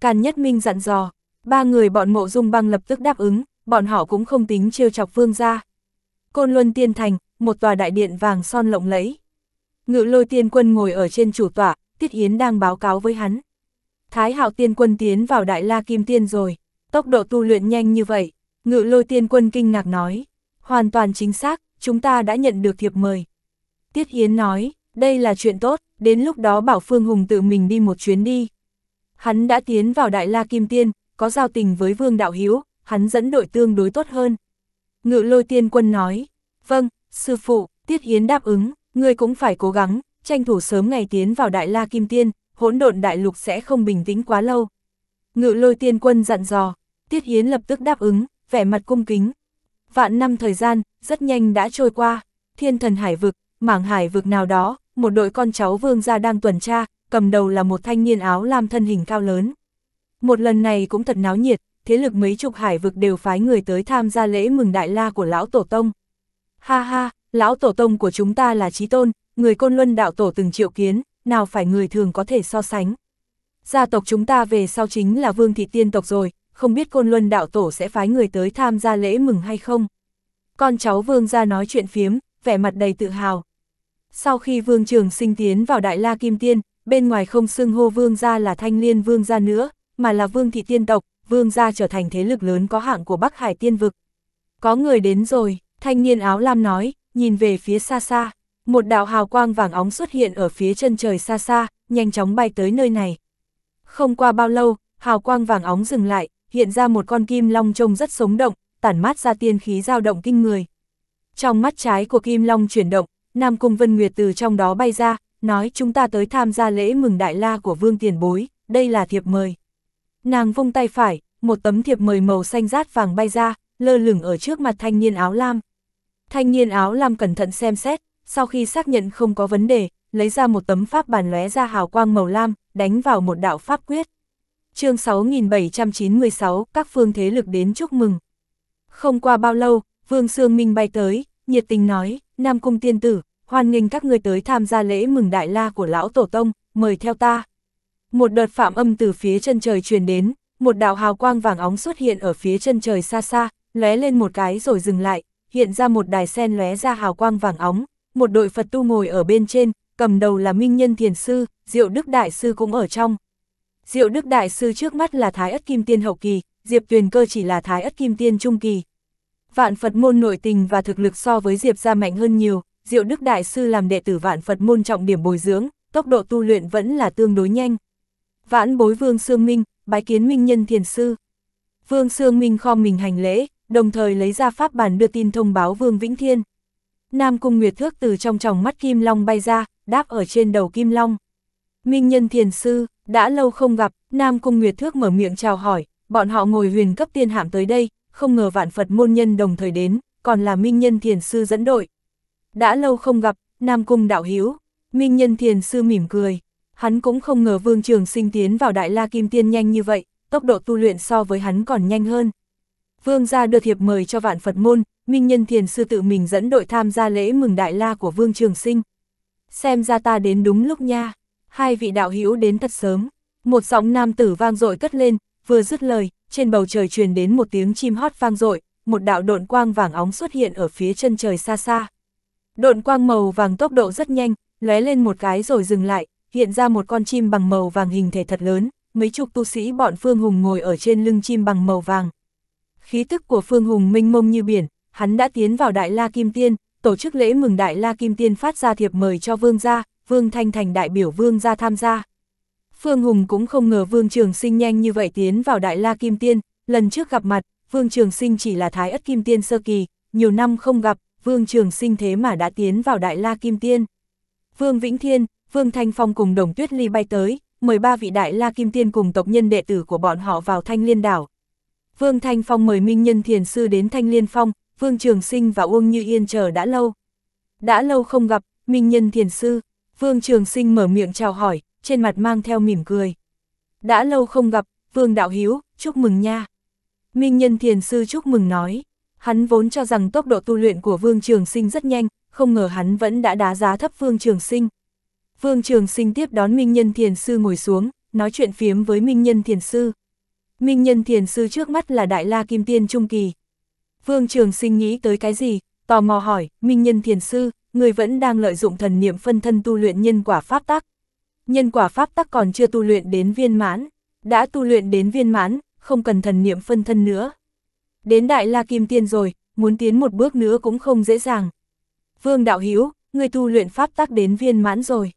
Càn Nhất Minh dặn dò, ba người bọn mộ dung băng lập tức đáp ứng, bọn họ cũng không tính trêu chọc vương gia. Côn Luân Tiên Thành, một tòa đại điện vàng son lộng lẫy. Ngự lôi tiên quân ngồi ở trên chủ tọa, Tiết Yến đang báo cáo với hắn. Thái hạo tiên quân tiến vào đại la kim tiên rồi, tốc độ tu luyện nhanh như vậy, ngự lôi tiên quân kinh ngạc nói. Hoàn toàn chính xác, chúng ta đã nhận được thiệp mời. Tiết Yến nói, đây là chuyện tốt, đến lúc đó bảo Phương Hùng tự mình đi một chuyến đi. Hắn đã tiến vào Đại La Kim Tiên, có giao tình với Vương Đạo Hiếu, hắn dẫn đội tương đối tốt hơn. Ngự lôi tiên quân nói, vâng, sư phụ, Tiết Hiến đáp ứng, ngươi cũng phải cố gắng, tranh thủ sớm ngày tiến vào Đại La Kim Tiên, hỗn độn đại lục sẽ không bình tĩnh quá lâu. Ngự lôi tiên quân dặn dò, Tiết Hiến lập tức đáp ứng, vẻ mặt cung kính. Vạn năm thời gian, rất nhanh đã trôi qua, thiên thần hải vực, mảng hải vực nào đó, một đội con cháu vương gia đang tuần tra, cầm đầu là một thanh niên áo lam thân hình cao lớn. Một lần này cũng thật náo nhiệt, thế lực mấy chục hải vực đều phái người tới tham gia lễ mừng đại la của lão tổ tông. Ha ha, lão tổ tông của chúng ta là trí tôn, người côn luân đạo tổ từng triệu kiến, nào phải người thường có thể so sánh. Gia tộc chúng ta về sau chính là vương thị tiên tộc rồi, không biết côn luân đạo tổ sẽ phái người tới tham gia lễ mừng hay không. Con cháu vương gia nói chuyện phiếm, vẻ mặt đầy tự hào. Sau khi vương trường sinh tiến vào đại la kim tiên, bên ngoài không xưng hô vương gia là thanh liên vương gia nữa, mà là vương thị tiên tộc, vương gia trở thành thế lực lớn có hạng của Bắc Hải tiên vực. Có người đến rồi, thanh niên áo lam nói, nhìn về phía xa xa, một đạo hào quang vàng óng xuất hiện ở phía chân trời xa xa, nhanh chóng bay tới nơi này. Không qua bao lâu, hào quang vàng óng dừng lại, hiện ra một con kim long trông rất sống động, tản mát ra tiên khí dao động kinh người. Trong mắt trái của kim long chuyển động, Nam Cung Vân Nguyệt từ trong đó bay ra, nói chúng ta tới tham gia lễ mừng đại la của vương tiền bối, đây là thiệp mời. Nàng vung tay phải, một tấm thiệp mời màu xanh rát vàng bay ra, lơ lửng ở trước mặt thanh niên áo lam. Thanh niên áo lam cẩn thận xem xét, sau khi xác nhận không có vấn đề, lấy ra một tấm pháp bàn lóe ra hào quang màu lam, đánh vào một đạo pháp quyết. Chương 6796, các phương thế lực đến chúc mừng. Không qua bao lâu, Vương Sương Minh bay tới, nhiệt tình nói, Nam Cung Tiên Tử, hoan nghênh các ngươi tới tham gia lễ mừng đại la của lão tổ tông, mời theo ta. Một đợt phạm âm từ phía chân trời truyền đến, một đạo hào quang vàng óng xuất hiện ở phía chân trời xa xa, lóe lên một cái rồi dừng lại, hiện ra một đài sen lóe ra hào quang vàng óng, một đội Phật tu ngồi ở bên trên, cầm đầu là Minh Nhân Thiền Sư, Diệu Đức Đại Sư cũng ở trong. Diệu Đức Đại Sư trước mắt là Thái Ất Kim Tiên Hậu Kỳ, Diệp Tuyền Cơ chỉ là Thái Ất Kim Tiên Trung Kỳ. Vạn Phật môn nội tình và thực lực so với Diệp ra mạnh hơn nhiều, Diệu Đức Đại Sư làm đệ tử vạn Phật môn trọng điểm bồi dưỡng, tốc độ tu luyện vẫn là tương đối nhanh. Vãn bối Vương Sương Minh, bái kiến Minh Nhân Thiền Sư. Vương Sương Minh khom mình hành lễ, đồng thời lấy ra pháp bản đưa tin thông báo Vương Vĩnh Thiên. Nam Cung Nguyệt Thước từ trong tròng mắt Kim Long bay ra, đáp ở trên đầu Kim Long. Minh Nhân Thiền Sư, đã lâu không gặp, Nam Cung Nguyệt Thước mở miệng chào hỏi, bọn họ ngồi huyền cấp tiên hạm tới đây, không ngờ vạn Phật môn nhân đồng thời đến, còn là Minh Nhân Thiền Sư dẫn đội, đã lâu không gặp, Nam Cung đạo hiếu, Minh Nhân Thiền Sư mỉm cười. Hắn cũng không ngờ Vương Trường Sinh tiến vào Đại La Kim Tiên nhanh như vậy, tốc độ tu luyện so với hắn còn nhanh hơn. Vương gia đưa thiệp mời cho vạn Phật môn, Minh Nhân Thiền Sư tự mình dẫn đội tham gia lễ mừng Đại La của Vương Trường Sinh. Xem ra ta đến đúng lúc nha, hai vị đạo hữu đến thật sớm. Một giọng nam tử vang dội cất lên, vừa dứt lời, trên bầu trời truyền đến một tiếng chim hót vang dội, một đạo độn quang vàng óng xuất hiện ở phía chân trời xa xa. Độn quang màu vàng tốc độ rất nhanh, lóe lên một cái rồi dừng lại, hiện ra một con chim bằng màu vàng hình thể thật lớn, mấy chục tu sĩ bọn Phương Hùng ngồi ở trên lưng chim bằng màu vàng. Khí tức của Phương Hùng minh mông như biển, hắn đã tiến vào Đại La Kim Tiên, tổ chức lễ mừng Đại La Kim Tiên phát ra thiệp mời cho Vương gia, Vương Thanh Thành đại biểu Vương gia tham gia. Phương Hùng cũng không ngờ Vương Trường Sinh nhanh như vậy tiến vào Đại La Kim Tiên, lần trước gặp mặt, Vương Trường Sinh chỉ là Thái Ất Kim Tiên sơ kỳ, nhiều năm không gặp, Vương Trường Sinh thế mà đã tiến vào Đại La Kim Tiên. Vương Vĩnh Thiên, Vương Thanh Phong cùng Đồng Tuyết Ly bay tới, mời ba vị Đại La Kim Tiên cùng tộc nhân đệ tử của bọn họ vào Thanh Liên Đảo. Vương Thanh Phong mời Minh Nhân Thiền Sư đến Thanh Liên Phong, Vương Trường Sinh và Uông Như Yên chờ đã lâu. Đã lâu không gặp, Minh Nhân Thiền Sư, Vương Trường Sinh mở miệng chào hỏi, trên mặt mang theo mỉm cười. Đã lâu không gặp, Vương Đạo Hiếu, chúc mừng nha. Minh Nhân Thiền Sư chúc mừng nói. Hắn vốn cho rằng tốc độ tu luyện của Vương Trường Sinh rất nhanh, không ngờ hắn vẫn đã đá giá thấp Vương Trường Sinh. Vương Trường Sinh tiếp đón Minh Nhân Thiền Sư ngồi xuống, nói chuyện phiếm với Minh Nhân Thiền Sư. Minh Nhân Thiền Sư trước mắt là Đại La Kim Tiên Trung Kỳ. Vương Trường Sinh nghĩ tới cái gì, tò mò hỏi, Minh Nhân Thiền Sư, người vẫn đang lợi dụng thần niệm phân thân tu luyện nhân quả pháp tắc. Nhân quả pháp tắc còn chưa tu luyện đến viên mãn, đã tu luyện đến viên mãn, không cần thần niệm phân thân nữa. Đến Đại La Kim Tiên rồi, muốn tiến một bước nữa cũng không dễ dàng. Vương Đạo Hiếu, người tu luyện pháp tác đến viên mãn rồi.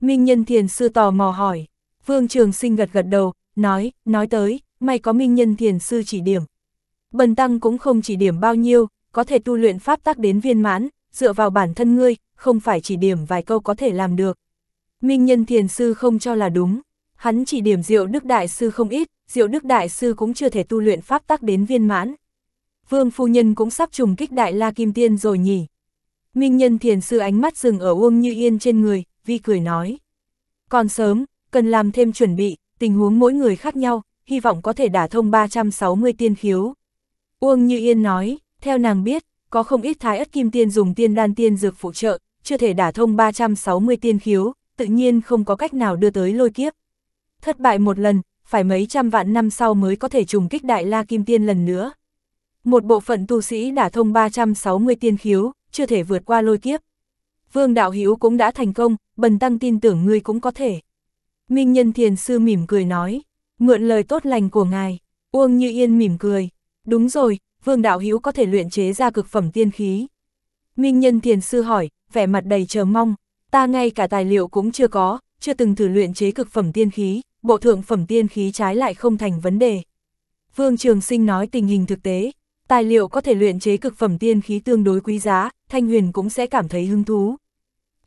Minh Nhân Thiền Sư tò mò hỏi. Vương Trường Sinh gật gật đầu, nói, nói tới, may có Minh Nhân Thiền Sư chỉ điểm. Bần Tăng cũng không chỉ điểm bao nhiêu, có thể tu luyện pháp tác đến viên mãn, dựa vào bản thân ngươi, không phải chỉ điểm vài câu có thể làm được. Minh Nhân Thiền Sư không cho là đúng. Hắn chỉ điểm Diệu Đức Đại Sư không ít, Diệu Đức Đại Sư cũng chưa thể tu luyện pháp tắc đến viên mãn. Vương Phu Nhân cũng sắp trùng kích Đại La Kim Tiên rồi nhỉ. Minh Nhân Thiền Sư ánh mắt dừng ở Uông Như Yên trên người, vi cười nói. Còn sớm, cần làm thêm chuẩn bị, tình huống mỗi người khác nhau, hy vọng có thể đả thông 360 tiên khiếu. Uông Như Yên nói, theo nàng biết, có không ít thái ất kim tiên dùng tiên đan tiên dược phụ trợ, chưa thể đả thông 360 tiên khiếu, tự nhiên không có cách nào đưa tới lôi kiếp, Thất bại một lần, phải mấy trăm vạn năm sau mới có thể trùng kích Đại La Kim Tiên lần nữa. Một bộ phận tu sĩ đã thông 360 tiên khiếu, chưa thể vượt qua lôi kiếp. Vương Đạo Hữu cũng đã thành công, bần tăng tin tưởng ngươi cũng có thể. Minh Nhân Thiền Sư mỉm cười nói, mượn lời tốt lành của ngài, Uông Như Yên mỉm cười, đúng rồi, Vương Đạo Hữu có thể luyện chế ra cực phẩm tiên khí. Minh Nhân Thiền Sư hỏi, vẻ mặt đầy chờ mong, ta ngay cả tài liệu cũng chưa có, chưa từng thử luyện chế cực phẩm tiên khí, bộ thượng phẩm tiên khí trái lại không thành vấn đề. Vương Trường Sinh nói tình hình thực tế, tài liệu có thể luyện chế cực phẩm tiên khí tương đối quý giá, Thanh Huyền cũng sẽ cảm thấy hứng thú.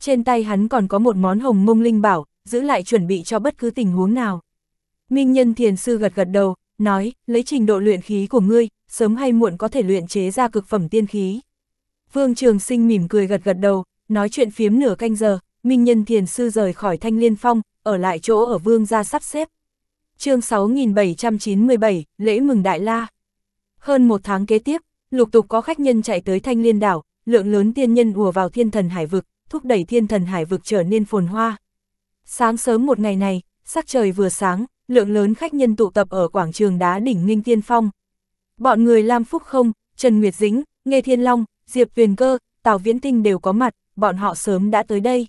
Trên tay hắn còn có một món hồng mông linh bảo, giữ lại chuẩn bị cho bất cứ tình huống nào. Minh Nhân Thiền Sư gật gật đầu, nói, lấy trình độ luyện khí của ngươi, sớm hay muộn có thể luyện chế ra cực phẩm tiên khí. Vương Trường Sinh mỉm cười gật gật đầu, nói chuyện phiếm nửa canh giờ, Minh Nhân Thiền Sư rời khỏi Thanh Liên Phong, ở lại chỗ ở vương gia sắp xếp. chương 6797, lễ mừng Đại La. Hơn một tháng kế tiếp, lục tục có khách nhân chạy tới Thanh Liên đảo, lượng lớn tiên nhân ùa vào thiên thần hải vực, thúc đẩy thiên thần hải vực trở nên phồn hoa. Sáng sớm một ngày này, sắc trời vừa sáng, lượng lớn khách nhân tụ tập ở quảng trường đá đỉnh Ninh Tiên Phong. Bọn người Lam Phúc Không, Trần Nguyệt Dĩnh, Nghê Thiên Long, Diệp Tuyền Cơ, Tào Viễn Tinh đều có mặt, bọn họ sớm đã tới đây.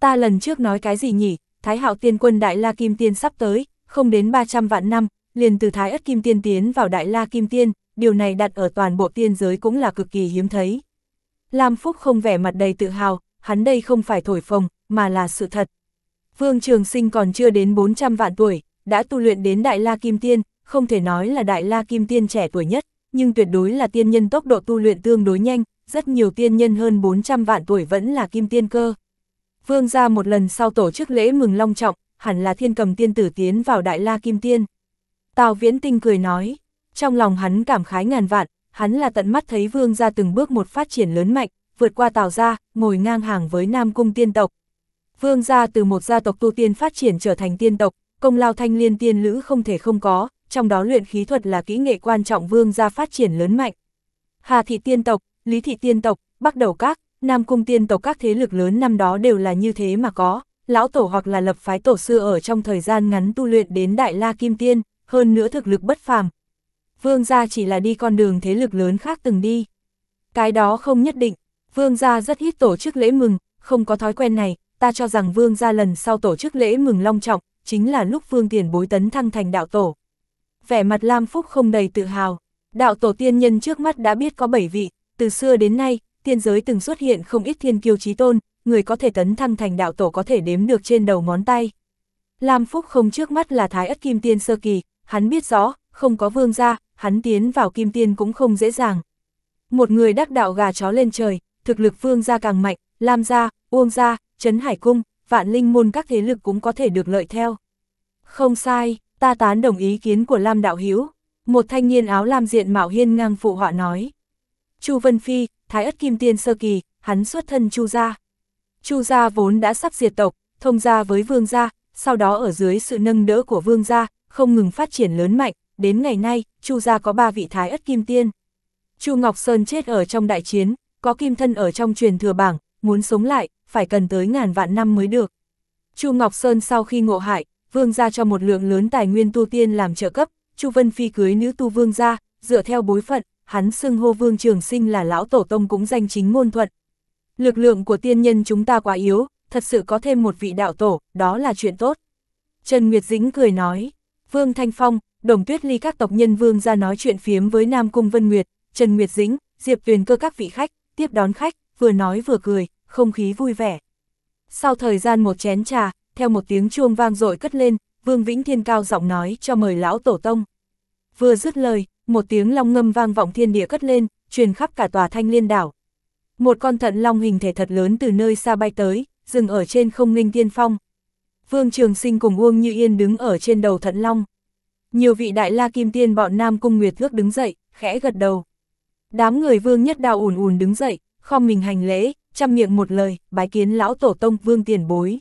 Ta lần trước nói cái gì nhỉ, Thái Hạo Tiên quân Đại La Kim Tiên sắp tới, không đến 300 vạn năm, liền từ Thái Ất Kim Tiên tiến vào Đại La Kim Tiên, điều này đặt ở toàn bộ tiên giới cũng là cực kỳ hiếm thấy. Lam Phúc không vẻ mặt đầy tự hào, hắn đây không phải thổi phồng, mà là sự thật. Vương Trường Sinh còn chưa đến 400 vạn tuổi, đã tu luyện đến Đại La Kim Tiên, không thể nói là Đại La Kim Tiên trẻ tuổi nhất, nhưng tuyệt đối là tiên nhân tốc độ tu luyện tương đối nhanh, rất nhiều tiên nhân hơn 400 vạn tuổi vẫn là Kim Tiên cơ. Vương gia một lần sau tổ chức lễ mừng long trọng, hẳn là thiên cầm tiên tử tiến vào đại la kim tiên. Tào viễn tinh cười nói, trong lòng hắn cảm khái ngàn vạn, hắn là tận mắt thấy vương gia từng bước một phát triển lớn mạnh, vượt qua tào gia, ngồi ngang hàng với nam cung tiên tộc. Vương gia từ một gia tộc tu tiên phát triển trở thành tiên tộc, công lao thanh liên tiên lữ không thể không có, trong đó luyện khí thuật là kỹ nghệ quan trọng vương gia phát triển lớn mạnh. Hà thị tiên tộc, Lý thị tiên tộc, Bắc Đầu Các, Nam Cung tiên tộc các thế lực lớn năm đó đều là như thế mà có, lão tổ hoặc là lập phái tổ xưa ở trong thời gian ngắn tu luyện đến Đại La Kim Tiên, hơn nữa thực lực bất phàm. Vương gia chỉ là đi con đường thế lực lớn khác từng đi. Cái đó không nhất định, vương gia rất ít tổ chức lễ mừng, không có thói quen này, ta cho rằng vương gia lần sau tổ chức lễ mừng long trọng, chính là lúc vương tiền bối tấn thăng thành đạo tổ. Vẻ mặt Lam Phúc không đầy tự hào, đạo tổ tiên nhân trước mắt đã biết có 7 vị, từ xưa đến nay, tiên giới từng xuất hiện không ít thiên kiêu trí tôn, người có thể tấn thăng thành đạo tổ có thể đếm được trên đầu ngón tay. Lam Phúc không trước mắt là Thái Ất Kim Tiên Sơ Kỳ, hắn biết rõ, không có vương gia, hắn tiến vào Kim Tiên cũng không dễ dàng. Một người đắc đạo gà chó lên trời, thực lực vương gia càng mạnh, Lam gia, Uông gia, Trấn Hải Cung, Vạn Linh Môn các thế lực cũng có thể được lợi theo. Không sai, ta tán đồng ý kiến của Lam Đạo Hiếu. Một thanh niên áo lam diện Mạo Hiên ngang phụ họa nói. Chu Vân Phi, Thái Ất Kim Tiên Sơ Kỳ, hắn xuất thân Chu gia. Chu gia vốn đã sắp diệt tộc, thông gia với Vương gia, sau đó ở dưới sự nâng đỡ của Vương gia, không ngừng phát triển lớn mạnh, đến ngày nay, Chu gia có ba vị Thái Ất Kim Tiên. Chu Ngọc Sơn chết ở trong đại chiến, có kim thân ở trong truyền thừa bảng, muốn sống lại, phải cần tới ngàn vạn năm mới được. Chu Ngọc Sơn sau khi ngộ hại, Vương gia cho một lượng lớn tài nguyên tu tiên làm trợ cấp, Chu Vân Phi cưới nữ tu Vương gia, dựa theo bối phận, hắn xưng hô vương trường sinh là lão tổ tông cũng danh chính ngôn thuận. Lực lượng của tiên nhân chúng ta quá yếu, thật sự có thêm một vị đạo tổ, đó là chuyện tốt. Trần Nguyệt Dĩnh cười nói, Vương Thanh Phong, Đồng Tuyết Ly các tộc nhân Vương ra nói chuyện phiếm với Nam Cung Vân Nguyệt, Trần Nguyệt Dĩnh, Diệp Tuyền cơ các vị khách, tiếp đón khách, vừa nói vừa cười, không khí vui vẻ. Sau thời gian một chén trà, theo một tiếng chuông vang dội cất lên, Vương Vĩnh Thiên cao giọng nói cho mời lão tổ tông. Vừa dứt lời, một tiếng long ngâm vang vọng thiên địa cất lên, truyền khắp cả tòa thanh liên đảo. Một con thận long hình thể thật lớn từ nơi xa bay tới, dừng ở trên không nghênh tiên phong. Vương Trường Sinh cùng Uông Như Yên đứng ở trên đầu thận long. Nhiều vị đại la kim tiên bọn Nam Cung Nguyệt Thước đứng dậy, khẽ gật đầu. Đám người Vương Nhất đào ùn ùn đứng dậy, khom mình hành lễ, chăm miệng một lời, bái kiến lão tổ tông Vương Tiền Bối.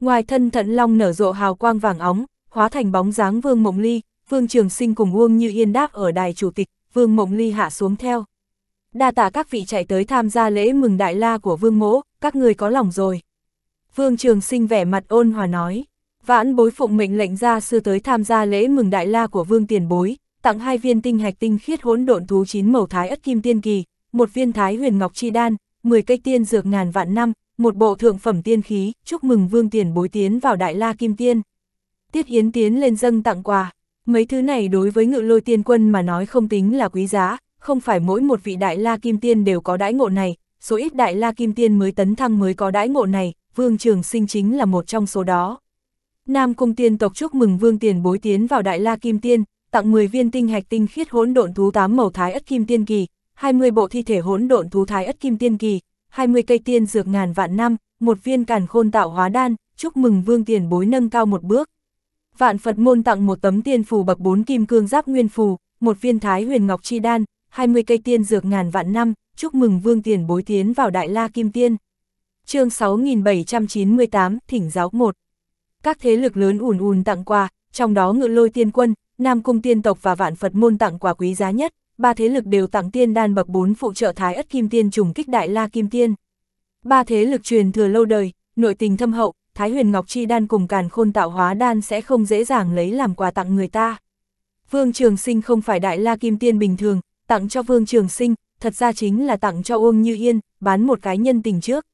Ngoài thân thận long nở rộ hào quang vàng óng, hóa thành bóng dáng Vương Mộng Ly, Vương Trường Sinh cùng Uông Như Yên đáp ở đài chủ tịch, Vương Mộng Ly hạ xuống theo. Đa tạ các vị chạy tới tham gia lễ mừng đại la của Vương Mỗ, các người có lòng rồi. Vương Trường Sinh vẻ mặt ôn hòa nói, vãn bối phụng mệnh lệnh ra sư tới tham gia lễ mừng đại la của Vương Tiền Bối, tặng hai viên tinh hạch tinh khiết hỗn độn thú chín màu thái ất kim tiên kỳ, một viên thái huyền ngọc chi đan, 10 cây tiên dược ngàn vạn năm, một bộ thượng phẩm tiên khí, chúc mừng Vương Tiền Bối tiến vào đại la kim tiên. Tiết Yến tiến lên dâng tặng quà, Mấy thứ này đối với ngự lôi tiên quân mà nói không tính là quý giá, không phải mỗi một vị đại la kim tiên đều có đãi ngộ này, số ít đại la kim tiên mới tấn thăng mới có đãi ngộ này, vương trường sinh chính là một trong số đó. Nam Cung tiên tộc chúc mừng vương tiền bối tiến vào đại la kim tiên, tặng 10 viên tinh hạch tinh khiết hỗn độn thú tám màu thái ất kim tiên kỳ, 20 bộ thi thể hỗn độn thú thái ất kim tiên kỳ, 20 cây tiên dược ngàn vạn năm, một viên càn khôn tạo hóa đan, chúc mừng vương tiền bối nâng cao một bước. Vạn Phật môn tặng một tấm tiên phù bậc 4 kim cương giáp nguyên phù, một viên thái huyền ngọc chi đan, 20 cây tiên dược ngàn vạn năm, chúc mừng vương tiền bối tiến vào Đại La Kim Tiên. chương 6798, Thỉnh giáo 1 Các thế lực lớn ùn ùn tặng quà, trong đó ngự lôi tiên quân, Nam Cung tiên tộc và Vạn Phật môn tặng quà quý giá nhất, ba thế lực đều tặng tiên đan bậc 4 phụ trợ thái ất kim tiên trùng kích Đại La Kim Tiên. Ba thế lực truyền thừa lâu đời, nội tình thâm hậu, Thái Huyền Ngọc Chi Đan cùng Càn Khôn Tạo Hóa Đan sẽ không dễ dàng lấy làm quà tặng người ta. Vương Trường Sinh không phải đại la kim tiên bình thường, tặng cho Vương Trường Sinh, thật ra chính là tặng cho Uông Như Yên, bán một cái nhân tình trước.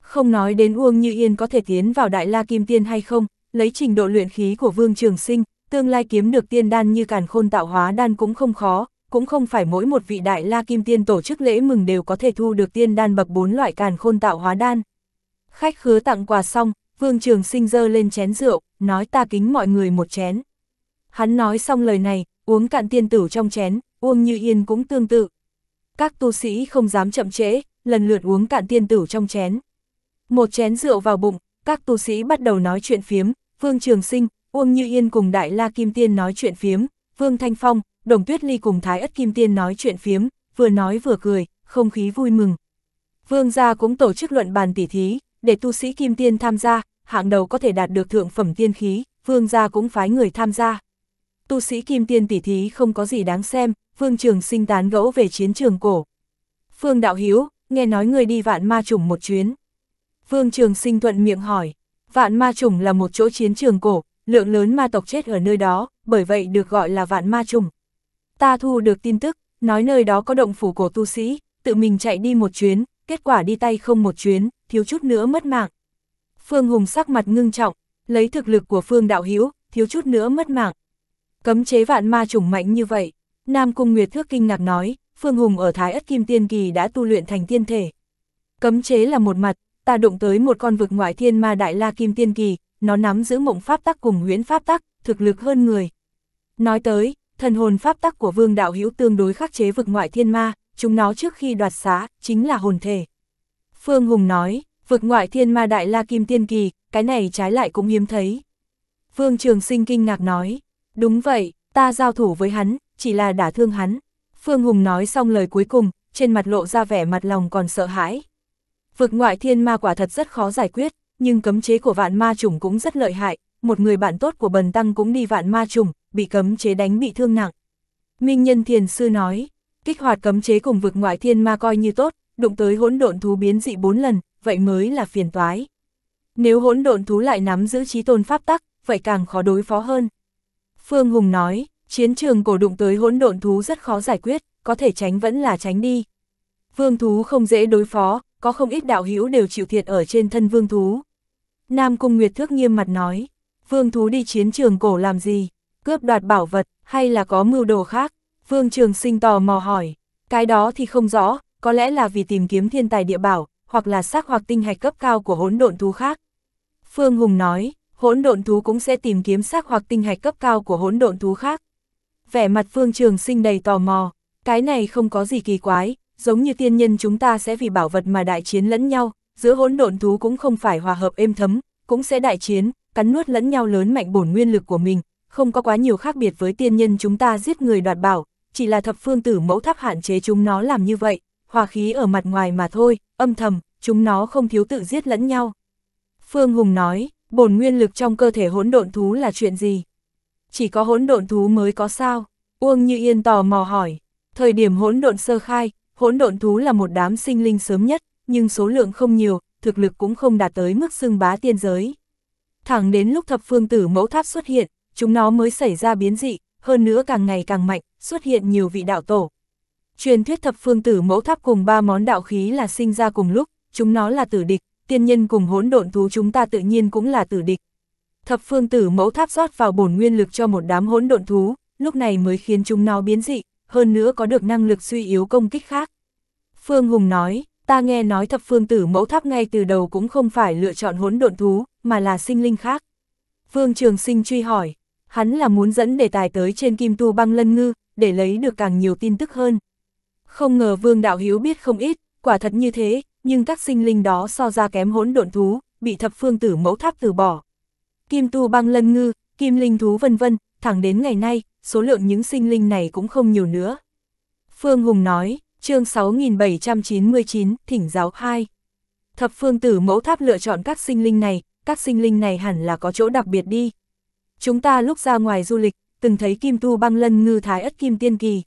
Không nói đến Uông Như Yên có thể tiến vào đại la kim tiên hay không, lấy trình độ luyện khí của Vương Trường Sinh, tương lai kiếm được tiên đan như Càn Khôn Tạo Hóa Đan cũng không khó, cũng không phải mỗi một vị đại la kim tiên tổ chức lễ mừng đều có thể thu được tiên đan bậc bốn loại Càn Khôn Tạo Hóa Đan. Khách khứa tặng quà xong, Vương Trường Sinh dơ lên chén rượu, nói ta kính mọi người một chén. Hắn nói xong lời này, uống cạn tiên tử trong chén, Uông Như Yên cũng tương tự. Các tu sĩ không dám chậm trễ, lần lượt uống cạn tiên tử trong chén. Một chén rượu vào bụng, các tu sĩ bắt đầu nói chuyện phiếm, Vương Trường Sinh, Uông Như Yên cùng Đại La Kim Tiên nói chuyện phiếm, Vương Thanh Phong, Đồng Tuyết Ly cùng Thái Ất Kim Tiên nói chuyện phiếm, vừa nói vừa cười, không khí vui mừng. Vương gia cũng tổ chức luận bàn tỉ thí, để tu sĩ kim tiên tham gia, hạng đầu có thể đạt được thượng phẩm tiên khí, vương gia cũng phái người tham gia. Tu sĩ kim tiên tỉ thí không có gì đáng xem, vương trường sinh tán gẫu về chiến trường cổ. Phương đạo hiếu, nghe nói người đi vạn ma trùng một chuyến. Vương trường sinh thuận miệng hỏi, vạn ma trùng là một chỗ chiến trường cổ, lượng lớn ma tộc chết ở nơi đó, bởi vậy được gọi là vạn ma trùng. Ta thu được tin tức, nói nơi đó có động phủ cổ tu sĩ, tự mình chạy đi một chuyến, kết quả đi tay không một chuyến, thiếu chút nữa mất mạng. Phương Hùng sắc mặt ngưng trọng, lấy thực lực của Phương Đạo Hữu thiếu chút nữa mất mạng. Cấm chế vạn ma chủng mạnh như vậy, Nam Cung Nguyệt Thước kinh ngạc nói, Phương Hùng ở Thái Ất Kim Tiên Kỳ đã tu luyện thành tiên thể. Cấm chế là một mặt, ta đụng tới một con vực ngoại thiên ma Đại La Kim Tiên Kỳ, nó nắm giữ mộng pháp tắc cùng huyễn pháp tắc, thực lực hơn người. Nói tới, thần hồn pháp tắc của Vương Đạo Hữu tương đối khắc chế vực ngoại thiên ma, chúng nó trước khi đoạt xá, chính là hồn thể. Phương Hùng nói, vực ngoại thiên ma đại la kim tiên kỳ, cái này trái lại cũng hiếm thấy. phương Trường Sinh kinh ngạc nói, đúng vậy, ta giao thủ với hắn, chỉ là đả thương hắn. Phương Hùng nói xong lời cuối cùng, trên mặt lộ ra vẻ mặt lòng còn sợ hãi. Vực ngoại thiên ma quả thật rất khó giải quyết, nhưng cấm chế của vạn ma trùng cũng rất lợi hại, một người bạn tốt của bần tăng cũng đi vạn ma trùng, bị cấm chế đánh bị thương nặng. Minh Nhân Thiền Sư nói, kích hoạt cấm chế cùng vực ngoại thiên ma coi như tốt, đụng tới hỗn độn thú biến dị 4 lần, vậy mới là phiền toái. Nếu hỗn độn thú lại nắm giữ trí tôn pháp tắc, vậy càng khó đối phó hơn. Phương Hùng nói, chiến trường cổ đụng tới hỗn độn thú rất khó giải quyết, có thể tránh vẫn là tránh đi. Vương thú không dễ đối phó, có không ít đạo hữu đều chịu thiệt ở trên thân vương thú. Nam Cung Nguyệt Thước nghiêm mặt nói, vương thú đi chiến trường cổ làm gì, cướp đoạt bảo vật, hay là có mưu đồ khác. Vương Trường Sinh tò mò hỏi, cái đó thì không rõ, có lẽ là vì tìm kiếm thiên tài địa bảo, hoặc là xác hoặc tinh hạch cấp cao của hỗn độn thú khác. Phương Hùng nói, hỗn độn thú cũng sẽ tìm kiếm xác hoặc tinh hạch cấp cao của hỗn độn thú khác. Vẻ mặt Phương Trường Sinh đầy tò mò, cái này không có gì kỳ quái, giống như tiên nhân chúng ta sẽ vì bảo vật mà đại chiến lẫn nhau, giữa hỗn độn thú cũng không phải hòa hợp êm thấm, cũng sẽ đại chiến, cắn nuốt lẫn nhau lớn mạnh bổn nguyên lực của mình, không có quá nhiều khác biệt với tiên nhân chúng ta giết người đoạt bảo, chỉ là thập phương tử mẫu tháp hạn chế chúng nó làm như vậy, hòa khí ở mặt ngoài mà thôi, âm thầm, chúng nó không thiếu tự giết lẫn nhau. Phương Hùng nói, bổn nguyên lực trong cơ thể hỗn độn thú là chuyện gì? Chỉ có hỗn độn thú mới có sao? Uông Như Yên tò mò hỏi. Thời điểm hỗn độn sơ khai, hỗn độn thú là một đám sinh linh sớm nhất, nhưng số lượng không nhiều, thực lực cũng không đạt tới mức xưng bá tiên giới. Thẳng đến lúc thập phương tử mẫu tháp xuất hiện, chúng nó mới xảy ra biến dị, hơn nữa càng ngày càng mạnh, xuất hiện nhiều vị đạo tổ. Truyền thuyết thập phương tử mẫu tháp cùng ba món đạo khí là sinh ra cùng lúc, chúng nó là tử địch, tiên nhân cùng hỗn độn thú chúng ta tự nhiên cũng là tử địch. Thập phương tử mẫu tháp rót vào bổn nguyên lực cho một đám hỗn độn thú, lúc này mới khiến chúng nó biến dị, hơn nữa có được năng lực suy yếu công kích khác. Phương Hùng nói, ta nghe nói thập phương tử mẫu tháp ngay từ đầu cũng không phải lựa chọn hỗn độn thú, mà là sinh linh khác. phương Trường Sinh truy hỏi, hắn là muốn dẫn đề tài tới trên kim tu băng lân ngư, để lấy được càng nhiều tin tức hơn. Không ngờ Vương Đạo Hiếu biết không ít, quả thật như thế, nhưng các sinh linh đó so ra kém hỗn độn thú, bị thập phương tử mẫu tháp từ bỏ. Kim tu băng lân ngư, kim linh thú vân vân, thẳng đến ngày nay, số lượng những sinh linh này cũng không nhiều nữa. Phương Hùng nói, chương 6799, Thỉnh giáo 2. Thập phương tử mẫu tháp lựa chọn các sinh linh này, các sinh linh này hẳn là có chỗ đặc biệt đi. Chúng ta lúc ra ngoài du lịch, từng thấy kim tu băng lân ngư thái ất kim tiên kỳ.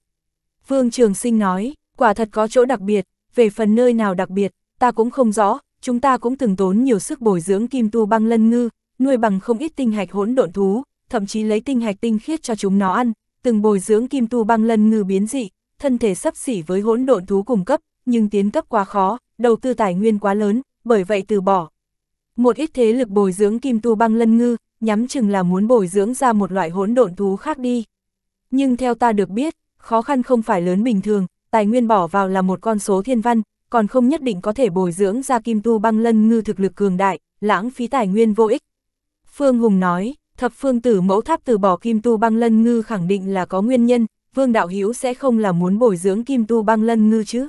Vương Trường Sinh nói, quả thật có chỗ đặc biệt, về phần nơi nào đặc biệt, ta cũng không rõ, chúng ta cũng từng tốn nhiều sức bồi dưỡng kim tu băng lân ngư, nuôi bằng không ít tinh hạch hỗn độn thú, thậm chí lấy tinh hạch tinh khiết cho chúng nó ăn, từng bồi dưỡng kim tu băng lân ngư biến dị, thân thể sắp xỉ với hỗn độn thú cùng cấp, nhưng tiến cấp quá khó, đầu tư tài nguyên quá lớn, bởi vậy từ bỏ. Một ít thế lực bồi dưỡng kim tu băng lân ngư, nhắm chừng là muốn bồi dưỡng ra một loại hỗn độn thú khác đi. Nhưng theo ta được biết, khó khăn không phải lớn bình thường, tài nguyên bỏ vào là một con số thiên văn, còn không nhất định có thể bồi dưỡng ra kim tu băng lân ngư thực lực cường đại, lãng phí tài nguyên vô ích. Phương Hùng nói, thập phương tử mẫu tháp từ bỏ kim tu băng lân ngư khẳng định là có nguyên nhân, Vương Đạo Hữu sẽ không là muốn bồi dưỡng kim tu băng lân ngư chứ.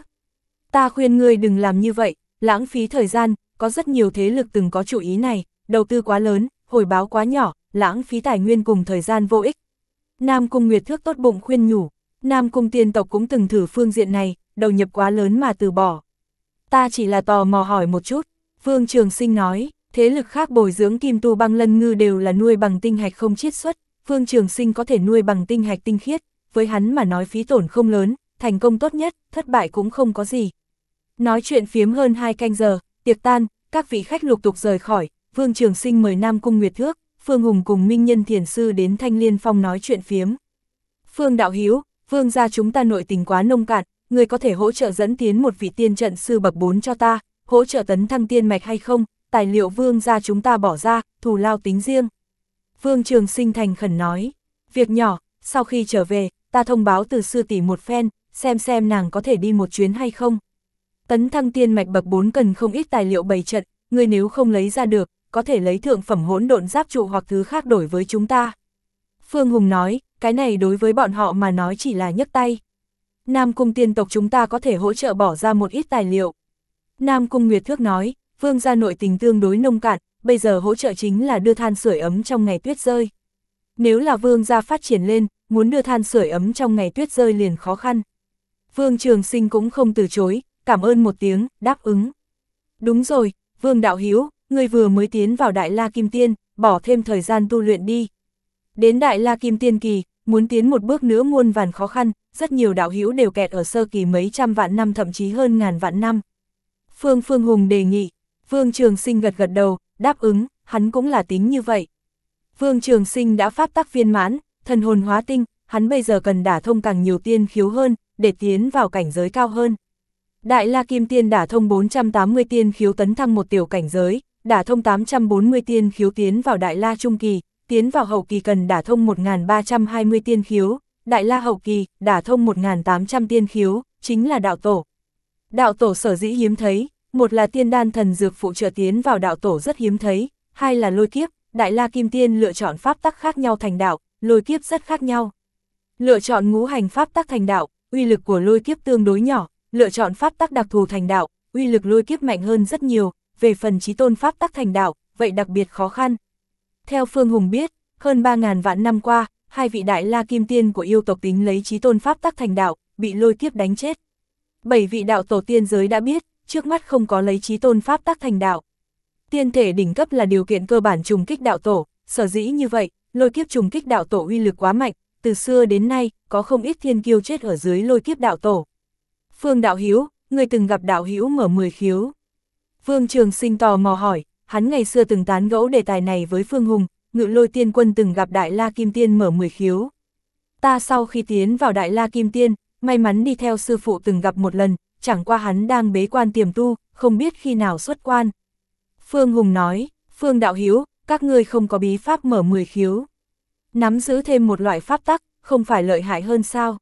Ta khuyên ngươi đừng làm như vậy, lãng phí thời gian, có rất nhiều thế lực từng có chủ ý này, đầu tư quá lớn, hồi báo quá nhỏ, lãng phí tài nguyên cùng thời gian vô ích. Nam Cung Nguyệt Thước tốt bụng khuyên nhủ, Nam Cung tiên tộc cũng từng thử phương diện này, đầu nhập quá lớn mà từ bỏ. Ta chỉ là tò mò hỏi một chút, phương Trường Sinh nói, thế lực khác bồi dưỡng kim tu băng lân ngư đều là nuôi bằng tinh hạch không chiết xuất, phương Trường Sinh có thể nuôi bằng tinh hạch tinh khiết, với hắn mà nói phí tổn không lớn, thành công tốt nhất, thất bại cũng không có gì. Nói chuyện phiếm hơn hai canh giờ, tiệc tan, các vị khách lục tục rời khỏi, Vương Trường Sinh mời Nam Cung Nguyệt Thước, Phương Hùng cùng Minh Nhân Thiền Sư đến Thanh Liên Phong nói chuyện phiếm. Phương Đạo Hiếu, Vương gia chúng ta nội tình quá nông cạn, người có thể hỗ trợ dẫn tiến một vị tiên trận sư bậc 4 cho ta, hỗ trợ tấn thăng tiên mạch hay không, tài liệu Vương gia chúng ta bỏ ra, thù lao tính riêng. Vương Trường Sinh thành khẩn nói, việc nhỏ, sau khi trở về, ta thông báo từ sư tỷ một phen, xem xem nàng có thể đi một chuyến hay không. Tấn thăng tiên mạch bậc 4 cần không ít tài liệu bày trận, người nếu không lấy ra được, có thể lấy thượng phẩm hỗn độn giáp trụ hoặc thứ khác đổi với chúng ta. Phương Hùng nói, cái này đối với bọn họ mà nói chỉ là nhấc tay. Nam Cung tiên tộc chúng ta có thể hỗ trợ bỏ ra một ít tài liệu. Nam Cung Nguyệt Thước nói, vương gia nội tình tương đối nông cạn, bây giờ hỗ trợ chính là đưa than sưởi ấm trong ngày tuyết rơi. Nếu là vương gia phát triển lên, muốn đưa than sưởi ấm trong ngày tuyết rơi liền khó khăn. Vương Trường Sinh cũng không từ chối, cảm ơn một tiếng, đáp ứng. Đúng rồi, Vương Đạo Hiếu, ngươi vừa mới tiến vào Đại La Kim Tiên, bỏ thêm thời gian tu luyện đi. Đến Đại La Kim Tiên kỳ, muốn tiến một bước nữa muôn vàn khó khăn, rất nhiều đạo hữu đều kẹt ở sơ kỳ mấy trăm vạn năm thậm chí hơn ngàn vạn năm. Phương Phương Hùng đề nghị, Vương Trường Sinh gật gật đầu, đáp ứng, hắn cũng là tính như vậy. Vương Trường Sinh đã pháp tắc viên mãn, thần hồn hóa tinh, hắn bây giờ cần đả thông càng nhiều tiên khiếu hơn, để tiến vào cảnh giới cao hơn. Đại La Kim Tiên đả thông 480 tiên khiếu tấn thăng một tiểu cảnh giới, đả thông 840 tiên khiếu tiến vào Đại La Trung Kỳ, tiến vào Hậu Kỳ cần đả thông 1.320 tiên khiếu, Đại La Hậu Kỳ, đả thông 1.800 tiên khiếu, chính là đạo tổ. Đạo tổ sở dĩ hiếm thấy, một là tiên đan thần dược phụ trợ tiến vào đạo tổ rất hiếm thấy, hai là lôi kiếp, Đại La Kim Tiên lựa chọn pháp tắc khác nhau thành đạo, lôi kiếp rất khác nhau. Lựa chọn ngũ hành pháp tắc thành đạo, uy lực của lôi kiếp tương đối nhỏ, lựa chọn pháp tắc đặc thù thành đạo, uy lực lôi kiếp mạnh hơn rất nhiều, về phần trí tôn pháp tắc thành đạo, vậy đặc biệt khó khăn. Theo Phương Hùng biết, hơn 3.000 vạn năm qua, hai vị đại la kim tiên của yêu tộc tính lấy trí tôn pháp tắc thành đạo, bị lôi kiếp đánh chết. Bảy vị đạo tổ tiên giới đã biết, trước mắt không có lấy trí tôn pháp tắc thành đạo. Tiên thể đỉnh cấp là điều kiện cơ bản trùng kích đạo tổ, sở dĩ như vậy, lôi kiếp trùng kích đạo tổ uy lực quá mạnh, từ xưa đến nay, có không ít thiên kiêu chết ở dưới lôi kiếp đạo tổ. Phương Đạo Hiếu, người từng gặp Đạo Hiếu mở 10 khiếu. Vương Trường Sinh tò mò hỏi, hắn ngày xưa từng tán gẫu đề tài này với Phương Hùng, ngự lôi tiên quân từng gặp Đại La Kim Tiên mở mười khiếu. Ta sau khi tiến vào Đại La Kim Tiên, may mắn đi theo sư phụ từng gặp một lần, chẳng qua hắn đang bế quan tiềm tu, không biết khi nào xuất quan. Phương Hùng nói, Phương Đạo Hiếu, các ngươi không có bí pháp mở mười khiếu. Nắm giữ thêm một loại pháp tắc, không phải lợi hại hơn sao?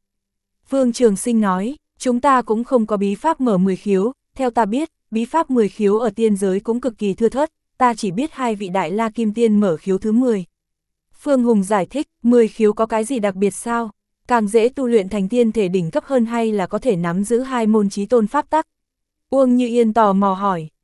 Vương Trường Sinh nói, chúng ta cũng không có bí pháp mở mười khiếu, theo ta biết, bí pháp 10 khiếu ở tiên giới cũng cực kỳ thưa thớt, ta chỉ biết hai vị đại la kim tiên mở khiếu thứ 10. Phương Hùng giải thích, 10 khiếu có cái gì đặc biệt sao? Càng dễ tu luyện thành tiên thể đỉnh cấp hơn hay là có thể nắm giữ hai môn trí tôn pháp tắc? Uông Như Yên tò mò hỏi.